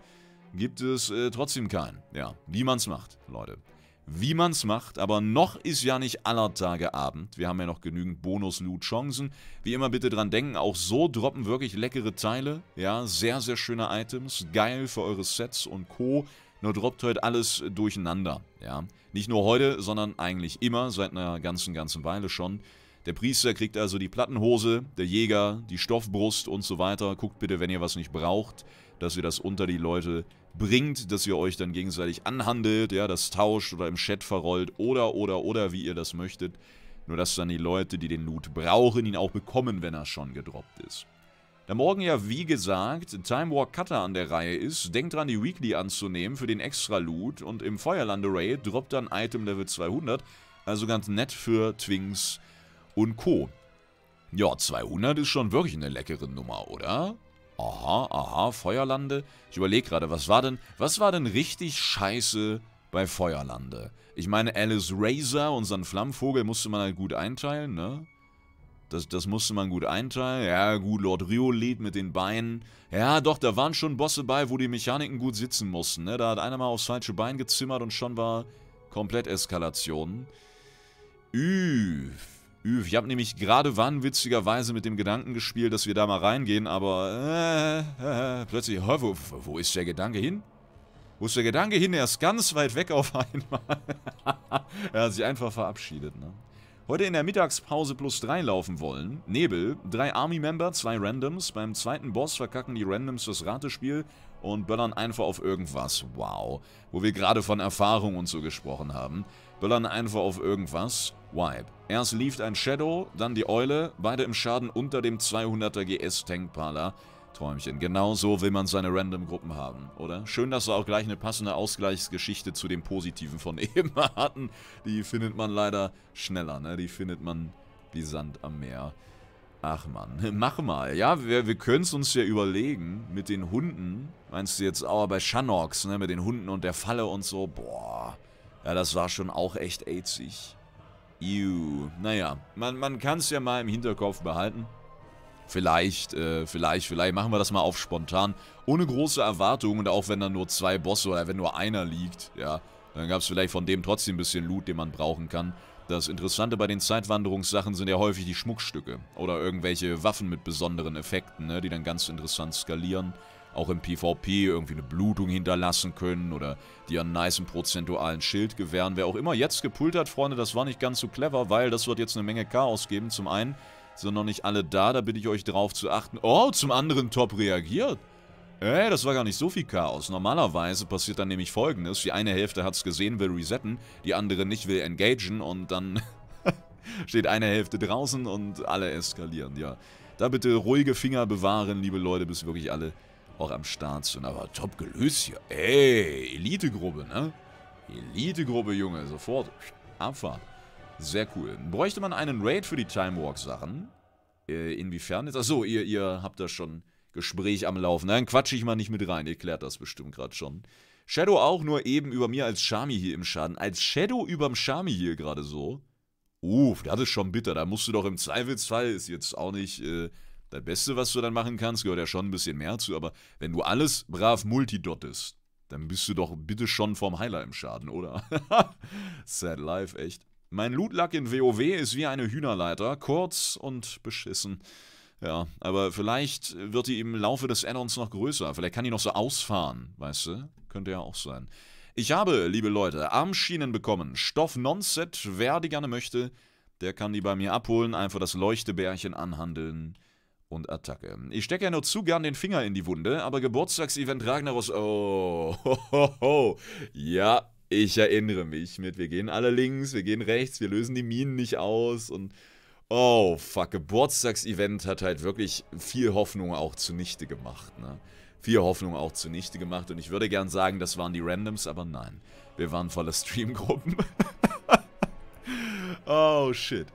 Speaker 1: gibt es äh, trotzdem keinen. Ja, wie man's macht, Leute wie man es macht, aber noch ist ja nicht aller Tage Abend. Wir haben ja noch genügend Bonus-Loot-Chancen. Wie immer bitte dran denken, auch so droppen wirklich leckere Teile. Ja, sehr, sehr schöne Items, geil für eure Sets und Co. Nur droppt heute alles durcheinander, ja. Nicht nur heute, sondern eigentlich immer, seit einer ganzen, ganzen Weile schon. Der Priester kriegt also die Plattenhose, der Jäger, die Stoffbrust und so weiter. Guckt bitte, wenn ihr was nicht braucht, dass ihr das unter die Leute bringt, dass ihr euch dann gegenseitig anhandelt, ja, das tauscht oder im Chat verrollt oder, oder, oder, wie ihr das möchtet. Nur dass dann die Leute, die den Loot brauchen, ihn auch bekommen, wenn er schon gedroppt ist. Da morgen ja, wie gesagt, Time War Cutter an der Reihe ist, denkt dran, die Weekly anzunehmen für den extra Loot und im Feuerlande ray droppt dann Item Level 200, also ganz nett für Twinks und Co. Ja, 200 ist schon wirklich eine leckere Nummer, oder? Aha, aha, Feuerlande. Ich überlege gerade, was war denn, was war denn richtig scheiße bei Feuerlande? Ich meine, Alice Razor, unseren Flammvogel, musste man halt gut einteilen, ne? Das, das musste man gut einteilen. Ja, gut, Lord Riolid mit den Beinen. Ja, doch, da waren schon Bosse bei, wo die Mechaniken gut sitzen mussten, ne? Da hat einer mal aufs falsche Bein gezimmert und schon war komplett Eskalation. Üff. Üv. Ich habe nämlich gerade wann witzigerweise mit dem Gedanken gespielt, dass wir da mal reingehen, aber äh, äh, äh plötzlich, hör, wo, wo ist der Gedanke hin? Wo ist der Gedanke hin? Er ist ganz weit weg auf einmal. er hat sich einfach verabschiedet, ne? Heute in der Mittagspause plus drei laufen wollen. Nebel, drei Army-Member, zwei Randoms. Beim zweiten Boss verkacken die Randoms das Ratespiel und böllern einfach auf irgendwas. Wow. Wo wir gerade von Erfahrung und so gesprochen haben. Böllern einfach auf irgendwas. Wipe. Erst lief ein Shadow, dann die Eule, beide im Schaden unter dem 200er GS Tankpala. Träumchen, genau so will man seine Random-Gruppen haben, oder? Schön, dass wir auch gleich eine passende Ausgleichsgeschichte zu dem Positiven von eben hatten. Die findet man leider schneller, ne? Die findet man wie Sand am Meer. Ach man, mach mal. Ja, wir, wir können es uns ja überlegen mit den Hunden. Meinst du jetzt, aber bei Shanox, ne, mit den Hunden und der Falle und so. Boah, ja, das war schon auch echt aidsig. Ew. Naja, man, man kann es ja mal im Hinterkopf behalten. Vielleicht, äh, vielleicht, vielleicht machen wir das mal auf spontan. Ohne große Erwartungen und auch wenn dann nur zwei Bosse oder wenn nur einer liegt, ja, dann gab es vielleicht von dem trotzdem ein bisschen Loot, den man brauchen kann. Das Interessante bei den Zeitwanderungssachen sind ja häufig die Schmuckstücke oder irgendwelche Waffen mit besonderen Effekten, ne, die dann ganz interessant skalieren auch im PvP irgendwie eine Blutung hinterlassen können oder dir einen niceen prozentualen Schild gewähren. Wer auch immer jetzt gepult hat, Freunde, das war nicht ganz so clever, weil das wird jetzt eine Menge Chaos geben. Zum einen sind noch nicht alle da, da bitte ich euch drauf zu achten. Oh, zum anderen top reagiert. Ey, das war gar nicht so viel Chaos. Normalerweise passiert dann nämlich folgendes. Die eine Hälfte hat es gesehen, will resetten, die andere nicht, will engagen und dann steht eine Hälfte draußen und alle eskalieren, ja. Da bitte ruhige Finger bewahren, liebe Leute, bis wirklich alle auch am Start sind. Aber top gelöst hier. Ey, Elitegruppe, ne? Elitegruppe, Junge, sofort. Abfahrt. Sehr cool. Bräuchte man einen Raid für die Timewalk-Sachen? Äh, inwiefern jetzt? Achso, ihr, ihr habt da schon Gespräch am Laufen. Dann quatsche ich mal nicht mit rein. Ihr klärt das bestimmt gerade schon. Shadow auch, nur eben über mir als Shami hier im Schaden. Als Shadow überm Shami hier gerade so. Uff, das ist schon bitter. Da musst du doch im Zweifelsfall, ist jetzt auch nicht äh, das Beste, was du dann machen kannst, gehört ja schon ein bisschen mehr zu, aber wenn du alles brav multidottest, dann bist du doch bitte schon vorm Heiler im Schaden, oder? Sad life, echt. Mein Lootlack in WoW ist wie eine Hühnerleiter, kurz und beschissen. Ja, aber vielleicht wird die im Laufe des Addons noch größer. Vielleicht kann die noch so ausfahren, weißt du? Könnte ja auch sein. Ich habe, liebe Leute, Armschienen bekommen. Stoff Nonset, wer die gerne möchte, der kann die bei mir abholen, einfach das Leuchtebärchen anhandeln und Attacke. Ich stecke ja nur zu gern den Finger in die Wunde, aber Geburtstagsevent Ragnaros, oh, ho, ho, ho. ja, ich erinnere mich mit, wir gehen alle links, wir gehen rechts, wir lösen die Minen nicht aus und oh fuck, Geburtstagsevent hat halt wirklich viel Hoffnung auch zunichte gemacht, ne? Viel Hoffnung auch zunichte gemacht und ich würde gern sagen, das waren die Randoms, aber nein, wir waren voller Streamgruppen. oh shit.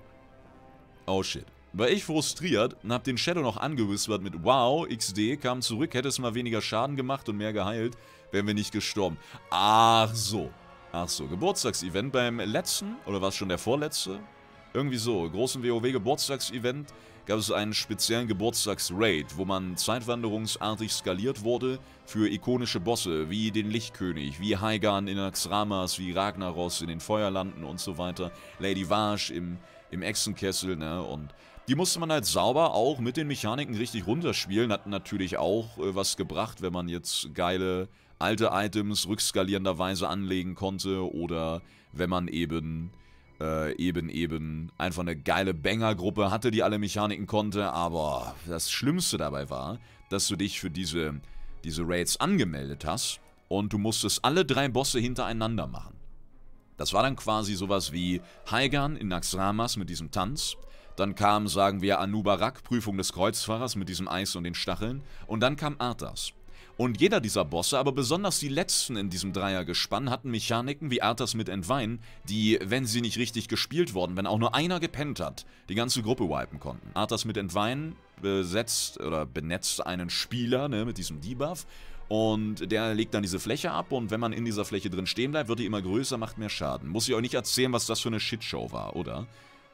Speaker 1: Oh shit. War ich frustriert und hab den Shadow noch angewispert mit Wow, XD, kam zurück, hätte es mal weniger Schaden gemacht und mehr geheilt, wären wir nicht gestorben. Ach so. Ach so, Geburtstagsevent beim letzten, oder war es schon der vorletzte? Irgendwie so, großen WoW-Geburtstagsevent gab es einen speziellen Geburtstagsraid, wo man zeitwanderungsartig skaliert wurde für ikonische Bosse, wie den Lichtkönig, wie Haigan in Axramas, wie Ragnaros in den Feuerlanden und so weiter, Lady Varsh im, im Echsenkessel, ne, und die musste man halt sauber auch mit den Mechaniken richtig runterspielen. Hat natürlich auch äh, was gebracht, wenn man jetzt geile alte Items rückskalierenderweise anlegen konnte oder wenn man eben äh, eben eben einfach eine geile Banger-Gruppe hatte, die alle Mechaniken konnte, aber das Schlimmste dabei war, dass du dich für diese, diese Raids angemeldet hast und du musstest alle drei Bosse hintereinander machen. Das war dann quasi sowas wie Haigan in Naxramas mit diesem Tanz, dann kam, sagen wir, Anubarak, Prüfung des Kreuzfahrers mit diesem Eis und den Stacheln. Und dann kam Arthas. Und jeder dieser Bosse, aber besonders die letzten in diesem Dreiergespann, hatten Mechaniken wie Arthas mit Entwein, die, wenn sie nicht richtig gespielt wurden, wenn auch nur einer gepennt hat, die ganze Gruppe wipen konnten. Arthas mit Entwein besetzt oder benetzt einen Spieler ne, mit diesem Debuff und der legt dann diese Fläche ab und wenn man in dieser Fläche drin stehen bleibt, wird die immer größer, macht mehr Schaden. Muss ich euch nicht erzählen, was das für eine Shitshow war, oder?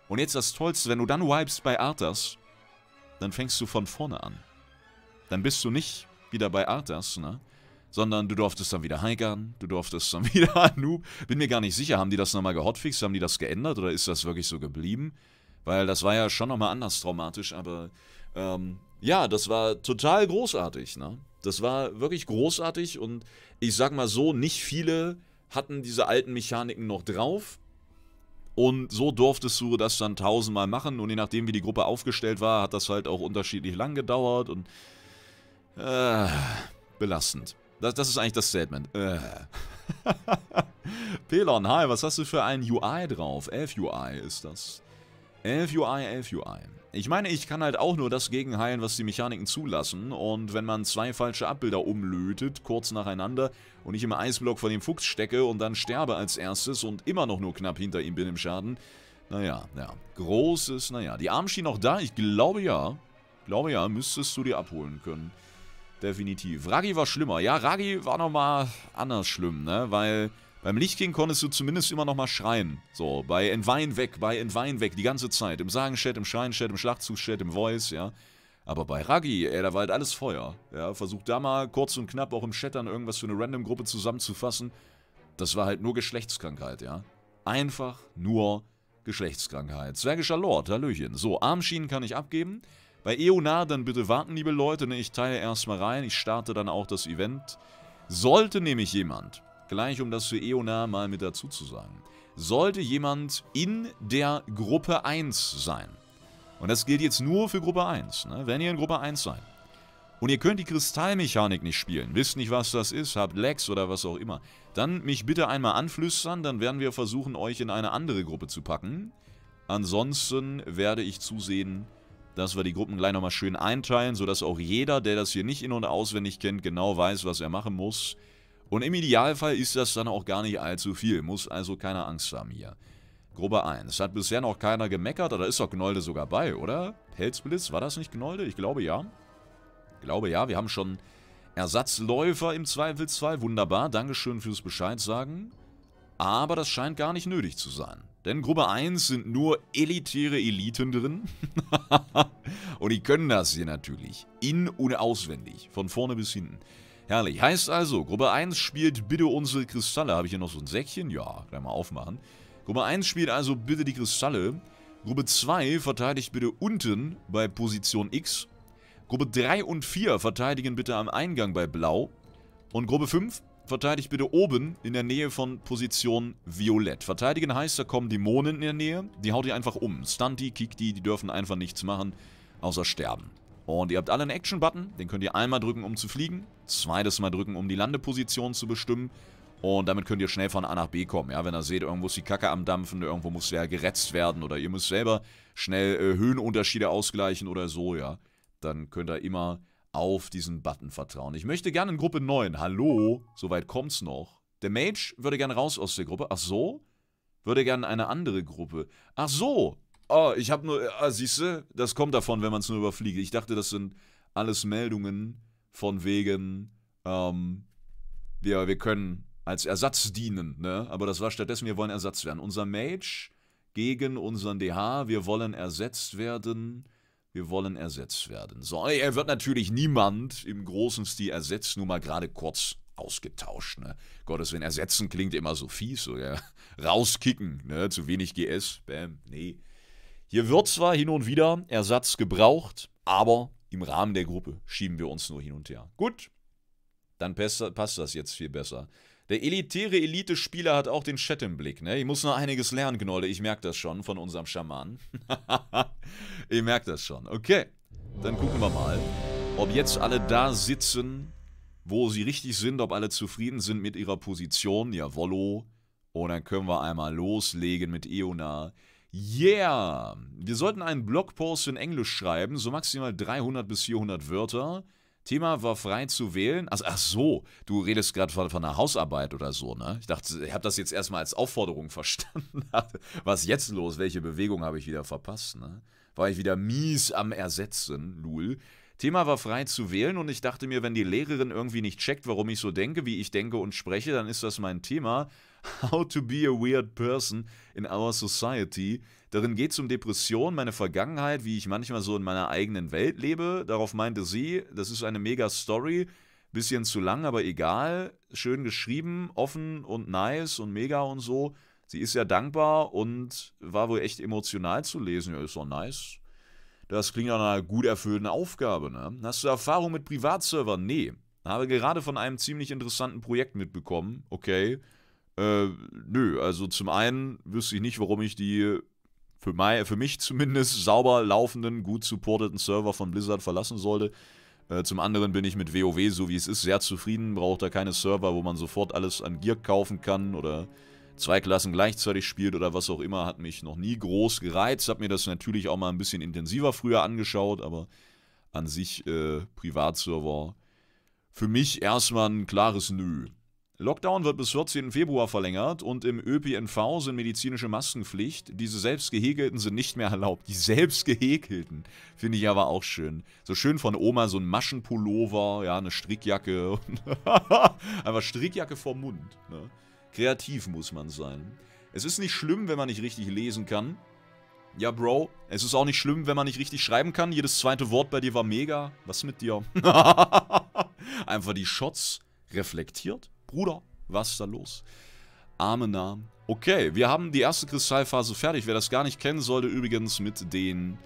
Speaker 1: Und jetzt das Tollste, wenn du dann wipest bei Arthas, dann fängst du von vorne an. Dann bist du nicht wieder bei Arthas, ne? Sondern du durftest dann wieder Heigan, du durftest dann wieder Anub. Bin mir gar nicht sicher, haben die das nochmal gehotfixt, haben die das geändert oder ist das wirklich so geblieben? Weil das war ja schon nochmal anders traumatisch, aber ähm, ja, das war total großartig, ne? Das war wirklich großartig und ich sag mal so, nicht viele hatten diese alten Mechaniken noch drauf. Und so durftest du das dann tausendmal machen. Und je nachdem, wie die Gruppe aufgestellt war, hat das halt auch unterschiedlich lang gedauert und... Äh, belastend. Das, das ist eigentlich das Statement. Äh. Pelon, hi, was hast du für ein UI drauf? 11 UI ist das. 11 UI, 11 UI. Ich meine, ich kann halt auch nur das gegenheilen, was die Mechaniken zulassen. Und wenn man zwei falsche Abbilder umlötet, kurz nacheinander, und ich im Eisblock vor dem Fuchs stecke und dann sterbe als erstes und immer noch nur knapp hinter ihm bin im Schaden. Naja, ja. Großes, naja. Die Arm noch da? Ich glaube ja. Ich glaube ja, müsstest du dir abholen können. Definitiv. Ragi war schlimmer. Ja, Ragi war nochmal anders schlimm, ne? Weil beim Lichtking konntest du zumindest immer nochmal schreien. So, bei Entwein weg, bei Entwein weg, die ganze Zeit. Im Sagen-Chat, im Schreien-Chat, im Schlachtzug-Chat, im Voice, ja. Aber bei Raggi, ey, da war halt alles Feuer. Ja, versucht da mal kurz und knapp auch im Chat dann irgendwas für eine Random-Gruppe zusammenzufassen. Das war halt nur Geschlechtskrankheit, ja. Einfach nur Geschlechtskrankheit. Zwergischer Lord, Hallöchen. So, Armschienen kann ich abgeben. Bei Eona dann bitte warten, liebe Leute. Ne? Ich teile erstmal rein. Ich starte dann auch das Event. Sollte nämlich jemand gleich, um das für Eona mal mit dazu zu sagen. Sollte jemand in der Gruppe 1 sein, und das gilt jetzt nur für Gruppe 1, ne? wenn ihr in Gruppe 1 seid, und ihr könnt die Kristallmechanik nicht spielen, wisst nicht, was das ist, habt Lags oder was auch immer, dann mich bitte einmal anflüstern, dann werden wir versuchen, euch in eine andere Gruppe zu packen. Ansonsten werde ich zusehen, dass wir die Gruppen gleich nochmal schön einteilen, sodass auch jeder, der das hier nicht in- und auswendig kennt, genau weiß, was er machen muss. Und im Idealfall ist das dann auch gar nicht allzu viel, muss also keine Angst haben hier. Gruppe 1. Hat bisher noch keiner gemeckert, oder ist doch Gnolde sogar bei, oder? Pelzblitz, war das nicht Gnolde? Ich glaube ja. Ich glaube ja, wir haben schon Ersatzläufer im Zweifelsfall. Wunderbar, Dankeschön fürs Bescheid sagen. Aber das scheint gar nicht nötig zu sein. Denn Gruppe 1 sind nur elitäre Eliten drin. und die können das hier natürlich. In- und auswendig. Von vorne bis hinten. Herrlich. Heißt also, Gruppe 1 spielt bitte unsere Kristalle. Habe ich hier noch so ein Säckchen? Ja, gleich mal aufmachen. Gruppe 1 spielt also bitte die Kristalle. Gruppe 2 verteidigt bitte unten bei Position X. Gruppe 3 und 4 verteidigen bitte am Eingang bei Blau. Und Gruppe 5 verteidigt bitte oben in der Nähe von Position Violett. Verteidigen heißt, da kommen Dämonen in der Nähe. Die haut ihr einfach um. Stunt die, kick die, die dürfen einfach nichts machen, außer sterben. Und ihr habt alle einen Action-Button, den könnt ihr einmal drücken, um zu fliegen, zweites Mal drücken, um die Landeposition zu bestimmen und damit könnt ihr schnell von A nach B kommen. Ja, wenn ihr seht, irgendwo ist die Kacke am Dampfen, irgendwo muss ja geretzt werden oder ihr müsst selber schnell äh, Höhenunterschiede ausgleichen oder so, ja, dann könnt ihr immer auf diesen Button vertrauen. Ich möchte gerne in Gruppe 9. Hallo, soweit kommt's noch. Der Mage würde gerne raus aus der Gruppe. Ach so? Würde gerne in eine andere Gruppe. Ach so, oh, ich habe nur, ah, siehste, das kommt davon, wenn man es nur überfliegt. Ich dachte, das sind alles Meldungen von wegen, ähm, wir, wir können als Ersatz dienen, ne? Aber das war stattdessen, wir wollen Ersatz werden. Unser Mage gegen unseren DH, wir wollen ersetzt werden. Wir wollen ersetzt werden. So, er wird natürlich niemand im großen Stil ersetzt, nur mal gerade kurz ausgetauscht. Ne? Gottes Willen, ersetzen klingt immer so fies, so ja. Rauskicken, ne? Zu wenig GS, bam, nee. Hier wird zwar hin und wieder Ersatz gebraucht, aber im Rahmen der Gruppe schieben wir uns nur hin und her. Gut, dann passt das jetzt viel besser. Der elitäre Elite-Spieler hat auch den Chat im Blick, ne? Ich muss noch einiges lernen, Gnolle. Ich merke das schon von unserem Schaman. ich merke das schon. Okay, dann gucken wir mal, ob jetzt alle da sitzen, wo sie richtig sind, ob alle zufrieden sind mit ihrer Position. Jawollo. Und oh, dann können wir einmal loslegen mit Eonar. Yeah! Wir sollten einen Blogpost in Englisch schreiben, so maximal 300 bis 400 Wörter. Thema war frei zu wählen. Also, ach so, du redest gerade von, von, einer Hausarbeit oder so, ne? Ich dachte, ich habe das jetzt erstmal als Aufforderung verstanden. Was ist jetzt los? Welche Bewegung habe ich wieder verpasst, ne? War ich wieder mies am Ersetzen, Lul. Thema war frei zu wählen und ich dachte mir, wenn die Lehrerin irgendwie nicht checkt, warum ich so denke, wie ich denke und spreche, dann ist das mein Thema. How to be a weird person in our society. Darin geht es um Depression, meine Vergangenheit, wie ich manchmal so in meiner eigenen Welt lebe. Darauf meinte sie, das ist eine mega Story. Bisschen zu lang, aber egal. Schön geschrieben, offen und nice und mega und so. Sie ist ja dankbar und war wohl echt emotional zu lesen. Ja, ist doch nice. Das klingt nach einer gut erfüllten Aufgabe, ne? Hast du Erfahrung mit Privatservern? Nee. Habe gerade von einem ziemlich interessanten Projekt mitbekommen. Okay. Äh, nö, also zum einen wüsste ich nicht, warum ich die für, my, für mich zumindest sauber laufenden, gut supporteten Server von Blizzard verlassen sollte. Äh, zum anderen bin ich mit WoW, so wie es ist, sehr zufrieden, braucht da keine Server, wo man sofort alles an Gear kaufen kann oder zwei Klassen gleichzeitig spielt oder was auch immer, hat mich noch nie groß gereizt. Hab mir das natürlich auch mal ein bisschen intensiver früher angeschaut, aber an sich äh, Privatserver für mich erstmal ein klares Nö. Lockdown wird bis 14. Februar verlängert und im ÖPNV sind medizinische Maskenpflicht. Diese selbstgehäkelten sind nicht mehr erlaubt. Die selbstgehäkelten finde ich aber auch schön. So schön von Oma so ein Maschenpullover, ja, eine Strickjacke. Einfach Strickjacke vor Mund. Ne? Kreativ muss man sein. Es ist nicht schlimm, wenn man nicht richtig lesen kann. Ja, Bro, es ist auch nicht schlimm, wenn man nicht richtig schreiben kann. Jedes zweite Wort bei dir war mega. Was mit dir? Einfach die Shots reflektiert. Bruder, was ist da los? Arme Namen. Okay, wir haben die erste Kristallphase fertig. Wer das gar nicht kennen sollte, übrigens mit den,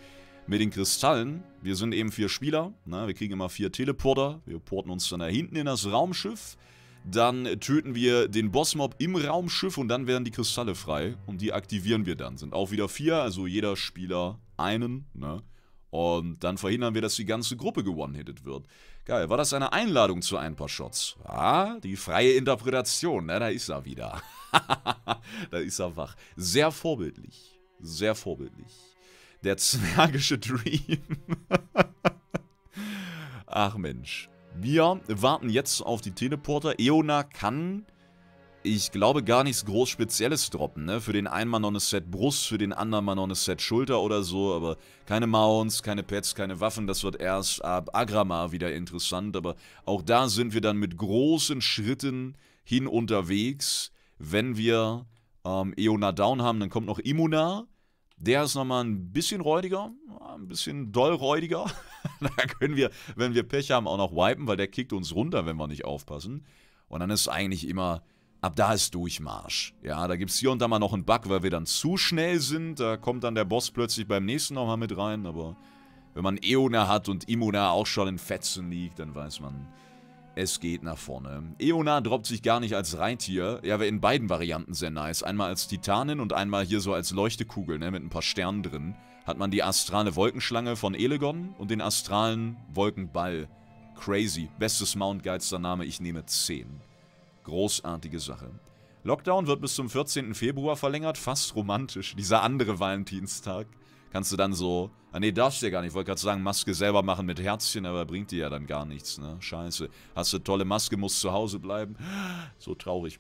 Speaker 1: mit den Kristallen. Wir sind eben vier Spieler. Ne? Wir kriegen immer vier Teleporter. Wir porten uns dann da hinten in das Raumschiff. Dann töten wir den Bossmob im Raumschiff und dann werden die Kristalle frei. Und die aktivieren wir dann. Sind auch wieder vier, also jeder Spieler einen. Ne? Und dann verhindern wir, dass die ganze Gruppe gewonnen-hitted wird. Geil, war das eine Einladung zu ein paar Shots? Ah, die freie Interpretation, na, ne, da ist er wieder. da ist er wach. Sehr vorbildlich, sehr vorbildlich. Der zwergische Dream. Ach Mensch. Wir warten jetzt auf die Teleporter. Eona kann ich glaube, gar nichts groß Spezielles droppen. Ne? Für den einen mal noch eine Set Brust, für den anderen mal noch eine Set Schulter oder so, aber keine Mounts, keine Pets, keine Waffen. Das wird erst ab Agramar wieder interessant, aber auch da sind wir dann mit großen Schritten hin unterwegs. Wenn wir ähm, Eona down haben, dann kommt noch Immuna. Der ist nochmal ein bisschen räudiger, ein bisschen dollräudiger, da können wir, wenn wir Pech haben, auch noch wipen, weil der kickt uns runter, wenn wir nicht aufpassen. Und dann ist eigentlich immer ab da ist Durchmarsch. Ja, da gibt es hier und da mal noch einen Bug, weil wir dann zu schnell sind. Da kommt dann der Boss plötzlich beim nächsten nochmal mit rein. Aber wenn man Eona hat und Imona auch schon in Fetzen liegt, dann weiß man, es geht nach vorne. Eona droppt sich gar nicht als Reittier. Ja, wäre in beiden Varianten sehr nice. Einmal als Titanin und einmal hier so als Leuchtekugel, ne, mit ein paar Sternen drin. Hat man die astrale Wolkenschlange von Elegon und den astralen Wolkenball. Crazy. Bestes Mount, geilster Name, ich nehme 10. Großartige Sache. Lockdown wird bis zum 14. Februar verlängert, fast romantisch. Dieser andere Valentinstag. Kannst du dann so... Ah nee, darfst du ja gar nicht. Ich wollte gerade sagen, Maske selber machen mit Herzchen, aber bringt dir ja dann gar nichts, ne? Scheiße. Hast du tolle Maske, musst zu Hause bleiben. So traurig.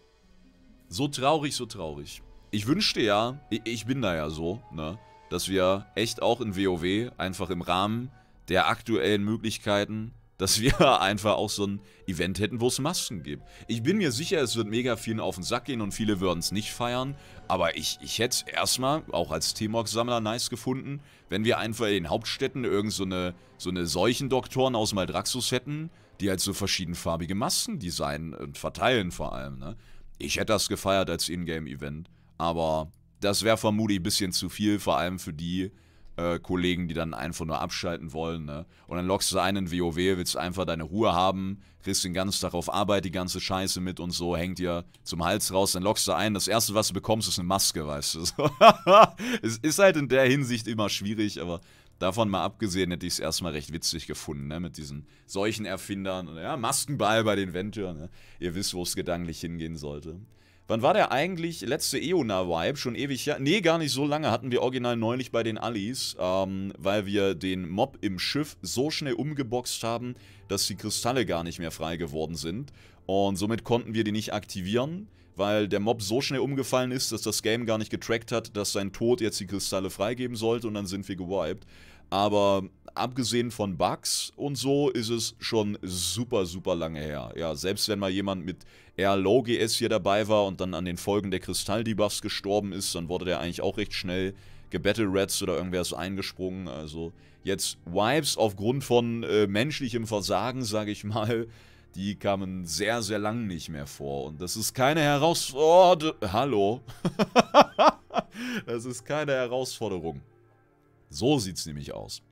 Speaker 1: So traurig, so traurig. Ich wünschte ja, ich, ich bin da ja so, ne? Dass wir echt auch in WoW einfach im Rahmen der aktuellen Möglichkeiten dass wir einfach auch so ein Event hätten, wo es Masken gibt. Ich bin mir sicher, es wird mega vielen auf den Sack gehen und viele würden es nicht feiern, aber ich, ich hätte es erstmal, auch als T-Mox-Sammler, nice gefunden, wenn wir einfach in den Hauptstädten irgend so eine, so eine Seuchendoktoren aus Maldraxxus hätten, die halt so verschiedenfarbige Masken designen und verteilen vor allem, ne? Ich hätte das gefeiert als Ingame-Event, aber das wäre vermutlich ein bisschen zu viel, vor allem für die, äh, Kollegen, die dann einfach nur abschalten wollen. Ne? Und dann lockst du einen WoW, willst einfach deine Ruhe haben, kriegst den ganzen Tag auf Arbeit, die ganze Scheiße mit und so, hängt dir zum Hals raus, dann lockst du einen. Das erste, was du bekommst, ist eine Maske, weißt du. es ist halt in der Hinsicht immer schwierig, aber davon mal abgesehen hätte ich es erstmal recht witzig gefunden, ne? mit diesen solchen Erfindern. Ja, Maskenball bei den Venture, ne? ihr wisst, wo es gedanklich hingehen sollte. Wann war der eigentlich letzte Eona-Vibe? Schon ewig her? Nee, gar nicht so lange. Hatten wir original neulich bei den Allies, ähm, weil wir den Mob im Schiff so schnell umgeboxt haben, dass die Kristalle gar nicht mehr frei geworden sind. Und somit konnten wir die nicht aktivieren, weil der Mob so schnell umgefallen ist, dass das Game gar nicht getrackt hat, dass sein Tod jetzt die Kristalle freigeben sollte und dann sind wir gewiped. Aber abgesehen von Bugs und so ist es schon super, super lange her. Ja, selbst wenn mal jemand mit eher Low GS hier dabei war und dann an den Folgen der Kristall-Debuffs gestorben ist, dann wurde der eigentlich auch recht schnell gebattle rats oder irgendwer ist eingesprungen. Also jetzt Wipes aufgrund von äh, menschlichem Versagen, sage ich mal, die kamen sehr, sehr lang nicht mehr vor. Und das ist keine Herausforderung. Oh, Hallo. das ist keine Herausforderung. So sieht es nämlich aus.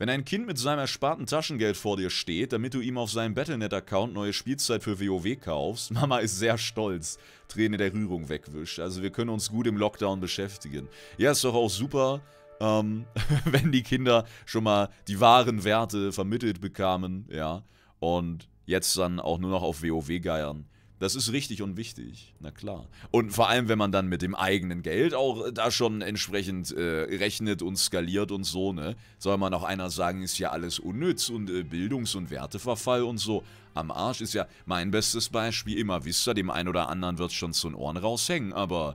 Speaker 1: Wenn ein Kind mit seinem ersparten Taschengeld vor dir steht, damit du ihm auf seinem Battlenet-Account neue Spielzeit für WoW kaufst, Mama ist sehr stolz, Träne der Rührung wegwischt. Also wir können uns gut im Lockdown beschäftigen. Ja, ist doch auch super, ähm, wenn die Kinder schon mal die wahren Werte vermittelt bekamen, ja, und jetzt dann auch nur noch auf WoW geiern. Das ist richtig und wichtig, na klar. Und vor allem, wenn man dann mit dem eigenen Geld auch äh, da schon entsprechend äh, rechnet und skaliert und so, ne? Soll man auch einer sagen, ist ja alles unnütz und äh, Bildungs- und Werteverfall und so. Am Arsch ist ja mein bestes Beispiel immer, wisst ihr, dem einen oder anderen wird schon zu den Ohren raushängen, aber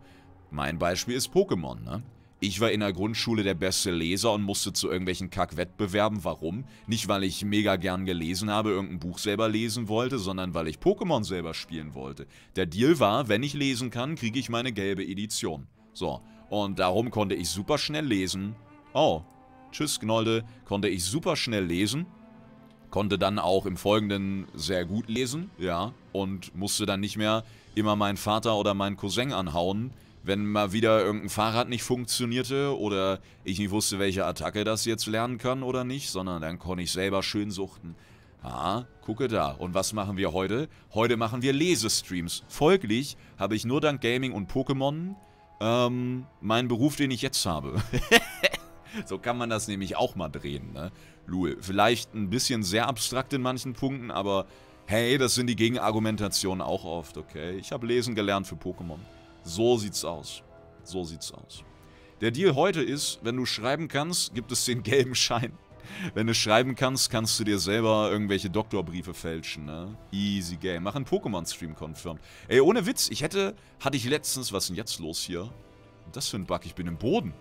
Speaker 1: mein Beispiel ist Pokémon, ne? Ich war in der Grundschule der beste Leser und musste zu irgendwelchen Kackwettbewerben. Warum? Nicht, weil ich mega gern gelesen habe, irgendein Buch selber lesen wollte, sondern weil ich Pokémon selber spielen wollte. Der Deal war, wenn ich lesen kann, kriege ich meine gelbe Edition. So, und darum konnte ich super schnell lesen. Oh, tschüss Gnolde, konnte ich super schnell lesen. Konnte dann auch im Folgenden sehr gut lesen, ja, und musste dann nicht mehr immer meinen Vater oder meinen Cousin anhauen, wenn mal wieder irgendein Fahrrad nicht funktionierte oder ich nicht wusste, welche Attacke das jetzt lernen kann oder nicht, sondern dann konnte ich selber schön suchten. Ah, gucke da. Und was machen wir heute? Heute machen wir Lesestreams. Folglich habe ich nur dank Gaming und Pokémon ähm, meinen Beruf, den ich jetzt habe. so kann man das nämlich auch mal drehen, ne? Lul, vielleicht ein bisschen sehr abstrakt in manchen Punkten, aber hey, das sind die Gegenargumentationen auch oft, okay? Ich habe lesen gelernt für Pokémon. So sieht's aus. So sieht's aus. Der Deal heute ist, wenn du schreiben kannst, gibt es den gelben Schein. Wenn du schreiben kannst, kannst du dir selber irgendwelche Doktorbriefe fälschen, ne? Easy game. Mach einen Pokémon-Stream confirmed. Ey, ohne Witz, ich hätte, hatte ich letztens, was ist denn jetzt los hier? Das für ein Bug, ich bin im Boden.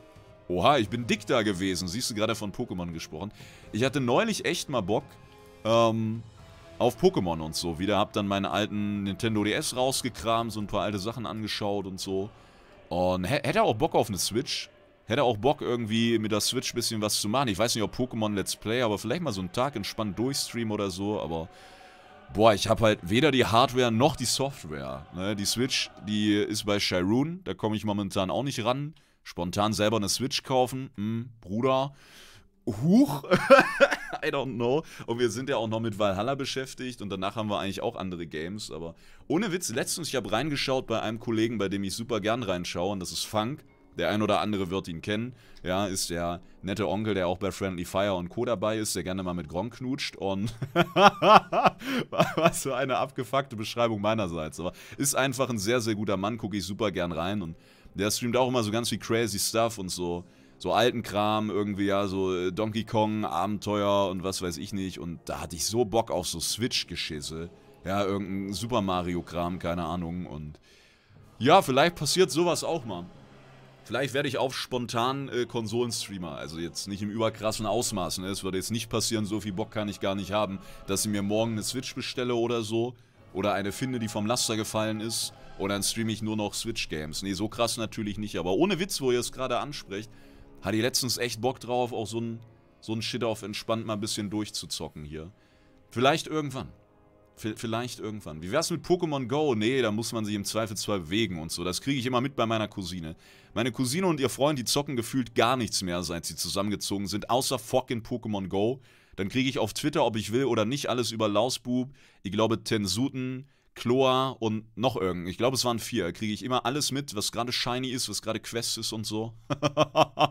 Speaker 1: Oha, ich bin dick da gewesen. Siehst du, gerade von Pokémon gesprochen. Ich hatte neulich echt mal Bock, ähm, auf Pokémon und so wieder. Hab dann meinen alten Nintendo DS rausgekramt, so ein paar alte Sachen angeschaut und so. Und hätte auch Bock auf eine Switch. Hätte auch Bock irgendwie mit der Switch ein bisschen was zu machen. Ich weiß nicht, ob Pokémon Let's Play, aber vielleicht mal so einen Tag entspannt durchstreamen oder so. Aber boah, ich habe halt weder die Hardware noch die Software. Ne? Die Switch, die ist bei Shirun. Da komme ich momentan auch nicht ran. Spontan selber eine Switch kaufen. Hm, Bruder. Huch, I don't know. Und wir sind ja auch noch mit Valhalla beschäftigt und danach haben wir eigentlich auch andere Games. Aber ohne Witz, letztens, ich habe reingeschaut bei einem Kollegen, bei dem ich super gern reinschaue und das ist Funk. Der ein oder andere wird ihn kennen. Ja, ist der nette Onkel, der auch bei Friendly Fire und Co. dabei ist, der gerne mal mit Gronk knutscht. Und was für eine abgefuckte Beschreibung meinerseits. Aber ist einfach ein sehr, sehr guter Mann, gucke ich super gern rein. Und der streamt auch immer so ganz wie crazy Stuff und so so alten Kram irgendwie, ja, so äh, Donkey Kong, Abenteuer und was weiß ich nicht. Und da hatte ich so Bock auf so Switch-Geschisse. Ja, irgendein Super Mario-Kram, keine Ahnung. Und ja, vielleicht passiert sowas auch mal. Vielleicht werde ich auch spontan äh, Konsolenstreamer. Also jetzt nicht im überkrassen Ausmaß. Ne? Es würde jetzt nicht passieren, so viel Bock kann ich gar nicht haben, dass ich mir morgen eine Switch bestelle oder so. Oder eine finde, die vom Laster gefallen ist. Und dann streame ich nur noch Switch-Games. Nee, so krass natürlich nicht. Aber ohne Witz, wo ihr es gerade ansprecht, hatte ich letztens echt Bock drauf, auch so ein, so ein Shit auf entspannt mal ein bisschen durchzuzocken hier. Vielleicht irgendwann. V vielleicht irgendwann. Wie wär's mit Pokémon Go? Nee, da muss man sich im Zweifelsfall bewegen und so. Das kriege ich immer mit bei meiner Cousine. Meine Cousine und ihr Freund, die zocken gefühlt gar nichts mehr, seit sie zusammengezogen sind, außer fucking Pokémon Go. Dann kriege ich auf Twitter, ob ich will oder nicht, alles über Lausbub. Ich glaube, Tensuten, Chlor und noch irgendein. Ich glaube, es waren vier. Kriege ich immer alles mit, was gerade shiny ist, was gerade Quest ist und so.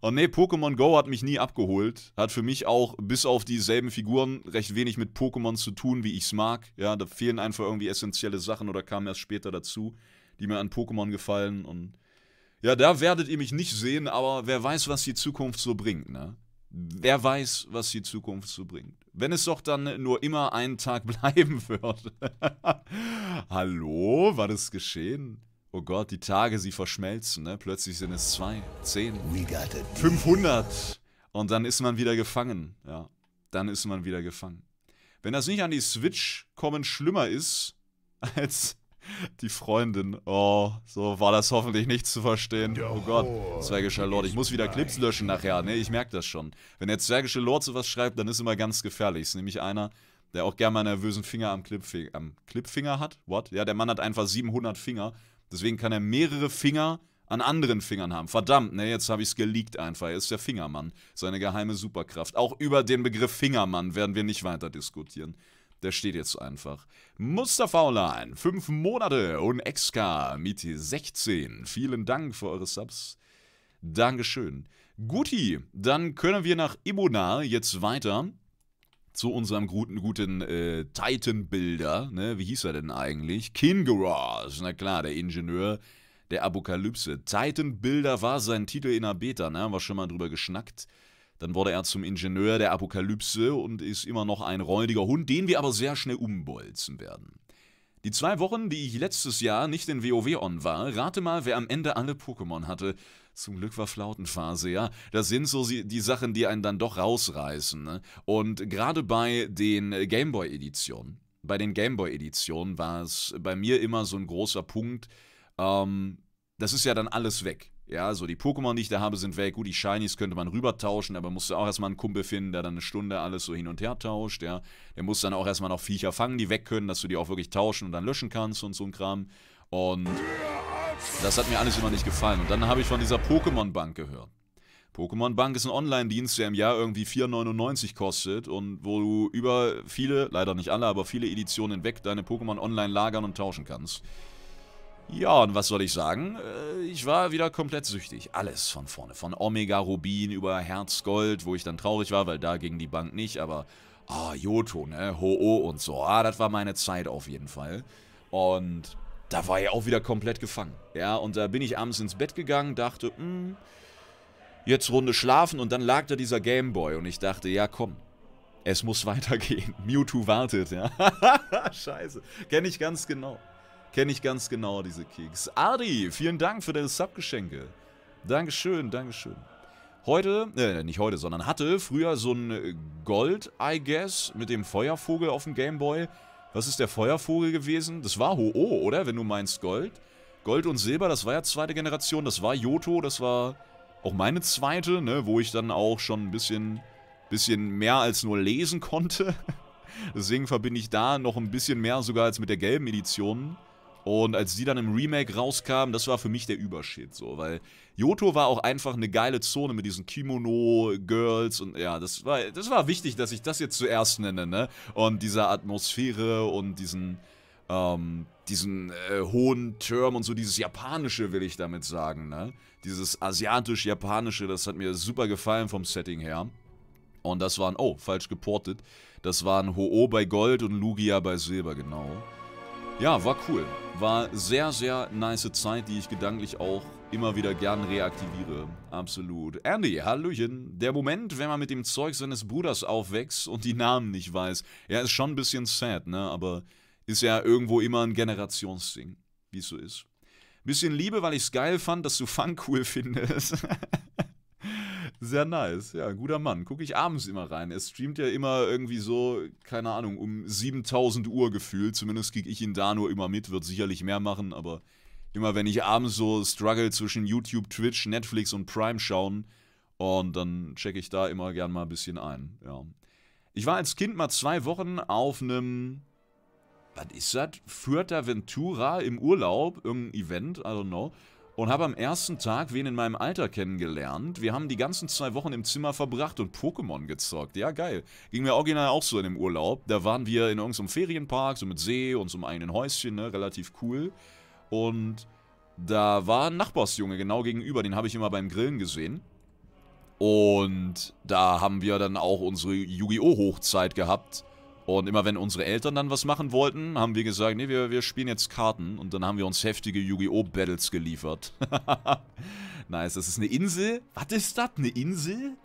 Speaker 1: und nee, Pokémon Go hat mich nie abgeholt. Hat für mich auch bis auf dieselben Figuren recht wenig mit Pokémon zu tun, wie ich es mag. Ja, da fehlen einfach irgendwie essentielle Sachen oder kamen erst später dazu, die mir an Pokémon gefallen. Und ja, da werdet ihr mich nicht sehen, aber wer weiß, was die Zukunft so bringt, ne? Wer weiß, was die Zukunft so bringt. Wenn es doch dann nur immer einen Tag bleiben würde. Hallo, war das geschehen? Oh Gott, die Tage, sie verschmelzen, ne? Plötzlich sind es zwei, zehn, 500. Und dann ist man wieder gefangen, ja. Dann ist man wieder gefangen. Wenn das nicht an die Switch kommen schlimmer ist, als die Freundin. Oh, so war das hoffentlich nicht zu verstehen. Oh Gott, Zwergischer Lord. Ich muss wieder Clips löschen nachher. Nee, ich merke das schon. Wenn der Zwergische Lord sowas schreibt, dann ist immer ganz gefährlich. Ist nämlich einer, der auch gerne mal einen nervösen Finger am, Clipfi am Clipfinger hat. What? Ja, der Mann hat einfach 700 Finger. Deswegen kann er mehrere Finger an anderen Fingern haben. Verdammt, ne, jetzt habe ich es geleakt einfach. Er ist der Fingermann. Seine geheime Superkraft. Auch über den Begriff Fingermann werden wir nicht weiter diskutieren. Der steht jetzt einfach. Mustafa Online, 5 Monate und Exka mit 16. Vielen Dank für eure Subs. Dankeschön. Guti, dann können wir nach Ibona jetzt weiter zu unserem guten, guten äh, Titan-Bilder. Ne? Wie hieß er denn eigentlich? Kingeras, na klar, der Ingenieur der Apokalypse. Titan-Bilder war sein Titel in der Beta, ne? haben wir schon mal drüber geschnackt. Dann wurde er zum Ingenieur der Apokalypse und ist immer noch ein räudiger Hund, den wir aber sehr schnell umbolzen werden. Die zwei Wochen, die ich letztes Jahr nicht in WoW on war, rate mal, wer am Ende alle Pokémon hatte. Zum Glück war Flautenphase, ja. Das sind so die Sachen, die einen dann doch rausreißen. Ne? Und gerade bei den Gameboy-Editionen, bei den Gameboy-Editionen war es bei mir immer so ein großer Punkt, ähm, das ist ja dann alles weg. Ja, so die Pokémon, die ich da habe, sind weg. Gut, die Shinies könnte man rübertauschen, aber musst du auch erstmal einen Kumpel finden, der dann eine Stunde alles so hin und her tauscht, ja. Der muss dann auch erstmal noch Viecher fangen, die weg können, dass du die auch wirklich tauschen und dann löschen kannst und so ein Kram. Und das hat mir alles immer nicht gefallen. Und dann habe ich von dieser Pokémon-Bank gehört. Pokémon Bank ist ein Online-Dienst, der im Jahr irgendwie 4,99 kostet und wo du über viele, leider nicht alle, aber viele Editionen hinweg deine Pokémon online lagern und tauschen kannst. Ja, und was soll ich sagen? Äh, ich war wieder komplett süchtig. Alles von vorne. Von Omega Rubin über Herzgold, wo ich dann traurig war, weil da ging die Bank nicht, aber ah, oh, Joto, ne? Ho-Oh und so. Ah, das war meine Zeit auf jeden Fall. Und da war ich auch wieder komplett gefangen. Ja, und da bin ich abends ins Bett gegangen, dachte, hm, jetzt Runde schlafen und dann lag da dieser Gameboy und ich dachte, ja komm, es muss weitergehen. Mewtwo wartet, ja. Scheiße, kenne ich ganz genau. Kenne ich ganz genau, diese Keks. Adi, vielen Dank für deine Subgeschenke. Dankeschön, Dankeschön. Heute, äh, nicht heute, sondern hatte früher so ein äh, Gold, I guess, mit dem Feuervogel auf dem Gameboy. Was ist der Feuervogel gewesen? Das war Ho-Oh, oder? Wenn du meinst Gold. Gold und Silber, das war ja zweite Generation. Das war Yoto, das war auch meine zweite, ne? Wo ich dann auch schon ein bisschen, bisschen mehr als nur lesen konnte. Deswegen verbinde ich da noch ein bisschen mehr sogar als mit der gelben Edition. Und als die dann im Remake rauskamen, das war für mich der Übershit so, weil Yoto war auch einfach eine geile Zone mit diesen Kimono-Girls und ja, das war, das war wichtig, dass ich das jetzt zuerst nenne, ne? Und dieser Atmosphäre und diesen, ähm, diesen äh, hohen Term und so, dieses Japanische will ich damit sagen, ne? Dieses asiatisch-japanische, das hat mir super gefallen vom Setting her. Und das waren, oh, falsch geportet, das waren Ho-Oh bei Gold und Lugia bei Silber, genau. Ja, war cool. War sehr, sehr nice Zeit, die ich gedanklich auch immer wieder gern reaktiviere. Absolut. Andy, Hallöchen. Der Moment, wenn man mit dem Zeug seines Bruders aufwächst und die Namen nicht weiß. Ja, ist schon ein bisschen sad, ne? Aber ist ja irgendwo immer ein Generationsding, wie es so ist. Bisschen Liebe, weil ich es geil fand, dass du Funk cool findest. Sehr nice, ja, guter Mann. Gucke ich abends immer rein. Er streamt ja immer irgendwie so, keine Ahnung, um 7000 Uhr gefühlt. Zumindest kriege ich ihn da nur immer mit, wird sicherlich mehr machen, aber immer wenn ich abends so struggle zwischen YouTube, Twitch, Netflix und Prime schauen und dann checke ich da immer gern mal ein bisschen ein, ja. Ich war als Kind mal zwei Wochen auf einem, was ist das, Fuerteventura im Urlaub, irgendein Event, I don't know und habe am ersten Tag wen in meinem Alter kennengelernt. Wir haben die ganzen zwei Wochen im Zimmer verbracht und Pokémon gezockt. Ja, geil. Ging mir original auch so in dem Urlaub. Da waren wir in irgendeinem Ferienpark, so mit See und so einem eigenen Häuschen, ne? relativ cool. Und da war ein Nachbarsjunge genau gegenüber, den habe ich immer beim Grillen gesehen. Und da haben wir dann auch unsere Yu-Gi-Oh! Hochzeit gehabt. Und immer wenn unsere Eltern dann was machen wollten, haben wir gesagt, nee, wir, wir spielen jetzt Karten. Und dann haben wir uns heftige Yu-Gi-Oh! Battles geliefert. nice, das ist eine Insel. Was ist das? Eine Insel?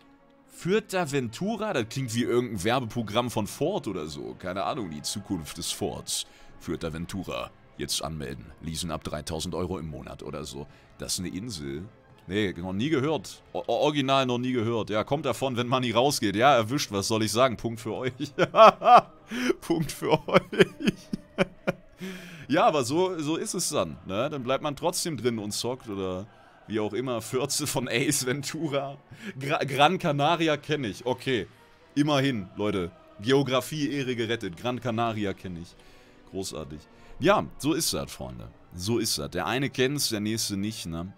Speaker 1: Fürther Ventura? Das klingt wie irgendein Werbeprogramm von Ford oder so. Keine Ahnung, die Zukunft des Fords. Fürther Ventura. Jetzt anmelden. Leasen ab 3000 Euro im Monat oder so. Das ist eine Insel. Nee, noch nie gehört. O original noch nie gehört. Ja, kommt davon, wenn Money rausgeht. Ja, erwischt, was soll ich sagen? Punkt für euch. Punkt für euch. ja, aber so, so ist es dann. Ne? Dann bleibt man trotzdem drin und zockt oder wie auch immer. Fürze von Ace Ventura. Gra Gran Canaria kenne ich. Okay. Immerhin, Leute. Geografie Ehre gerettet. Gran Canaria kenne ich. Großartig. Ja, so ist das, Freunde. So ist das. Der eine kennt's, der nächste nicht, ne?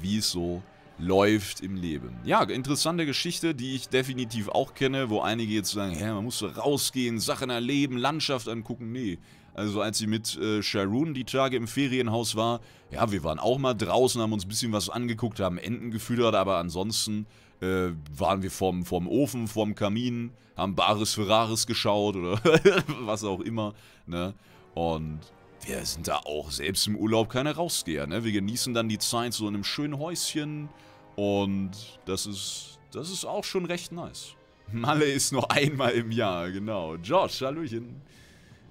Speaker 1: wie es so läuft im Leben. Ja, interessante Geschichte, die ich definitiv auch kenne, wo einige jetzt sagen, hä, man muss rausgehen, Sachen erleben, Landschaft angucken. Nee, also als sie mit äh, Sharon die Tage im Ferienhaus war, ja, wir waren auch mal draußen, haben uns ein bisschen was angeguckt, haben Enten gefüttert, aber ansonsten äh, waren wir vorm, vorm Ofen, vorm Kamin, haben Bares für Rares geschaut oder was auch immer, ne? Und wir sind da auch selbst im Urlaub keine Rausgeher, ne? Wir genießen dann die Zeit so in einem schönen Häuschen und das ist, das ist auch schon recht nice. Malle ist nur einmal im Jahr, genau. Josh, Hallöchen.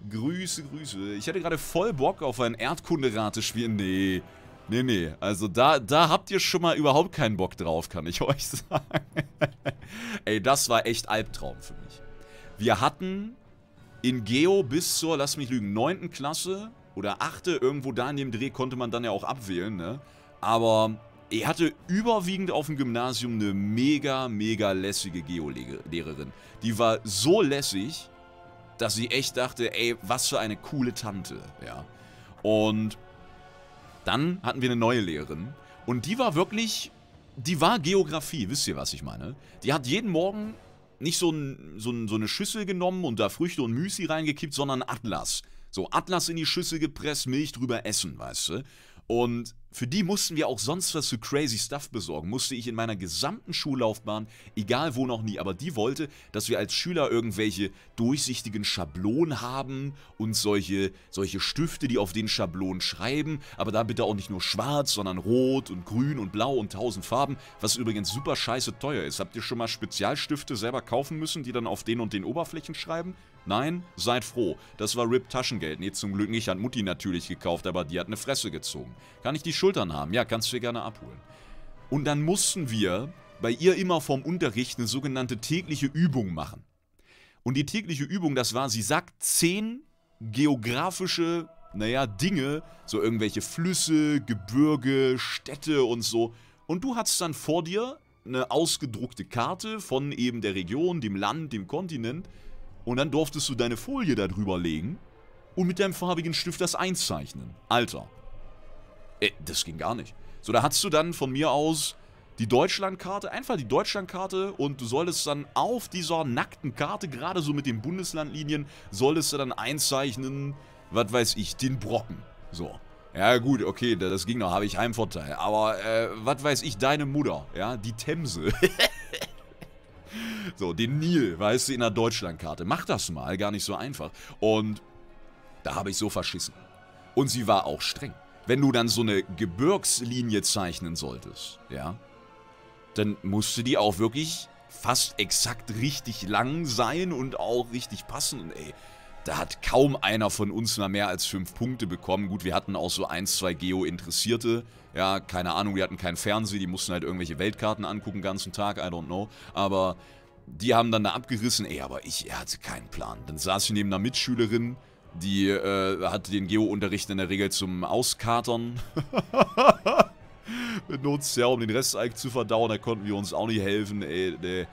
Speaker 1: Grüße, Grüße. Ich hätte gerade voll Bock auf ein Erdkunderate-Spiel. Nee, nee, nee. Also da, da habt ihr schon mal überhaupt keinen Bock drauf, kann ich euch sagen. Ey, das war echt Albtraum für mich. Wir hatten in Geo bis zur, lass mich lügen, 9. Klasse oder achte, Irgendwo da in dem Dreh konnte man dann ja auch abwählen, ne? Aber er hatte überwiegend auf dem Gymnasium eine mega, mega lässige Geolehrerin. Die war so lässig, dass sie echt dachte, ey, was für eine coole Tante, ja. Und dann hatten wir eine neue Lehrerin und die war wirklich, die war Geografie, wisst ihr, was ich meine? Die hat jeden Morgen nicht so, ein, so, ein, so eine Schüssel genommen und da Früchte und Müsli reingekippt, sondern Atlas. So Atlas in die Schüssel gepresst, Milch drüber essen, weißt du? Und für die mussten wir auch sonst was für crazy Stuff besorgen. Musste ich in meiner gesamten Schullaufbahn, egal wo noch nie, aber die wollte, dass wir als Schüler irgendwelche durchsichtigen Schablonen haben und solche, solche Stifte, die auf den Schablonen schreiben. Aber da bitte auch nicht nur schwarz, sondern rot und grün und blau und tausend Farben, was übrigens super scheiße teuer ist. Habt ihr schon mal Spezialstifte selber kaufen müssen, die dann auf den und den Oberflächen schreiben? Nein, seid froh. Das war RIP Taschengeld. Nee, zum Glück nicht. Hat Mutti natürlich gekauft, aber die hat eine Fresse gezogen. Kann ich die Schuld Schultern haben. Ja, kannst du dir gerne abholen. Und dann mussten wir bei ihr immer vorm Unterricht eine sogenannte tägliche Übung machen. Und die tägliche Übung, das war, sie sagt zehn geografische, naja, Dinge, so irgendwelche Flüsse, Gebirge, Städte und so. Und du hattest dann vor dir eine ausgedruckte Karte von eben der Region, dem Land, dem Kontinent. Und dann durftest du deine Folie darüber legen und mit deinem farbigen Stift das einzeichnen. Alter, äh, das ging gar nicht. So, da hattest du dann von mir aus die Deutschlandkarte, einfach die Deutschlandkarte und du solltest dann auf dieser nackten Karte, gerade so mit den Bundeslandlinien, solltest du dann einzeichnen, was weiß ich, den Brocken. So. Ja gut, okay, das ging noch, habe ich Heimvorteil. Aber äh, was weiß ich, deine Mutter, ja, die Themse. so, den Nil, weißt du, in der Deutschlandkarte. Mach das mal, gar nicht so einfach. Und da habe ich so verschissen. Und sie war auch streng wenn du dann so eine Gebirgslinie zeichnen solltest, ja, dann musste die auch wirklich fast exakt richtig lang sein und auch richtig passen. Und ey, da hat kaum einer von uns mal mehr als fünf Punkte bekommen. Gut, wir hatten auch so ein, zwei Geo-Interessierte. Ja, keine Ahnung, die hatten keinen Fernseher, die mussten halt irgendwelche Weltkarten angucken den ganzen Tag, I don't know. Aber die haben dann da abgerissen. Ey, aber ich, er hatte keinen Plan. Dann saß ich neben einer Mitschülerin, die äh, hatte den Geo-Unterricht in der Regel zum Auskatern. Benutzt, ja, um den Rest eigentlich zu verdauen. Da konnten wir uns auch nicht helfen, ey. Nee.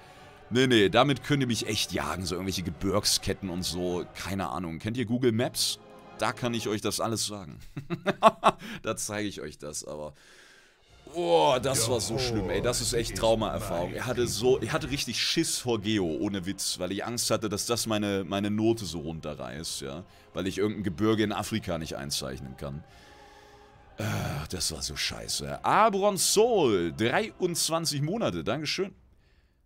Speaker 1: Nee, nee, damit könnt ihr mich echt jagen. So irgendwelche Gebirgsketten und so. Keine Ahnung. Kennt ihr Google Maps? Da kann ich euch das alles sagen. da zeige ich euch das, aber... Boah, das war so schlimm, ey. Das ist echt Traumaerfahrung. Er hatte so, ich hatte richtig Schiss vor Geo, ohne Witz, weil ich Angst hatte, dass das meine, meine Note so runterreißt, ja. Weil ich irgendein Gebirge in Afrika nicht einzeichnen kann. Äh, das war so scheiße. Abron Soul, 23 Monate, Dankeschön.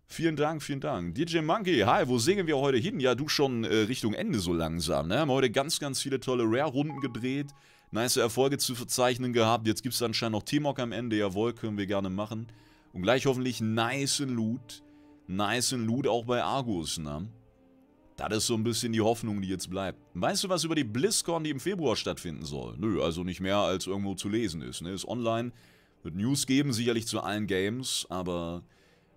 Speaker 1: Vielen Dank, vielen Dank. DJ Monkey, hi, wo singen wir heute hin? Ja, du schon äh, Richtung Ende so langsam, ne? Haben heute ganz, ganz viele tolle Rare-Runden gedreht nice Erfolge zu verzeichnen gehabt. Jetzt gibt es anscheinend noch T-Mock am Ende. Jawohl, können wir gerne machen. Und gleich hoffentlich nice Loot. Nice Loot auch bei Argus, ne? Das ist so ein bisschen die Hoffnung, die jetzt bleibt. Weißt du was über die BlizzCon, die im Februar stattfinden soll? Nö, also nicht mehr als irgendwo zu lesen ist, ne? Ist online, wird News geben, sicherlich zu allen Games, aber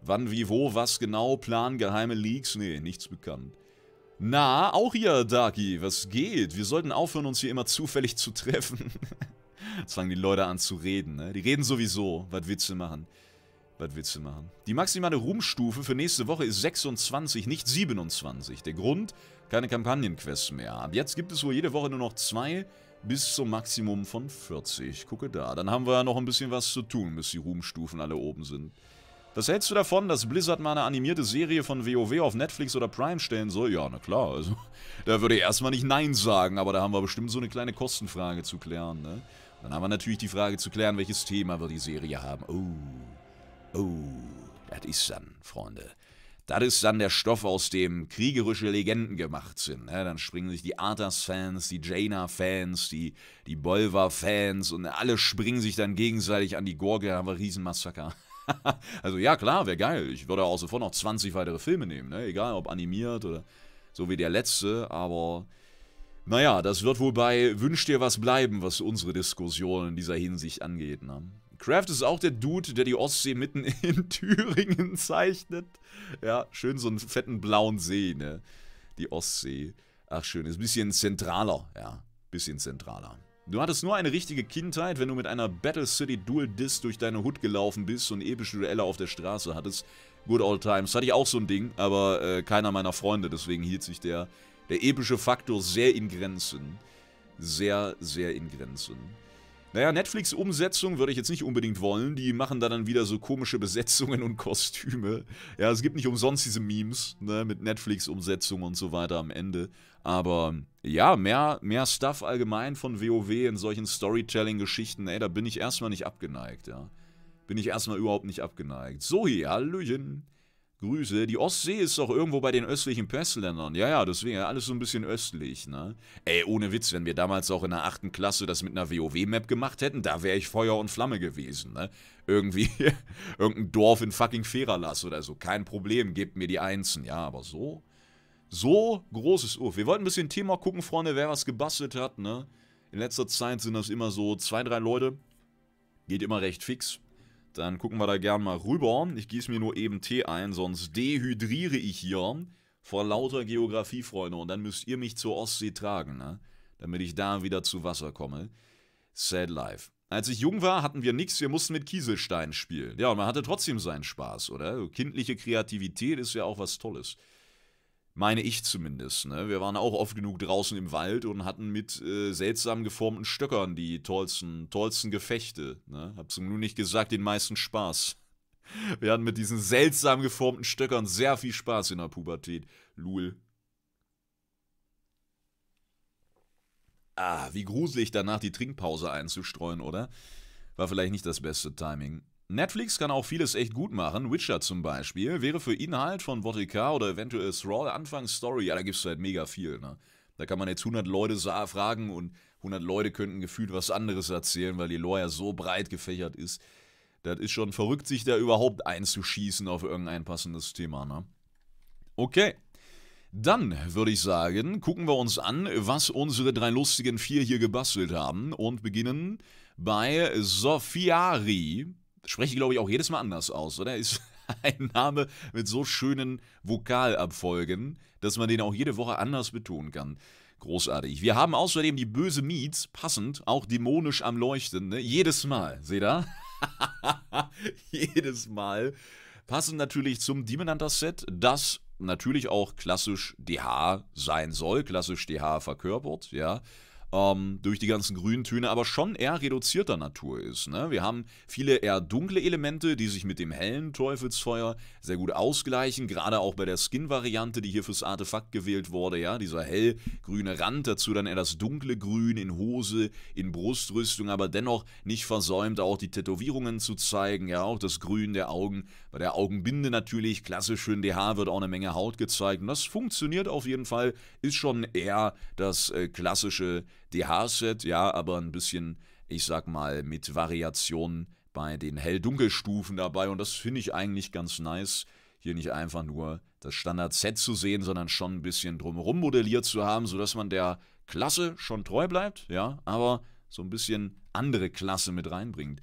Speaker 1: wann, wie, wo, was genau, Plan, geheime Leaks? Nee, nichts bekannt. Na, auch hier, Darky, was geht? Wir sollten aufhören, uns hier immer zufällig zu treffen. Jetzt fangen die Leute an zu reden, ne? Die reden sowieso, was Witze machen. Was Witze machen. Die maximale Ruhmstufe für nächste Woche ist 26, nicht 27. Der Grund? Keine Kampagnenquests mehr. Ab jetzt gibt es wohl jede Woche nur noch zwei bis zum Maximum von 40. Gucke da. Dann haben wir ja noch ein bisschen was zu tun, bis die Ruhmstufen alle oben sind. Was hältst du davon, dass Blizzard mal eine animierte Serie von WoW auf Netflix oder Prime stellen soll? Ja, na klar, also da würde ich erstmal nicht Nein sagen, aber da haben wir bestimmt so eine kleine Kostenfrage zu klären, ne? Dann haben wir natürlich die Frage zu klären, welches Thema wir die Serie haben. Oh, oh, das ist dann, Freunde. Das ist dann der Stoff, aus dem kriegerische Legenden gemacht sind. Ja, ne? dann springen sich die Arthas-Fans, die Jaina-Fans, die, die Bolvar-Fans und alle springen sich dann gegenseitig an die Gorge, Da haben wir Riesenmassaker. also ja, klar, wäre geil. Ich würde auch sofort noch 20 weitere Filme nehmen, ne? egal ob animiert oder so wie der letzte, aber naja, das wird wohl bei Wünsch dir was bleiben, was unsere Diskussion in dieser Hinsicht angeht. Ne? Kraft ist auch der Dude, der die Ostsee mitten in Thüringen zeichnet. Ja, schön so einen fetten blauen See, ne? Die Ostsee. Ach, schön. Ist ein bisschen zentraler, ja. Bisschen zentraler. Du hattest nur eine richtige Kindheit, wenn du mit einer Battle City Dual Disc durch deine Hut gelaufen bist und epische Duelle auf der Straße hattest. Good old times. Hatte ich auch so ein Ding, aber äh, keiner meiner Freunde. Deswegen hielt sich der, der epische Faktor sehr in Grenzen. Sehr, sehr in Grenzen. Naja, Netflix-Umsetzung würde ich jetzt nicht unbedingt wollen. Die machen da dann wieder so komische Besetzungen und Kostüme. Ja, es gibt nicht umsonst diese Memes, ne, mit Netflix-Umsetzung und so weiter am Ende. Aber ja, mehr, mehr Stuff allgemein von WoW in solchen Storytelling-Geschichten, ey, da bin ich erstmal nicht abgeneigt, ja. Bin ich erstmal überhaupt nicht abgeneigt. So hier, Hallöchen. Grüße. Die Ostsee ist doch irgendwo bei den östlichen Pestländern. Ja, ja, deswegen alles so ein bisschen östlich, ne? Ey, ohne Witz, wenn wir damals auch in der 8. Klasse das mit einer WoW-Map gemacht hätten, da wäre ich Feuer und Flamme gewesen, ne? Irgendwie irgendein Dorf in fucking Feralas oder so. Kein Problem, gebt mir die Einsen. Ja, aber so? so großes Uff. Wir wollten ein bisschen Thema gucken, Freunde, wer was gebastelt hat, ne? In letzter Zeit sind das immer so zwei, drei Leute. Geht immer recht fix. Dann gucken wir da gern mal rüber. Ich gieße mir nur eben Tee ein, sonst dehydriere ich hier vor lauter Geografie, Freunde. Und dann müsst ihr mich zur Ostsee tragen, ne? Damit ich da wieder zu Wasser komme. Sad life. Als ich jung war, hatten wir nichts, wir mussten mit Kieselstein spielen. Ja, und man hatte trotzdem seinen Spaß, oder? Kindliche Kreativität ist ja auch was Tolles. Meine ich zumindest. Ne? Wir waren auch oft genug draußen im Wald und hatten mit äh, seltsam geformten Stöckern die tollsten, tollsten Gefechte. Ne? Hab zum nicht gesagt, den meisten Spaß. Wir hatten mit diesen seltsam geformten Stöckern sehr viel Spaß in der Pubertät. Lul. Ah, wie gruselig danach die Trinkpause einzustreuen, oder? War vielleicht nicht das beste Timing. Netflix kann auch vieles echt gut machen. Witcher zum Beispiel wäre für Inhalt von Votika oder eventuell Thrall Anfangsstory. Ja, da gibt es halt mega viel. Ne? Da kann man jetzt 100 Leute fragen und 100 Leute könnten gefühlt was anderes erzählen, weil die Lore ja so breit gefächert ist. Das ist schon verrückt, sich da überhaupt einzuschießen auf irgendein passendes Thema. Ne? Okay. Dann würde ich sagen, gucken wir uns an, was unsere drei lustigen vier hier gebastelt haben und beginnen bei Sofiari spreche ich glaube ich auch jedes Mal anders aus, oder? Ist ein Name mit so schönen Vokalabfolgen, dass man den auch jede Woche anders betonen kann. Großartig. Wir haben außerdem die böse Miets, passend, auch dämonisch am Leuchten, ne? Jedes Mal, seht ihr? jedes Mal. Passend natürlich zum Demon Hunter Set, das natürlich auch klassisch DH sein soll, klassisch DH verkörpert, ja ähm, durch die ganzen grünen Töne, aber schon eher reduzierter Natur ist. Ne? Wir haben viele eher dunkle Elemente, die sich mit dem hellen Teufelsfeuer sehr gut ausgleichen, gerade auch bei der Skin-Variante, die hier fürs Artefakt gewählt wurde, ja, dieser hellgrüne Rand, dazu dann eher das dunkle Grün in Hose, in Brustrüstung, aber dennoch nicht versäumt, auch die Tätowierungen zu zeigen, ja, auch das Grün der Augen bei der Augenbinde natürlich, klassisch schön DH, wird auch eine Menge Haut gezeigt. Und das funktioniert auf jeden Fall, ist schon eher das äh, klassische DH-Set, ja, aber ein bisschen, ich sag mal, mit Variationen bei den Hell-Dunkel-Stufen dabei. Und das finde ich eigentlich ganz nice, hier nicht einfach nur das Standard-Set zu sehen, sondern schon ein bisschen drumherum modelliert zu haben, sodass man der Klasse schon treu bleibt, ja, aber so ein bisschen andere Klasse mit reinbringt.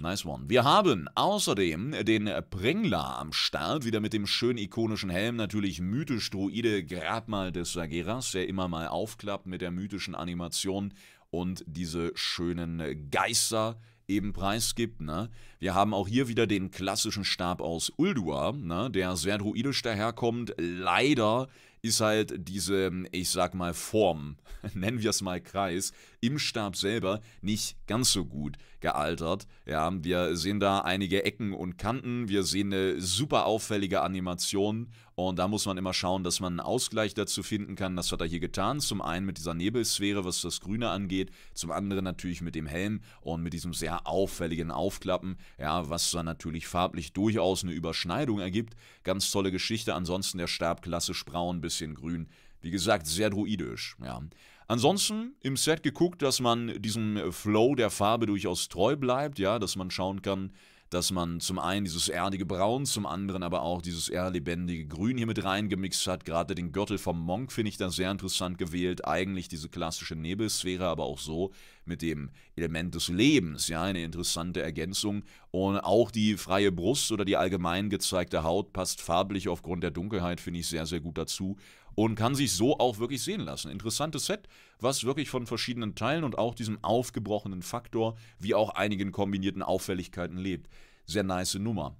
Speaker 1: Nice one. Wir haben außerdem den Prengler am Start, wieder mit dem schön ikonischen Helm, natürlich mythisch-druide Grabmal des Sageras, der immer mal aufklappt mit der mythischen Animation und diese schönen Geister eben preisgibt. Ne? Wir haben auch hier wieder den klassischen Stab aus Uldua, ne? der sehr druidisch daherkommt, leider ist halt diese, ich sag mal, Form, nennen wir es mal Kreis, im Stab selber nicht ganz so gut gealtert. Ja, wir sehen da einige Ecken und Kanten, wir sehen eine super auffällige Animation und da muss man immer schauen, dass man einen Ausgleich dazu finden kann. Das hat er hier getan. Zum einen mit dieser Nebelsphäre, was das Grüne angeht. Zum anderen natürlich mit dem Helm und mit diesem sehr auffälligen Aufklappen. Ja, was dann natürlich farblich durchaus eine Überschneidung ergibt. Ganz tolle Geschichte. Ansonsten der Stab klassisch braun, bisschen grün. Wie gesagt, sehr druidisch. Ja. Ansonsten im Set geguckt, dass man diesem Flow der Farbe durchaus treu bleibt, ja, dass man schauen kann, dass man zum einen dieses erdige Braun, zum anderen aber auch dieses eher lebendige Grün hier mit reingemixt hat. Gerade den Gürtel vom Monk finde ich da sehr interessant gewählt. Eigentlich diese klassische Nebelsphäre, aber auch so mit dem Element des Lebens. Ja, eine interessante Ergänzung. Und auch die freie Brust oder die allgemein gezeigte Haut passt farblich aufgrund der Dunkelheit, finde ich, sehr, sehr gut dazu und kann sich so auch wirklich sehen lassen. Interessantes Set, was wirklich von verschiedenen Teilen und auch diesem aufgebrochenen Faktor, wie auch einigen kombinierten Auffälligkeiten lebt. Sehr nice Nummer.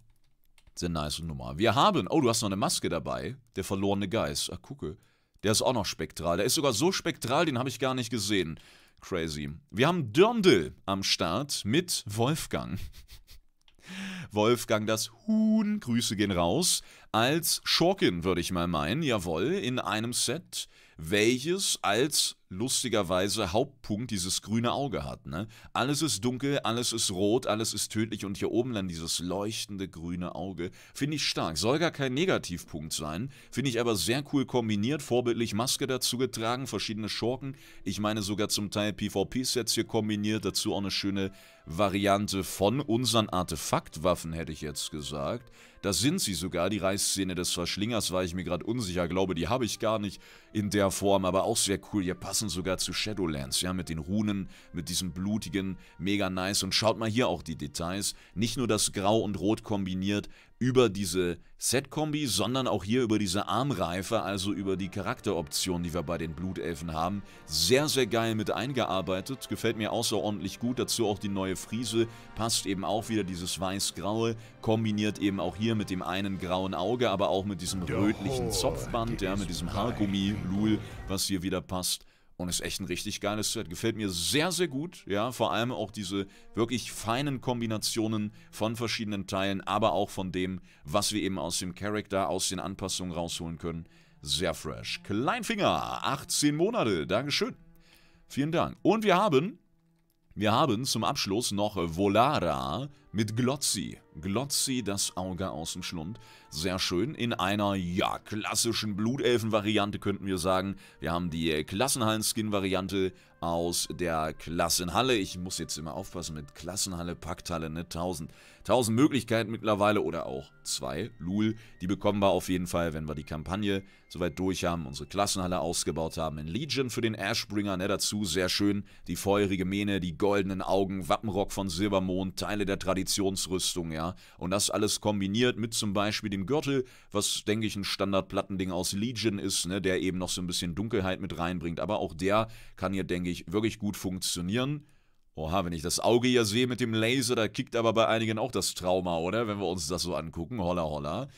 Speaker 1: Sehr nice Nummer. Wir haben, oh, du hast noch eine Maske dabei, der verlorene Geist. Ach, gucke, der ist auch noch spektral. Der ist sogar so spektral, den habe ich gar nicht gesehen. Crazy. Wir haben Dirndl am Start mit Wolfgang. Wolfgang das Huhn. Grüße gehen raus als Schurkin, würde ich mal meinen, jawohl, in einem Set, welches als lustigerweise Hauptpunkt dieses grüne Auge hat. Ne? Alles ist dunkel, alles ist rot, alles ist tödlich und hier oben dann dieses leuchtende grüne Auge. Finde ich stark. Soll gar kein Negativpunkt sein. Finde ich aber sehr cool kombiniert. Vorbildlich Maske dazu getragen, verschiedene Schurken. Ich meine sogar zum Teil PvP-Sets hier kombiniert. Dazu auch eine schöne Variante von unseren Artefaktwaffen, hätte ich jetzt gesagt. Das sind sie sogar, die Reißszene des Verschlingers war ich mir gerade unsicher, glaube, die habe ich gar nicht in der Form, aber auch sehr cool. Hier passen sogar zu Shadowlands, ja, mit den Runen, mit diesem blutigen, mega nice. Und schaut mal hier auch die Details. Nicht nur das Grau und Rot kombiniert über diese Set-Kombi, sondern auch hier über diese Armreife, also über die Charakteroption, die wir bei den Blutelfen haben. Sehr, sehr geil mit eingearbeitet, gefällt mir außerordentlich gut. Dazu auch die neue Friese, passt eben auch wieder dieses weiß-graue, kombiniert eben auch hier mit dem einen grauen Auge, aber auch mit diesem rötlichen Zopfband, ja, mit diesem Haargummi Lul, was hier wieder passt. Und ist echt ein richtig geiles Set. Gefällt mir sehr, sehr gut. Ja, vor allem auch diese wirklich feinen Kombinationen von verschiedenen Teilen, aber auch von dem, was wir eben aus dem Charakter, aus den Anpassungen rausholen können. Sehr fresh. Kleinfinger, 18 Monate. Dankeschön. Vielen Dank. Und wir haben wir haben zum Abschluss noch Volara mit Glotzi. Glotzi, das Auge aus dem Schlund. Sehr schön. In einer, ja, klassischen Blutelfen-Variante könnten wir sagen. Wir haben die Klassenhallen-Skin-Variante aus der Klassenhalle. Ich muss jetzt immer aufpassen mit Klassenhalle, Pakthalle, ne? 1000. 1000 Möglichkeiten mittlerweile oder auch zwei. Lul, die bekommen wir auf jeden Fall, wenn wir die Kampagne soweit durch haben, unsere Klassenhalle ausgebaut haben. In Legion für den Ashbringer, ne, dazu sehr schön die feurige Mähne, die goldenen Augen, Wappenrock von Silbermond, Teile der Traditionsrüstung, ja. Und das alles kombiniert mit zum Beispiel dem Gürtel, was, denke ich, ein Standardplattending aus Legion ist, ne, der eben noch so ein bisschen Dunkelheit mit reinbringt. Aber auch der kann hier, denke ich, wirklich gut funktionieren. Oha, wenn ich das Auge hier sehe mit dem Laser, da kickt aber bei einigen auch das Trauma, oder? Wenn wir uns das so angucken, holla holla.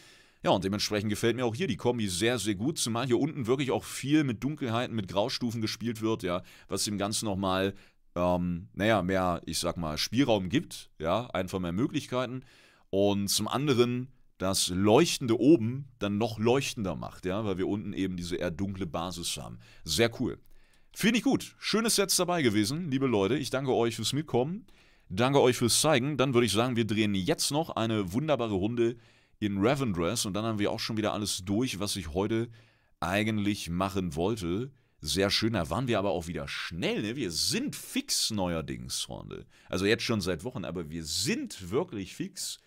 Speaker 1: Ja, und dementsprechend gefällt mir auch hier die Kombi sehr, sehr gut, zumal hier unten wirklich auch viel mit Dunkelheiten, mit Graustufen gespielt wird, ja, was dem Ganzen nochmal, ähm, naja, mehr, ich sag mal, Spielraum gibt, ja, einfach mehr Möglichkeiten. Und zum anderen das Leuchtende oben dann noch leuchtender macht, ja, weil wir unten eben diese eher dunkle Basis haben. Sehr cool. Finde ich gut. Schönes Set dabei gewesen, liebe Leute. Ich danke euch fürs Mitkommen. Danke euch fürs Zeigen. Dann würde ich sagen, wir drehen jetzt noch eine wunderbare Runde in Ravendress. Und dann haben wir auch schon wieder alles durch, was ich heute eigentlich machen wollte. Sehr schön. Da waren wir aber auch wieder schnell. Ne? Wir sind fix neuerdings, Freunde. Also jetzt schon seit Wochen, aber wir sind wirklich fix.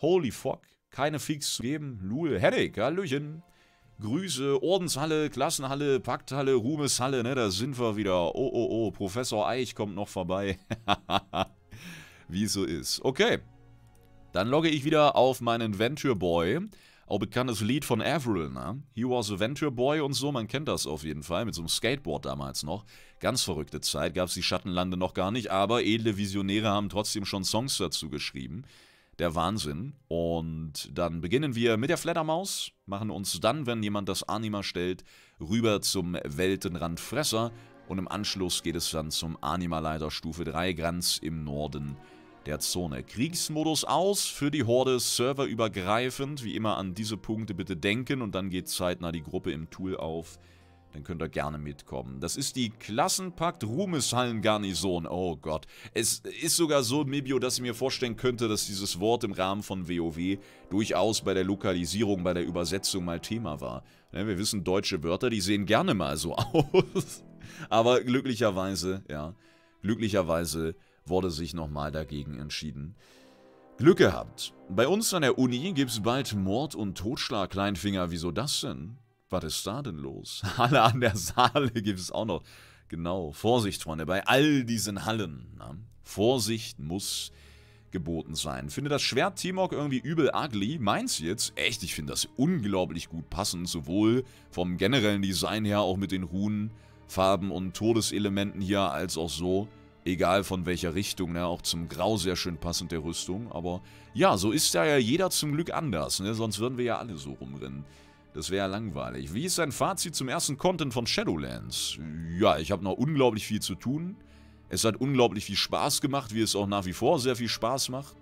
Speaker 1: Holy fuck. Keine Fix zu geben. Lul, Headache. Hallöchen. Grüße, Ordenshalle, Klassenhalle, Pakthalle, Ruhmeshalle, ne, da sind wir wieder. Oh, oh, oh, Professor Eich kommt noch vorbei. Wie so ist. Okay, dann logge ich wieder auf meinen Venture Boy. Auch bekanntes Lied von Avril, ne? He was a Venture Boy und so, man kennt das auf jeden Fall, mit so einem Skateboard damals noch. Ganz verrückte Zeit, gab es die Schattenlande noch gar nicht, aber edle Visionäre haben trotzdem schon Songs dazu geschrieben der Wahnsinn. Und dann beginnen wir mit der Fledermaus, machen uns dann, wenn jemand das Anima stellt, rüber zum Weltenrandfresser und im Anschluss geht es dann zum Anima-Leiter Stufe 3 ganz im Norden der Zone. Kriegsmodus aus für die Horde, serverübergreifend. Wie immer an diese Punkte bitte denken und dann geht zeitnah die Gruppe im Tool auf dann könnt ihr gerne mitkommen. Das ist die Klassenpakt Ruhmeshallen Garnison. Oh Gott. Es ist sogar so, Mibio, dass ich mir vorstellen könnte, dass dieses Wort im Rahmen von WoW durchaus bei der Lokalisierung, bei der Übersetzung mal Thema war. Wir wissen, deutsche Wörter, die sehen gerne mal so aus. Aber glücklicherweise, ja, glücklicherweise wurde sich nochmal dagegen entschieden. Glück gehabt. Bei uns an der Uni gibt es bald Mord und Totschlag, Kleinfinger. Wieso das denn? Was ist da denn los? Halle an der Saale gibt es auch noch. Genau, Vorsicht, Freunde, bei all diesen Hallen. Na? Vorsicht muss geboten sein. Finde das Schwert Timok irgendwie übel ugly? Meins jetzt? Echt, ich finde das unglaublich gut passend, sowohl vom generellen Design her, auch mit den Runen, Farben und Todeselementen hier, als auch so, egal von welcher Richtung, ne? auch zum Grau sehr schön passend der Rüstung, aber ja, so ist da ja jeder zum Glück anders, ne? sonst würden wir ja alle so rumrennen. Das wäre langweilig. Wie ist dein Fazit zum ersten Content von Shadowlands? Ja, ich habe noch unglaublich viel zu tun. Es hat unglaublich viel Spaß gemacht, wie es auch nach wie vor sehr viel Spaß macht.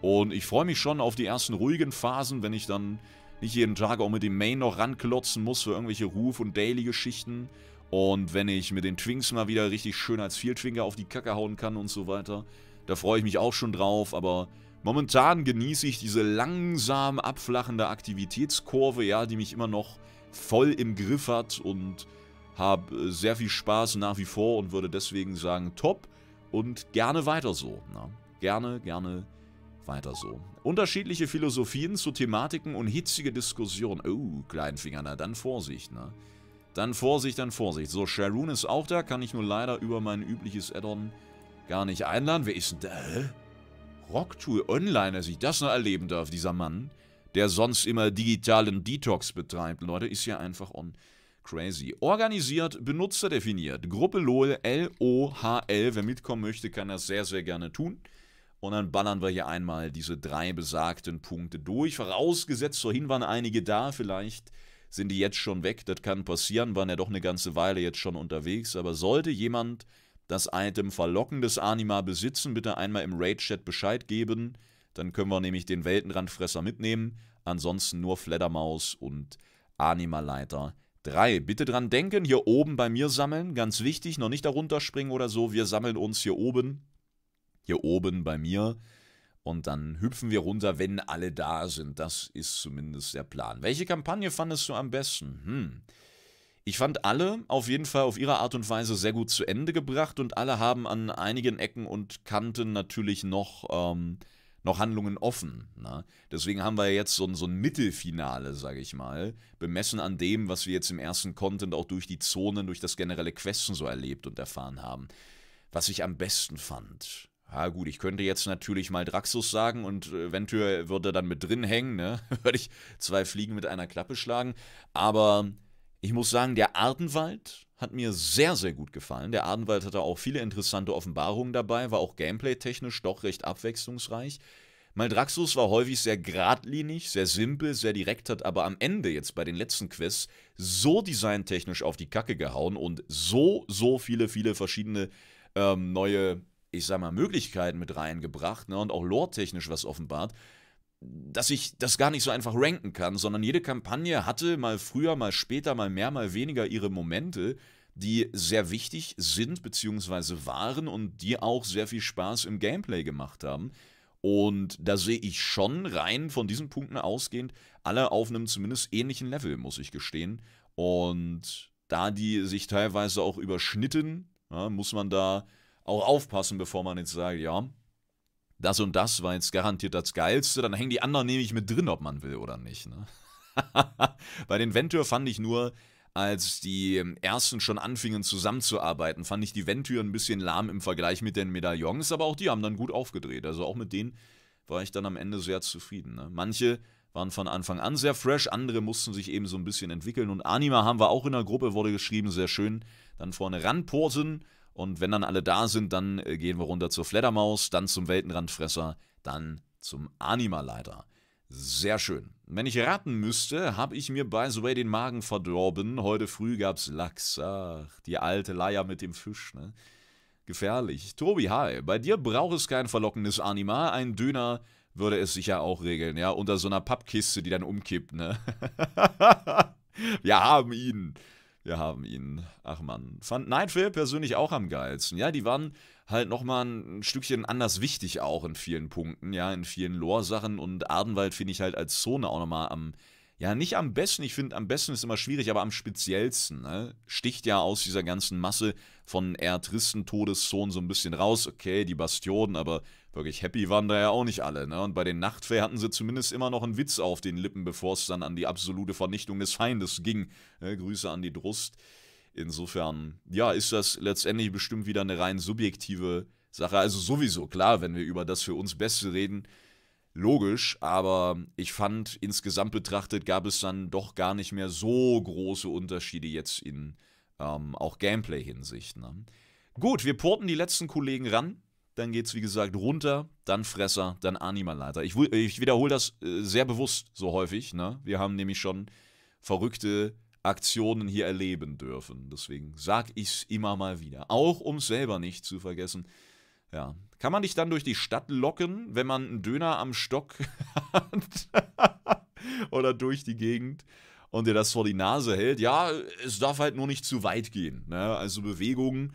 Speaker 1: Und ich freue mich schon auf die ersten ruhigen Phasen, wenn ich dann nicht jeden Tag auch mit dem Main noch ranklotzen muss für irgendwelche Ruf- und Daily-Geschichten. Und wenn ich mit den Twinks mal wieder richtig schön als Vieltwinker auf die Kacke hauen kann und so weiter. Da freue ich mich auch schon drauf, aber Momentan genieße ich diese langsam abflachende Aktivitätskurve, ja, die mich immer noch voll im Griff hat und habe äh, sehr viel Spaß nach wie vor und würde deswegen sagen, top und gerne weiter so. Ne? gerne, gerne weiter so. Unterschiedliche Philosophien zu Thematiken und hitzige Diskussionen. Oh, Kleinfinger, na dann Vorsicht, ne? Dann Vorsicht, dann Vorsicht. So, Sharon ist auch da, kann ich nur leider über mein übliches Addon gar nicht einladen. Wer ist denn da? Rocktour online, Onliner ich das noch erleben darf, dieser Mann, der sonst immer digitalen Detox betreibt, Leute, ist ja einfach on crazy. Organisiert, benutzerdefiniert, Gruppe LOL, L-O-H-L, wer mitkommen möchte, kann das sehr, sehr gerne tun. Und dann ballern wir hier einmal diese drei besagten Punkte durch. Vorausgesetzt, vorhin waren einige da, vielleicht sind die jetzt schon weg. Das kann passieren, waren ja doch eine ganze Weile jetzt schon unterwegs. Aber sollte jemand das Item Verlockendes Anima besitzen, bitte einmal im Raid-Chat Bescheid geben. Dann können wir nämlich den Weltenrandfresser mitnehmen. Ansonsten nur Fledermaus und Anima-Leiter 3. Bitte dran denken, hier oben bei mir sammeln. Ganz wichtig, noch nicht darunter springen oder so. Wir sammeln uns hier oben. Hier oben bei mir. Und dann hüpfen wir runter, wenn alle da sind. Das ist zumindest der Plan. Welche Kampagne fandest du am besten? Hm. Ich fand alle auf jeden Fall auf ihre Art und Weise sehr gut zu Ende gebracht und alle haben an einigen Ecken und Kanten natürlich noch, ähm, noch Handlungen offen. Ne? Deswegen haben wir jetzt so ein, so ein Mittelfinale, sage ich mal, bemessen an dem, was wir jetzt im ersten Content auch durch die Zonen, durch das generelle Questen so erlebt und erfahren haben. Was ich am besten fand, ja gut, ich könnte jetzt natürlich mal Draxus sagen und eventuell würde dann mit drin hängen, ne? Würde ich zwei Fliegen mit einer Klappe schlagen. Aber ich muss sagen, der Ardenwald hat mir sehr, sehr gut gefallen. Der Ardenwald hatte auch viele interessante Offenbarungen dabei, war auch gameplay-technisch doch recht abwechslungsreich. Maldraxxus war häufig sehr geradlinig, sehr simpel, sehr direkt, hat aber am Ende jetzt bei den letzten Quests so designtechnisch auf die Kacke gehauen und so, so viele, viele verschiedene ähm, neue, ich sag mal, Möglichkeiten mit reingebracht ne, und auch lore-technisch was offenbart, dass ich das gar nicht so einfach ranken kann, sondern jede Kampagne hatte mal früher, mal später, mal mehr, mal weniger ihre Momente, die sehr wichtig sind bzw. waren und die auch sehr viel Spaß im Gameplay gemacht haben. Und da sehe ich schon rein von diesen Punkten ausgehend alle auf einem zumindest ähnlichen Level, muss ich gestehen. Und da die sich teilweise auch überschnitten, ja, muss man da auch aufpassen, bevor man jetzt sagt, ja, das und das war jetzt garantiert das Geilste, dann hängen die anderen nämlich mit drin, ob man will oder nicht. Ne? Bei den Venture fand ich nur, als die ähm, ersten schon anfingen zusammenzuarbeiten, fand ich die Venture ein bisschen lahm im Vergleich mit den Medaillons, aber auch die haben dann gut aufgedreht. Also auch mit denen war ich dann am Ende sehr zufrieden. Ne? Manche waren von Anfang an sehr fresh, andere mussten sich eben so ein bisschen entwickeln. Und Anima haben wir auch in der Gruppe, wurde geschrieben, sehr schön. Dann vorne ranporten und wenn dann alle da sind, dann äh, gehen wir runter zur Fledermaus, dann zum Weltenrandfresser, dann zum Animaleiter. Sehr schön. Wenn ich raten müsste, habe ich mir by the way den Magen verdorben. Heute früh gab's Lachs. Ach, die alte Leier mit dem Fisch, ne? Gefährlich. Tobi, hi. Bei dir braucht es kein verlockendes Anima. Ein Döner würde es sicher auch regeln, ja? Unter so einer Pappkiste, die dann umkippt, ne? wir haben ihn. Wir haben ihn. Ach man. Fand Night persönlich auch am geilsten. Ja, die waren halt nochmal ein Stückchen anders wichtig auch in vielen Punkten, ja, in vielen Lore-Sachen. Und Ardenwald finde ich halt als Zone auch nochmal am ja, nicht am besten, ich finde, am besten ist immer schwierig, aber am speziellsten. Ne? Sticht ja aus dieser ganzen Masse von Erdrissen, Todeszonen so ein bisschen raus. Okay, die Bastionen, aber wirklich happy waren da ja auch nicht alle. Ne? Und bei den Nachtfair hatten sie zumindest immer noch einen Witz auf den Lippen, bevor es dann an die absolute Vernichtung des Feindes ging. Ne? Grüße an die Drust. Insofern, ja, ist das letztendlich bestimmt wieder eine rein subjektive Sache. Also sowieso, klar, wenn wir über das für uns Beste reden, logisch, aber ich fand, insgesamt betrachtet gab es dann doch gar nicht mehr so große Unterschiede jetzt in ähm, auch Gameplay-Hinsicht. Ne? Gut, wir porten die letzten Kollegen ran. Dann geht's wie gesagt runter, dann Fresser, dann Animalleiter. Ich, ich wiederhole das äh, sehr bewusst so häufig. Ne? Wir haben nämlich schon verrückte Aktionen hier erleben dürfen. Deswegen sag ich's immer mal wieder. Auch um selber nicht zu vergessen, ja. Kann man dich dann durch die Stadt locken, wenn man einen Döner am Stock hat? Oder durch die Gegend und dir das vor die Nase hält? Ja, es darf halt nur nicht zu weit gehen. Ne? Also Bewegung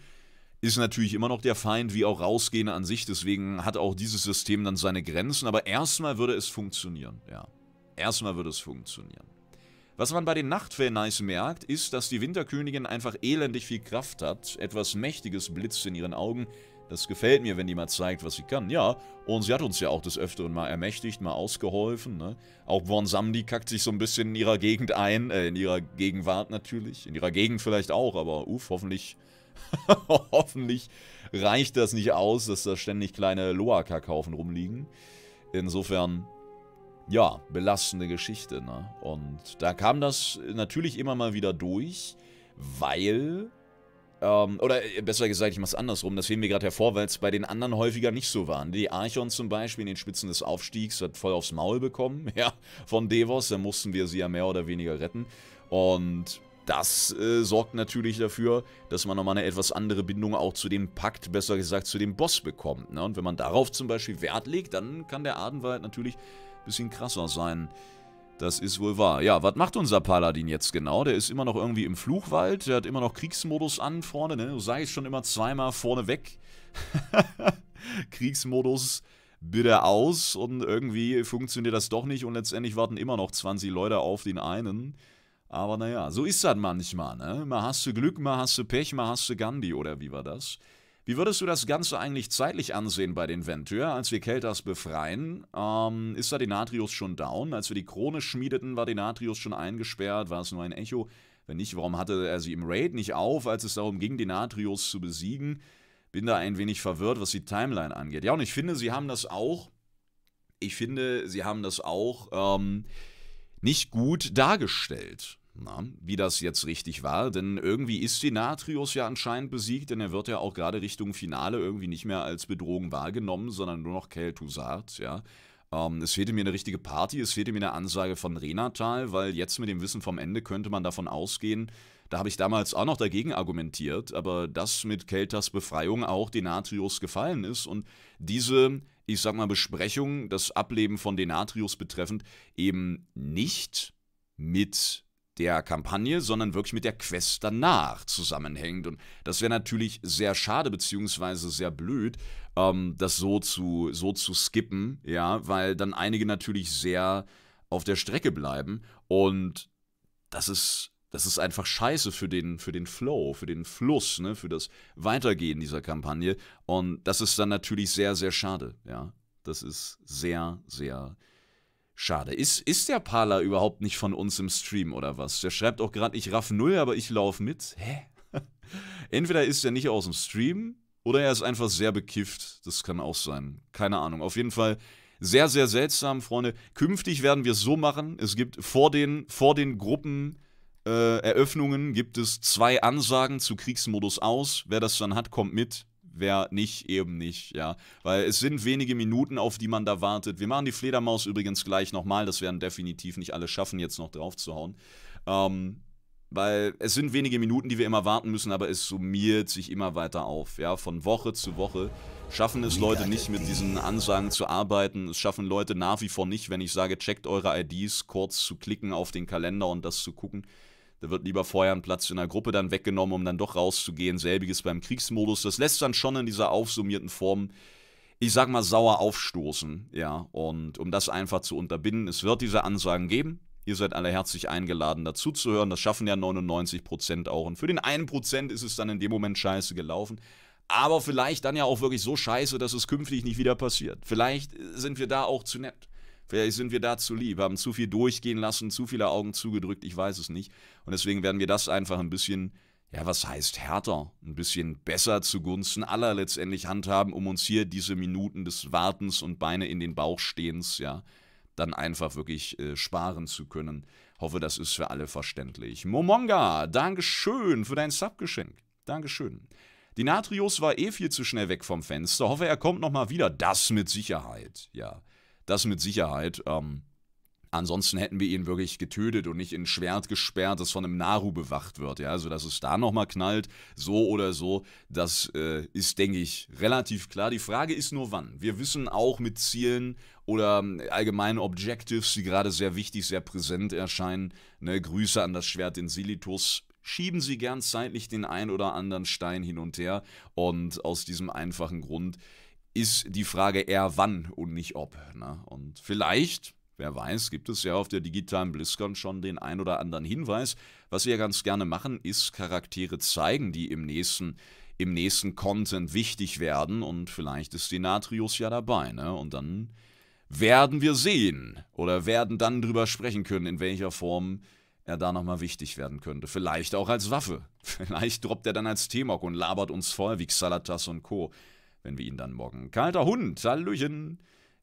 Speaker 1: ist natürlich immer noch der Feind, wie auch rausgehen an sich. Deswegen hat auch dieses System dann seine Grenzen. Aber erstmal würde es funktionieren. Ja. Erstmal würde es funktionieren. Was man bei den Nachtfellnice merkt, ist, dass die Winterkönigin einfach elendig viel Kraft hat. Etwas Mächtiges blitzt in ihren Augen. Das gefällt mir, wenn die mal zeigt, was sie kann. Ja, und sie hat uns ja auch des Öfteren mal ermächtigt, mal ausgeholfen. Ne? Auch Born Samdi kackt sich so ein bisschen in ihrer Gegend ein. Äh, in ihrer Gegenwart natürlich. In ihrer Gegend vielleicht auch, aber uff, hoffentlich... hoffentlich reicht das nicht aus, dass da ständig kleine loa kaufen rumliegen. Insofern, ja, belastende Geschichte. Ne? Und da kam das natürlich immer mal wieder durch, weil ähm, oder äh, besser gesagt, ich mache es andersrum, das heben wir gerade hervor, weil es bei den anderen häufiger nicht so waren. Die Archon zum Beispiel in den Spitzen des Aufstiegs hat voll aufs Maul bekommen, ja, von Devos, da mussten wir sie ja mehr oder weniger retten. Und das äh, sorgt natürlich dafür, dass man nochmal eine etwas andere Bindung auch zu dem Pakt, besser gesagt zu dem Boss bekommt. Ne? Und wenn man darauf zum Beispiel Wert legt, dann kann der Adenwald natürlich ein bisschen krasser sein. Das ist wohl wahr. Ja, was macht unser Paladin jetzt genau? Der ist immer noch irgendwie im Fluchwald. Der hat immer noch Kriegsmodus an vorne. Ne? Sag ich schon immer zweimal vorne weg. Kriegsmodus bitte aus. Und irgendwie funktioniert das doch nicht. Und letztendlich warten immer noch 20 Leute auf den einen. Aber naja, so ist das manchmal. Ne? Mal hast du Glück, mal hast du Pech, mal hast du Gandhi. Oder wie war das? Wie würdest du das Ganze eigentlich zeitlich ansehen bei den Ventur, als wir Keltas befreien? Ähm, ist da Denatrius schon down? Als wir die Krone schmiedeten, war Denatrius schon eingesperrt? War es nur ein Echo? Wenn nicht, warum hatte er sie im Raid nicht auf, als es darum ging, Denatrius zu besiegen? Bin da ein wenig verwirrt, was die Timeline angeht. Ja, und ich finde, sie haben das auch. Ich finde, sie haben das auch ähm, nicht gut dargestellt. Na, wie das jetzt richtig war, denn irgendwie ist Denatrius ja anscheinend besiegt, denn er wird ja auch gerade Richtung Finale irgendwie nicht mehr als Bedrohung wahrgenommen, sondern nur noch Kel'Thuzad, ja. Ähm, es fehlte mir eine richtige Party, es fehlte mir eine Ansage von Renatal, weil jetzt mit dem Wissen vom Ende könnte man davon ausgehen, da habe ich damals auch noch dagegen argumentiert, aber dass mit Keltas Befreiung auch Denatrius gefallen ist und diese ich sag mal, Besprechung, das Ableben von Denatrius betreffend, eben nicht mit der Kampagne, sondern wirklich mit der Quest danach zusammenhängt. Und das wäre natürlich sehr schade, beziehungsweise sehr blöd, ähm, das so zu, so zu skippen, ja, weil dann einige natürlich sehr auf der Strecke bleiben. Und das ist, das ist einfach scheiße für den, für den Flow, für den Fluss, ne, für das Weitergehen dieser Kampagne. Und das ist dann natürlich sehr, sehr schade, ja. Das ist sehr, sehr schade Schade. Ist, ist der Parler überhaupt nicht von uns im Stream oder was? Der schreibt auch gerade, ich raff null, aber ich lauf mit. Hä? Entweder ist er nicht aus dem Stream oder er ist einfach sehr bekifft. Das kann auch sein. Keine Ahnung. Auf jeden Fall sehr, sehr seltsam, Freunde. Künftig werden wir es so machen. Es gibt vor den, vor den Gruppen. Äh, Eröffnungen gibt es zwei Ansagen zu Kriegsmodus aus. Wer das dann hat, kommt mit wer nicht, eben nicht, ja. Weil es sind wenige Minuten, auf die man da wartet. Wir machen die Fledermaus übrigens gleich nochmal, das werden definitiv nicht alle schaffen, jetzt noch drauf zu hauen. Ähm, weil es sind wenige Minuten, die wir immer warten müssen, aber es summiert sich immer weiter auf. Ja, von Woche zu Woche schaffen es Leute nicht, mit diesen Ansagen zu arbeiten. Es schaffen Leute nach wie vor nicht, wenn ich sage, checkt eure IDs, kurz zu klicken auf den Kalender und das zu gucken. Da wird lieber vorher ein Platz in der Gruppe dann weggenommen, um dann doch rauszugehen. Selbiges beim Kriegsmodus. Das lässt dann schon in dieser aufsummierten Form, ich sag mal, sauer aufstoßen. Ja, und um das einfach zu unterbinden, es wird diese Ansagen geben. Ihr seid alle herzlich eingeladen, dazuzuhören. Das schaffen ja 99% auch. Und für den 1% ist es dann in dem Moment scheiße gelaufen. Aber vielleicht dann ja auch wirklich so scheiße, dass es künftig nicht wieder passiert. Vielleicht sind wir da auch zu nett. Vielleicht sind wir da zu lieb, haben zu viel durchgehen lassen, zu viele Augen zugedrückt, ich weiß es nicht. Und deswegen werden wir das einfach ein bisschen, ja, was heißt härter, ein bisschen besser zugunsten aller letztendlich handhaben, um uns hier diese Minuten des Wartens und Beine in den Bauch stehens, ja, dann einfach wirklich äh, sparen zu können. Hoffe, das ist für alle verständlich. Momonga, Dankeschön für dein Subgeschenk. Dankeschön. Dinatrios war eh viel zu schnell weg vom Fenster. Hoffe, er kommt nochmal wieder. Das mit Sicherheit, ja. Das mit Sicherheit. Ähm, Ansonsten hätten wir ihn wirklich getötet und nicht in ein Schwert gesperrt, das von einem Naru bewacht wird. Ja, also dass es da nochmal knallt, so oder so, das äh, ist, denke ich, relativ klar. Die Frage ist nur, wann. Wir wissen auch mit Zielen oder ähm, allgemeinen Objectives, die gerade sehr wichtig, sehr präsent erscheinen. Ne, Grüße an das Schwert in Silitus. Schieben Sie gern zeitlich den ein oder anderen Stein hin und her. Und aus diesem einfachen Grund ist die Frage eher wann und nicht ob. Ne? Und vielleicht, wer weiß, gibt es ja auf der digitalen BlizzCon schon den ein oder anderen Hinweis. Was wir ja ganz gerne machen, ist Charaktere zeigen, die im nächsten im nächsten Content wichtig werden und vielleicht ist die Natrius ja dabei, ne? Und dann werden wir sehen oder werden dann drüber sprechen können, in welcher Form er da nochmal wichtig werden könnte. Vielleicht auch als Waffe. Vielleicht droppt er dann als T-Mok und labert uns voll wie Xalatas und Co wenn wir ihn dann morgen. Kalter Hund, Hallöchen.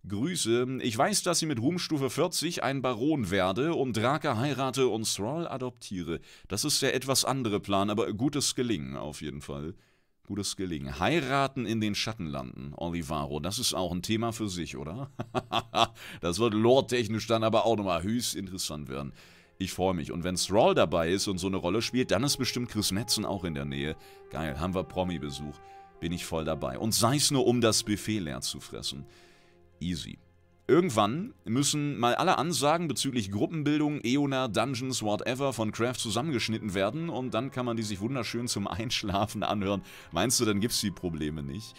Speaker 1: Grüße. Ich weiß, dass ich mit Ruhmstufe 40 ein Baron werde und Drake heirate und Thrall adoptiere. Das ist der etwas andere Plan, aber gutes Gelingen auf jeden Fall. Gutes Gelingen. Heiraten in den Schattenlanden, Olivaro, das ist auch ein Thema für sich, oder? das wird lore-technisch dann aber auch nochmal höchst interessant werden. Ich freue mich. Und wenn Thrall dabei ist und so eine Rolle spielt, dann ist bestimmt Chris Metzen auch in der Nähe. Geil, haben wir Promi-Besuch bin ich voll dabei. Und sei es nur, um das Buffet leer zu fressen. Easy. Irgendwann müssen mal alle Ansagen bezüglich Gruppenbildung, Eona, Dungeons, whatever von Craft zusammengeschnitten werden und dann kann man die sich wunderschön zum Einschlafen anhören. Meinst du, dann gibt's die Probleme nicht?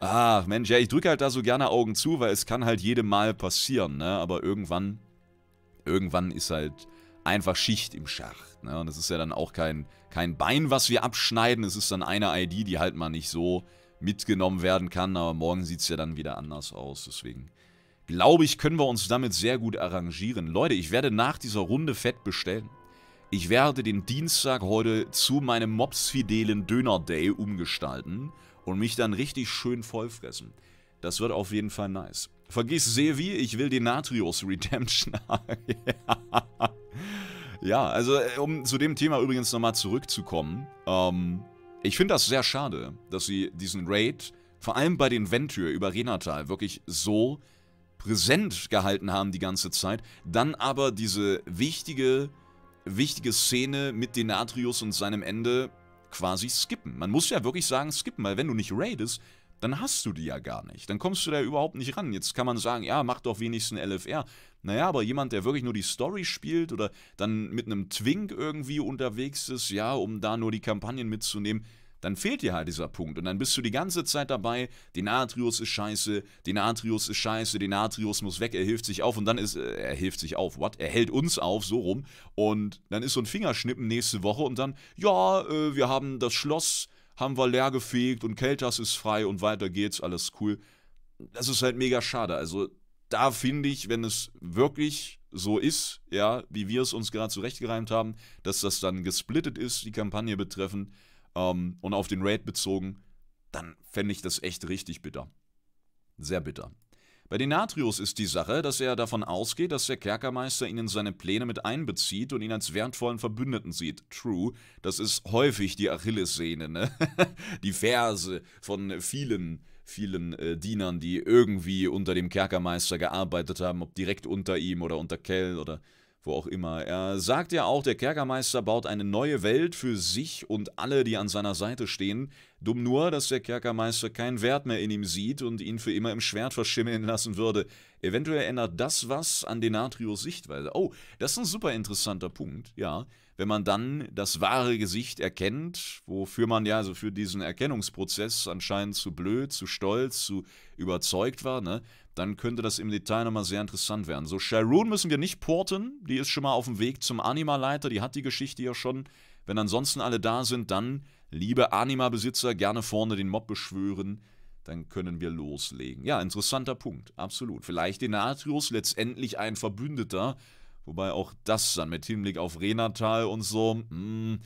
Speaker 1: Ah, Mensch, ja, ich drücke halt da so gerne Augen zu, weil es kann halt jedem Mal passieren, ne? Aber irgendwann, irgendwann ist halt einfach Schicht im Schacht, ne? Und es ist ja dann auch kein, kein Bein, was wir abschneiden. Es ist dann eine ID, die halt mal nicht so mitgenommen werden kann. Aber morgen sieht es ja dann wieder anders aus. Deswegen glaube ich, können wir uns damit sehr gut arrangieren. Leute, ich werde nach dieser Runde Fett bestellen. Ich werde den Dienstag heute zu meinem mobsfidelen Döner-Day umgestalten und mich dann richtig schön vollfressen. Das wird auf jeden Fall nice. Vergiss Sevi, ich will den Natrios Redemption. ja. Ja, also äh, um zu dem Thema übrigens nochmal zurückzukommen. Ähm, ich finde das sehr schade, dass sie diesen Raid, vor allem bei den Ventür über Renatal, wirklich so präsent gehalten haben die ganze Zeit. Dann aber diese wichtige, wichtige Szene mit Denatrius und seinem Ende quasi skippen. Man muss ja wirklich sagen, skippen, weil wenn du nicht raidest, dann hast du die ja gar nicht. Dann kommst du da überhaupt nicht ran. Jetzt kann man sagen, ja, mach doch wenigstens LFR. Naja, aber jemand, der wirklich nur die Story spielt oder dann mit einem Twink irgendwie unterwegs ist, ja, um da nur die Kampagnen mitzunehmen, dann fehlt dir halt dieser Punkt. Und dann bist du die ganze Zeit dabei, Denatrius ist scheiße, Denatrius ist scheiße, Denatrius muss weg, er hilft sich auf und dann ist, äh, er hilft sich auf, what? Er hält uns auf, so rum. Und dann ist so ein Fingerschnippen nächste Woche und dann, ja, äh, wir haben das Schloss, haben wir leer gefegt und Keltas ist frei und weiter geht's, alles cool. Das ist halt mega schade. Also da finde ich, wenn es wirklich so ist, ja, wie wir es uns gerade zurechtgereimt haben, dass das dann gesplittet ist, die Kampagne betreffend ähm, und auf den Raid bezogen, dann fände ich das echt richtig bitter. Sehr bitter. Bei den Denatrius ist die Sache, dass er davon ausgeht, dass der Kerkermeister ihn in seine Pläne mit einbezieht und ihn als wertvollen Verbündeten sieht. True, das ist häufig die Achillessehne, ne? die Verse von vielen vielen äh, Dienern, die irgendwie unter dem Kerkermeister gearbeitet haben, ob direkt unter ihm oder unter Kell oder wo auch immer. Er sagt ja auch, der Kerkermeister baut eine neue Welt für sich und alle, die an seiner Seite stehen. Dumm nur, dass der Kerkermeister keinen Wert mehr in ihm sieht und ihn für immer im Schwert verschimmeln lassen würde. Eventuell ändert das was an Denatrios Sichtweise. Oh, das ist ein super interessanter Punkt, ja wenn man dann das wahre Gesicht erkennt, wofür man ja so also für diesen Erkennungsprozess anscheinend zu blöd, zu stolz, zu überzeugt war, ne, dann könnte das im Detail nochmal sehr interessant werden. So, Sharon müssen wir nicht porten, die ist schon mal auf dem Weg zum Anima-Leiter, die hat die Geschichte ja schon. Wenn ansonsten alle da sind, dann, liebe Anima-Besitzer, gerne vorne den Mob beschwören, dann können wir loslegen. Ja, interessanter Punkt, absolut. Vielleicht Denatrius, letztendlich ein Verbündeter, Wobei auch das dann mit Hinblick auf Renatal und so, mh, hm,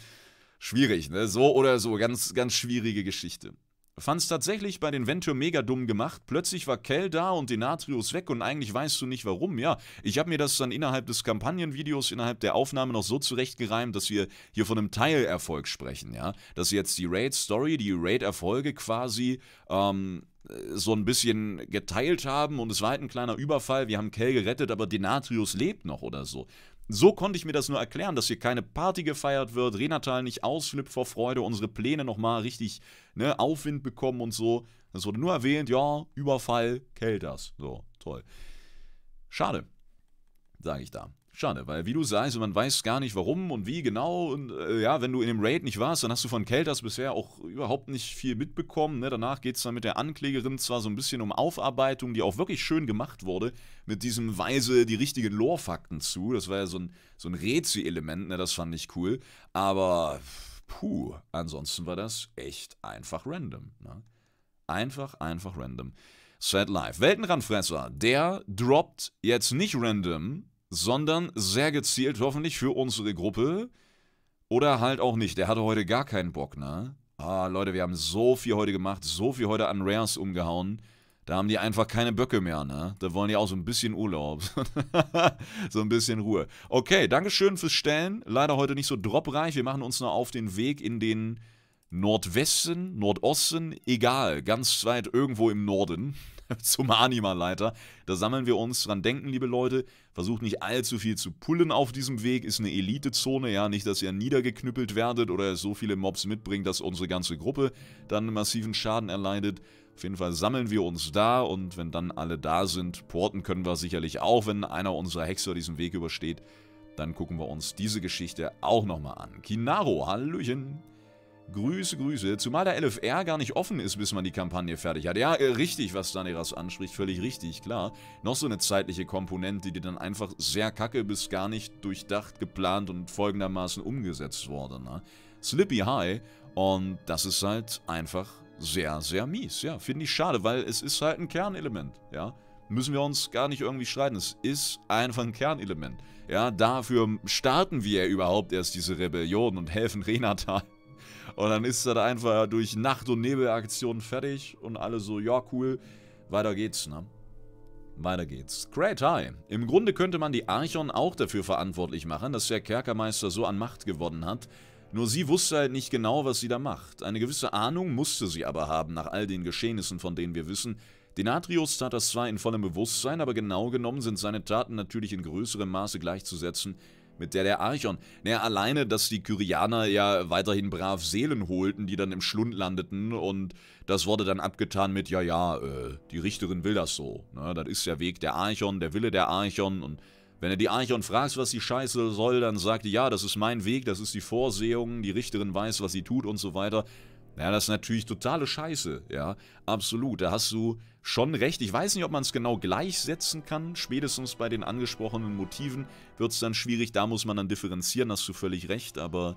Speaker 1: schwierig, ne? So oder so, ganz, ganz schwierige Geschichte. Fand's tatsächlich bei den Venture mega dumm gemacht. Plötzlich war Kell da und Denatrius weg und eigentlich weißt du nicht warum. Ja, ich habe mir das dann innerhalb des Kampagnenvideos, innerhalb der Aufnahme noch so zurechtgereimt, dass wir hier von einem Teilerfolg sprechen, ja. Dass jetzt die Raid-Story, die Raid-Erfolge quasi ähm, so ein bisschen geteilt haben und es war halt ein kleiner Überfall, wir haben Kell gerettet, aber Denatrius lebt noch oder so. So konnte ich mir das nur erklären, dass hier keine Party gefeiert wird, Renatal nicht ausflippt vor Freude, unsere Pläne nochmal richtig ne, Aufwind bekommen und so. Es wurde nur erwähnt, ja, Überfall, Kell das. So, toll. Schade, sage ich da. Schade, weil wie du sagst, man weiß gar nicht warum und wie genau. Und äh, ja, wenn du in dem Raid nicht warst, dann hast du von Kelters bisher auch überhaupt nicht viel mitbekommen. Ne? Danach geht es dann mit der Anklägerin zwar so ein bisschen um Aufarbeitung, die auch wirklich schön gemacht wurde, mit diesem Weise die richtigen Lore-Fakten zu. Das war ja so ein, so ein Rätsel-Element, ne? das fand ich cool. Aber puh, ansonsten war das echt einfach random. Ne? Einfach, einfach random. Sad Life. Weltenrandfresser, der droppt jetzt nicht random, sondern sehr gezielt hoffentlich für unsere Gruppe oder halt auch nicht. Der hatte heute gar keinen Bock, ne? Ah, Leute, wir haben so viel heute gemacht, so viel heute an Rares umgehauen. Da haben die einfach keine Böcke mehr, ne? Da wollen die auch so ein bisschen Urlaub. so ein bisschen Ruhe. Okay, Dankeschön fürs Stellen. Leider heute nicht so dropreich. Wir machen uns noch auf den Weg in den Nordwesten, Nordosten, egal, ganz weit irgendwo im Norden zum Anima-Leiter. Da sammeln wir uns dran denken, liebe Leute. Versucht nicht allzu viel zu pullen auf diesem Weg. Ist eine Elite-Zone, ja. Nicht, dass ihr niedergeknüppelt werdet oder so viele Mobs mitbringt, dass unsere ganze Gruppe dann massiven Schaden erleidet. Auf jeden Fall sammeln wir uns da und wenn dann alle da sind, porten können wir sicherlich auch, wenn einer unserer Hexer diesen Weg übersteht. Dann gucken wir uns diese Geschichte auch nochmal an. Kinaro, Hallöchen! Grüße, Grüße. Zumal der LFR gar nicht offen ist, bis man die Kampagne fertig hat. Ja, äh, richtig, was Daneras anspricht. Völlig richtig, klar. Noch so eine zeitliche Komponente, die dann einfach sehr kacke bis gar nicht durchdacht, geplant und folgendermaßen umgesetzt wurde. Ne? Slippy High. Und das ist halt einfach sehr, sehr mies. Ja, finde ich schade, weil es ist halt ein Kernelement. Ja, müssen wir uns gar nicht irgendwie streiten. Es ist einfach ein Kernelement. Ja, dafür starten wir überhaupt erst diese Rebellion und helfen Renata und dann ist er da einfach durch Nacht- und Nebelaktionen fertig und alle so, ja, cool, weiter geht's, ne? Weiter geht's. Great High. Im Grunde könnte man die Archon auch dafür verantwortlich machen, dass der Kerkermeister so an Macht gewonnen hat. Nur sie wusste halt nicht genau, was sie da macht. Eine gewisse Ahnung musste sie aber haben, nach all den Geschehnissen, von denen wir wissen. Denatrius tat das zwar in vollem Bewusstsein, aber genau genommen sind seine Taten natürlich in größerem Maße gleichzusetzen mit der der Archon. Naja, alleine, dass die Kyrianer ja weiterhin brav Seelen holten, die dann im Schlund landeten und das wurde dann abgetan mit, ja, ja, äh, die Richterin will das so. Ne? Das ist der Weg der Archon, der Wille der Archon und wenn du die Archon fragst, was die Scheiße soll, dann sagt die, ja, das ist mein Weg, das ist die Vorsehung, die Richterin weiß, was sie tut und so weiter. Naja, das ist natürlich totale Scheiße, ja, absolut. Da hast du schon recht. Ich weiß nicht, ob man es genau gleichsetzen kann. Spätestens bei den angesprochenen Motiven wird es dann schwierig. Da muss man dann differenzieren, hast du völlig recht. Aber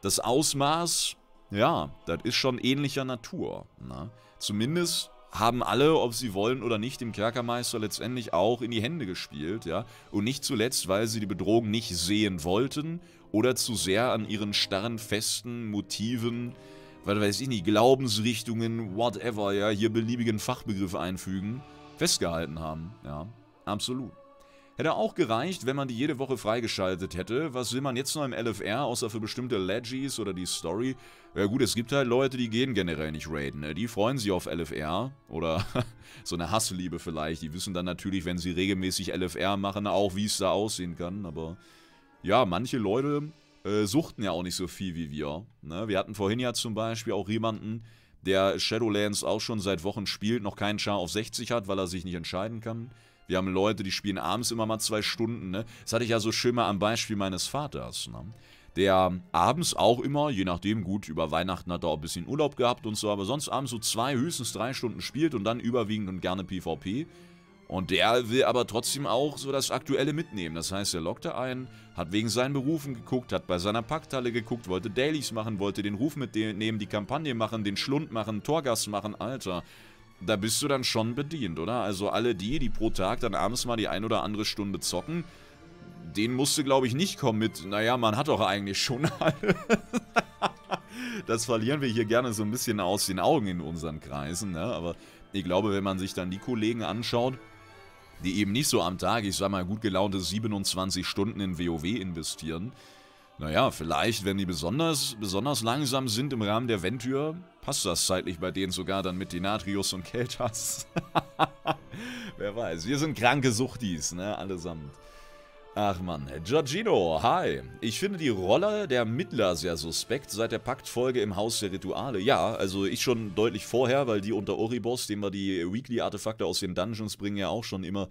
Speaker 1: das Ausmaß, ja, das ist schon ähnlicher Natur. Ne? Zumindest haben alle, ob sie wollen oder nicht, dem Kerkermeister letztendlich auch in die Hände gespielt, ja. Und nicht zuletzt, weil sie die Bedrohung nicht sehen wollten oder zu sehr an ihren starren, festen Motiven was weiß ich nicht, Glaubensrichtungen, whatever, ja, hier beliebigen Fachbegriffe einfügen, festgehalten haben. Ja, absolut. Hätte auch gereicht, wenn man die jede Woche freigeschaltet hätte. Was will man jetzt noch im LFR, außer für bestimmte Legis oder die Story? Ja gut, es gibt halt Leute, die gehen generell nicht raiden. Ne? Die freuen sich auf LFR oder so eine Hassliebe vielleicht. Die wissen dann natürlich, wenn sie regelmäßig LFR machen, auch wie es da aussehen kann. Aber ja, manche Leute äh, suchten ja auch nicht so viel wie wir. Ne? Wir hatten vorhin ja zum Beispiel auch jemanden, der Shadowlands auch schon seit Wochen spielt, noch keinen Char auf 60 hat, weil er sich nicht entscheiden kann. Wir haben Leute, die spielen abends immer mal zwei Stunden. Ne? Das hatte ich ja so schön mal am Beispiel meines Vaters. Ne? Der abends auch immer, je nachdem, gut, über Weihnachten hat er auch ein bisschen Urlaub gehabt und so, aber sonst abends so zwei, höchstens drei Stunden spielt und dann überwiegend und gerne PvP. Und der will aber trotzdem auch so das Aktuelle mitnehmen. Das heißt, er lockte ein, hat wegen seinen Berufen geguckt, hat bei seiner Packtalle geguckt, wollte Dailies machen, wollte den Ruf mitnehmen, die Kampagne machen, den Schlund machen, Torgast machen. Alter, da bist du dann schon bedient, oder? Also alle die, die pro Tag dann abends mal die ein oder andere Stunde zocken, denen musste, glaube ich, nicht kommen mit, naja, man hat doch eigentlich schon alle. das verlieren wir hier gerne so ein bisschen aus den Augen in unseren Kreisen, ne? Aber ich glaube, wenn man sich dann die Kollegen anschaut, die eben nicht so am Tag, ich sag mal gut gelaunte 27 Stunden in WoW investieren. Naja, vielleicht, wenn die besonders, besonders langsam sind im Rahmen der Ventür, passt das zeitlich bei denen sogar dann mit Denatrius und Keltas. Wer weiß, wir sind kranke Suchtis, ne, allesamt. Ach man, Giorgino, hi. Ich finde die Rolle der Mittler sehr suspekt seit der Paktfolge im Haus der Rituale. Ja, also ich schon deutlich vorher, weil die unter Oribos, dem wir die Weekly-Artefakte aus den Dungeons bringen, ja auch schon immer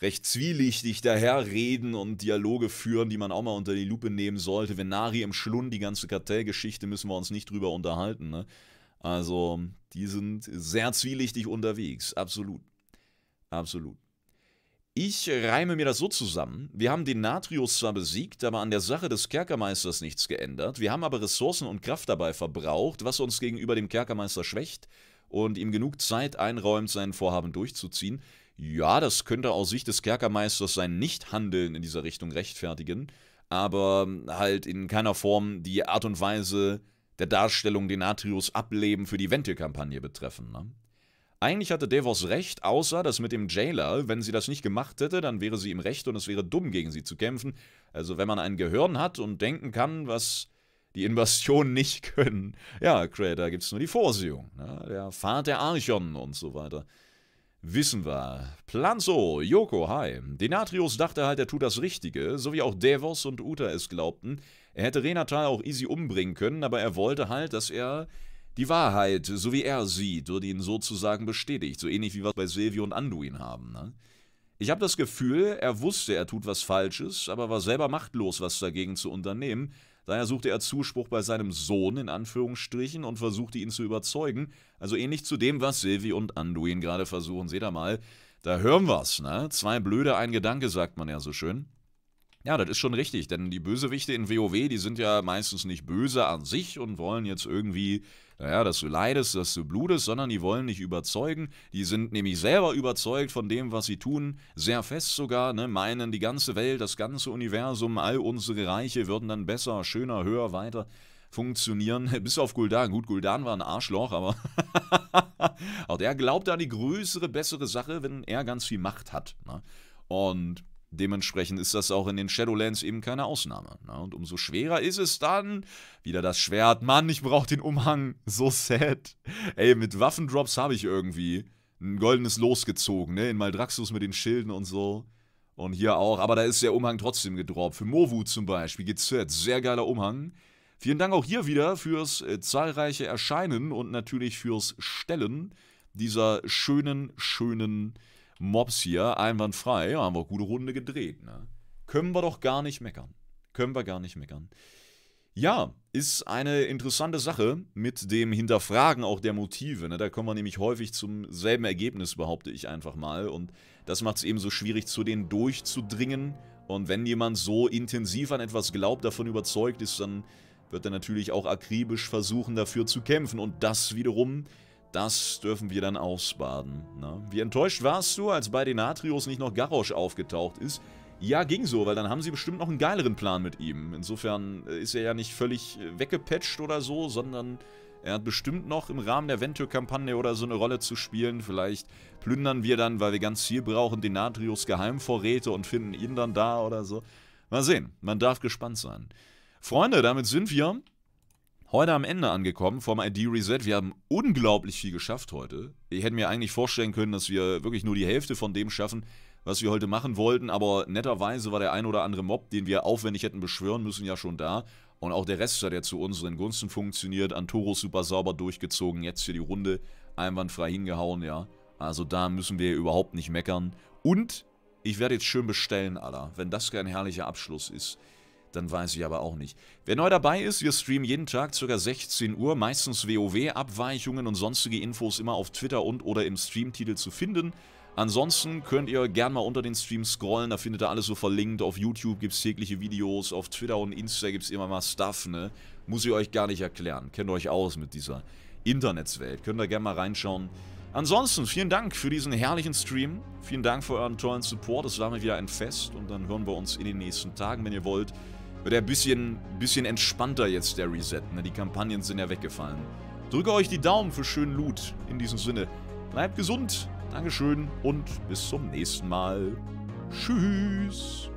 Speaker 1: recht zwielichtig daherreden und Dialoge führen, die man auch mal unter die Lupe nehmen sollte. Venari im Schlund, die ganze Kartellgeschichte, müssen wir uns nicht drüber unterhalten. Ne? Also, die sind sehr zwielichtig unterwegs, absolut. Absolut. Ich reime mir das so zusammen. Wir haben den Natrius zwar besiegt, aber an der Sache des Kerkermeisters nichts geändert. Wir haben aber Ressourcen und Kraft dabei verbraucht, was uns gegenüber dem Kerkermeister schwächt und ihm genug Zeit einräumt, sein Vorhaben durchzuziehen. Ja, das könnte aus Sicht des Kerkermeisters sein Nichthandeln in dieser Richtung rechtfertigen, aber halt in keiner Form die Art und Weise der Darstellung den Natrius ableben für die Vente-Kampagne betreffen. Ne? Eigentlich hatte Davos recht, außer dass mit dem Jailer, wenn sie das nicht gemacht hätte, dann wäre sie im Recht und es wäre dumm, gegen sie zu kämpfen. Also wenn man ein Gehirn hat und denken kann, was die Invasion nicht können. Ja, Creator, es nur die Vorsehung. Ne? Der Pfad der Archon und so weiter. Wissen wir. Planzo, Yoko, hi. Denatrius dachte halt, er tut das Richtige, so wie auch Davos und Uta es glaubten. Er hätte Renatal auch easy umbringen können, aber er wollte halt, dass er die Wahrheit, so wie er sieht, wird ihn sozusagen bestätigt, so ähnlich wie wir es bei Silvio und Anduin haben. Ne? Ich habe das Gefühl, er wusste, er tut was Falsches, aber war selber machtlos, was dagegen zu unternehmen. Daher suchte er Zuspruch bei seinem Sohn in Anführungsstrichen und versuchte ihn zu überzeugen. Also ähnlich zu dem, was Silvi und Anduin gerade versuchen. Seht ihr mal, da hören wir's, ne? Zwei Blöde, ein Gedanke, sagt man ja so schön. Ja, das ist schon richtig, denn die Bösewichte in WoW, die sind ja meistens nicht böse an sich und wollen jetzt irgendwie naja, dass du leidest, dass du blutest, sondern die wollen dich überzeugen. Die sind nämlich selber überzeugt von dem, was sie tun, sehr fest sogar, ne? meinen die ganze Welt, das ganze Universum, all unsere Reiche würden dann besser, schöner, höher, weiter funktionieren, bis auf Guldan. Gut, Guldan war ein Arschloch, aber auch der glaubt an die größere, bessere Sache, wenn er ganz viel Macht hat. Ne? Und Dementsprechend ist das auch in den Shadowlands eben keine Ausnahme. Ne? Und umso schwerer ist es dann. Wieder das Schwert. Mann, ich brauche den Umhang. So sad. Ey, mit Waffendrops habe ich irgendwie ein goldenes Los gezogen. Ne? In Maldraxus mit den Schilden und so. Und hier auch. Aber da ist der Umhang trotzdem gedroppt. Für Movu zum Beispiel geht's jetzt. Sehr geiler Umhang. Vielen Dank auch hier wieder fürs äh, zahlreiche Erscheinen und natürlich fürs Stellen dieser schönen, schönen Mobs hier, einwandfrei, ja, haben wir gute Runde gedreht. Ne? Können wir doch gar nicht meckern. Können wir gar nicht meckern. Ja, ist eine interessante Sache mit dem Hinterfragen auch der Motive. Ne? Da kommen wir nämlich häufig zum selben Ergebnis, behaupte ich einfach mal. Und das macht es eben so schwierig, zu denen durchzudringen. Und wenn jemand so intensiv an etwas glaubt, davon überzeugt ist, dann wird er natürlich auch akribisch versuchen, dafür zu kämpfen. Und das wiederum das dürfen wir dann ausbaden. Ne? Wie enttäuscht warst du, als bei den Natrios nicht noch Garrosh aufgetaucht ist? Ja, ging so, weil dann haben sie bestimmt noch einen geileren Plan mit ihm. Insofern äh, ist er ja nicht völlig äh, weggepatcht oder so, sondern er hat bestimmt noch im Rahmen der Venture-Kampagne oder so eine Rolle zu spielen. Vielleicht plündern wir dann, weil wir ganz viel brauchen, den Natrios Geheimvorräte und finden ihn dann da oder so. Mal sehen, man darf gespannt sein. Freunde, damit sind wir heute am Ende angekommen vom ID Reset. Wir haben unglaublich viel geschafft heute. Ich hätte mir eigentlich vorstellen können, dass wir wirklich nur die Hälfte von dem schaffen, was wir heute machen wollten, aber netterweise war der ein oder andere Mob, den wir aufwendig hätten beschwören müssen, ja schon da. Und auch der Rest hat ja zu unseren Gunsten funktioniert. Antoros super sauber durchgezogen, jetzt hier die Runde einwandfrei hingehauen, ja. Also da müssen wir überhaupt nicht meckern. Und ich werde jetzt schön bestellen, Alter, wenn das kein herrlicher Abschluss ist dann weiß ich aber auch nicht. Wer neu dabei ist, wir streamen jeden Tag ca. 16 Uhr, meistens WoW-Abweichungen und sonstige Infos immer auf Twitter und oder im Streamtitel zu finden. Ansonsten könnt ihr gerne mal unter den Stream scrollen, da findet ihr alles so verlinkt. Auf YouTube gibt es tägliche Videos, auf Twitter und Insta gibt es immer mal Stuff, ne? Muss ich euch gar nicht erklären. Kennt euch aus mit dieser Internetswelt. Könnt ihr gerne mal reinschauen. Ansonsten vielen Dank für diesen herrlichen Stream. Vielen Dank für euren tollen Support. Es war mir wieder ein Fest und dann hören wir uns in den nächsten Tagen, wenn ihr wollt. Wird er ein bisschen, bisschen entspannter jetzt der Reset, ne? Die Kampagnen sind ja weggefallen. Drücke euch die Daumen für schönen Loot. In diesem Sinne, bleibt gesund, Dankeschön und bis zum nächsten Mal. Tschüss.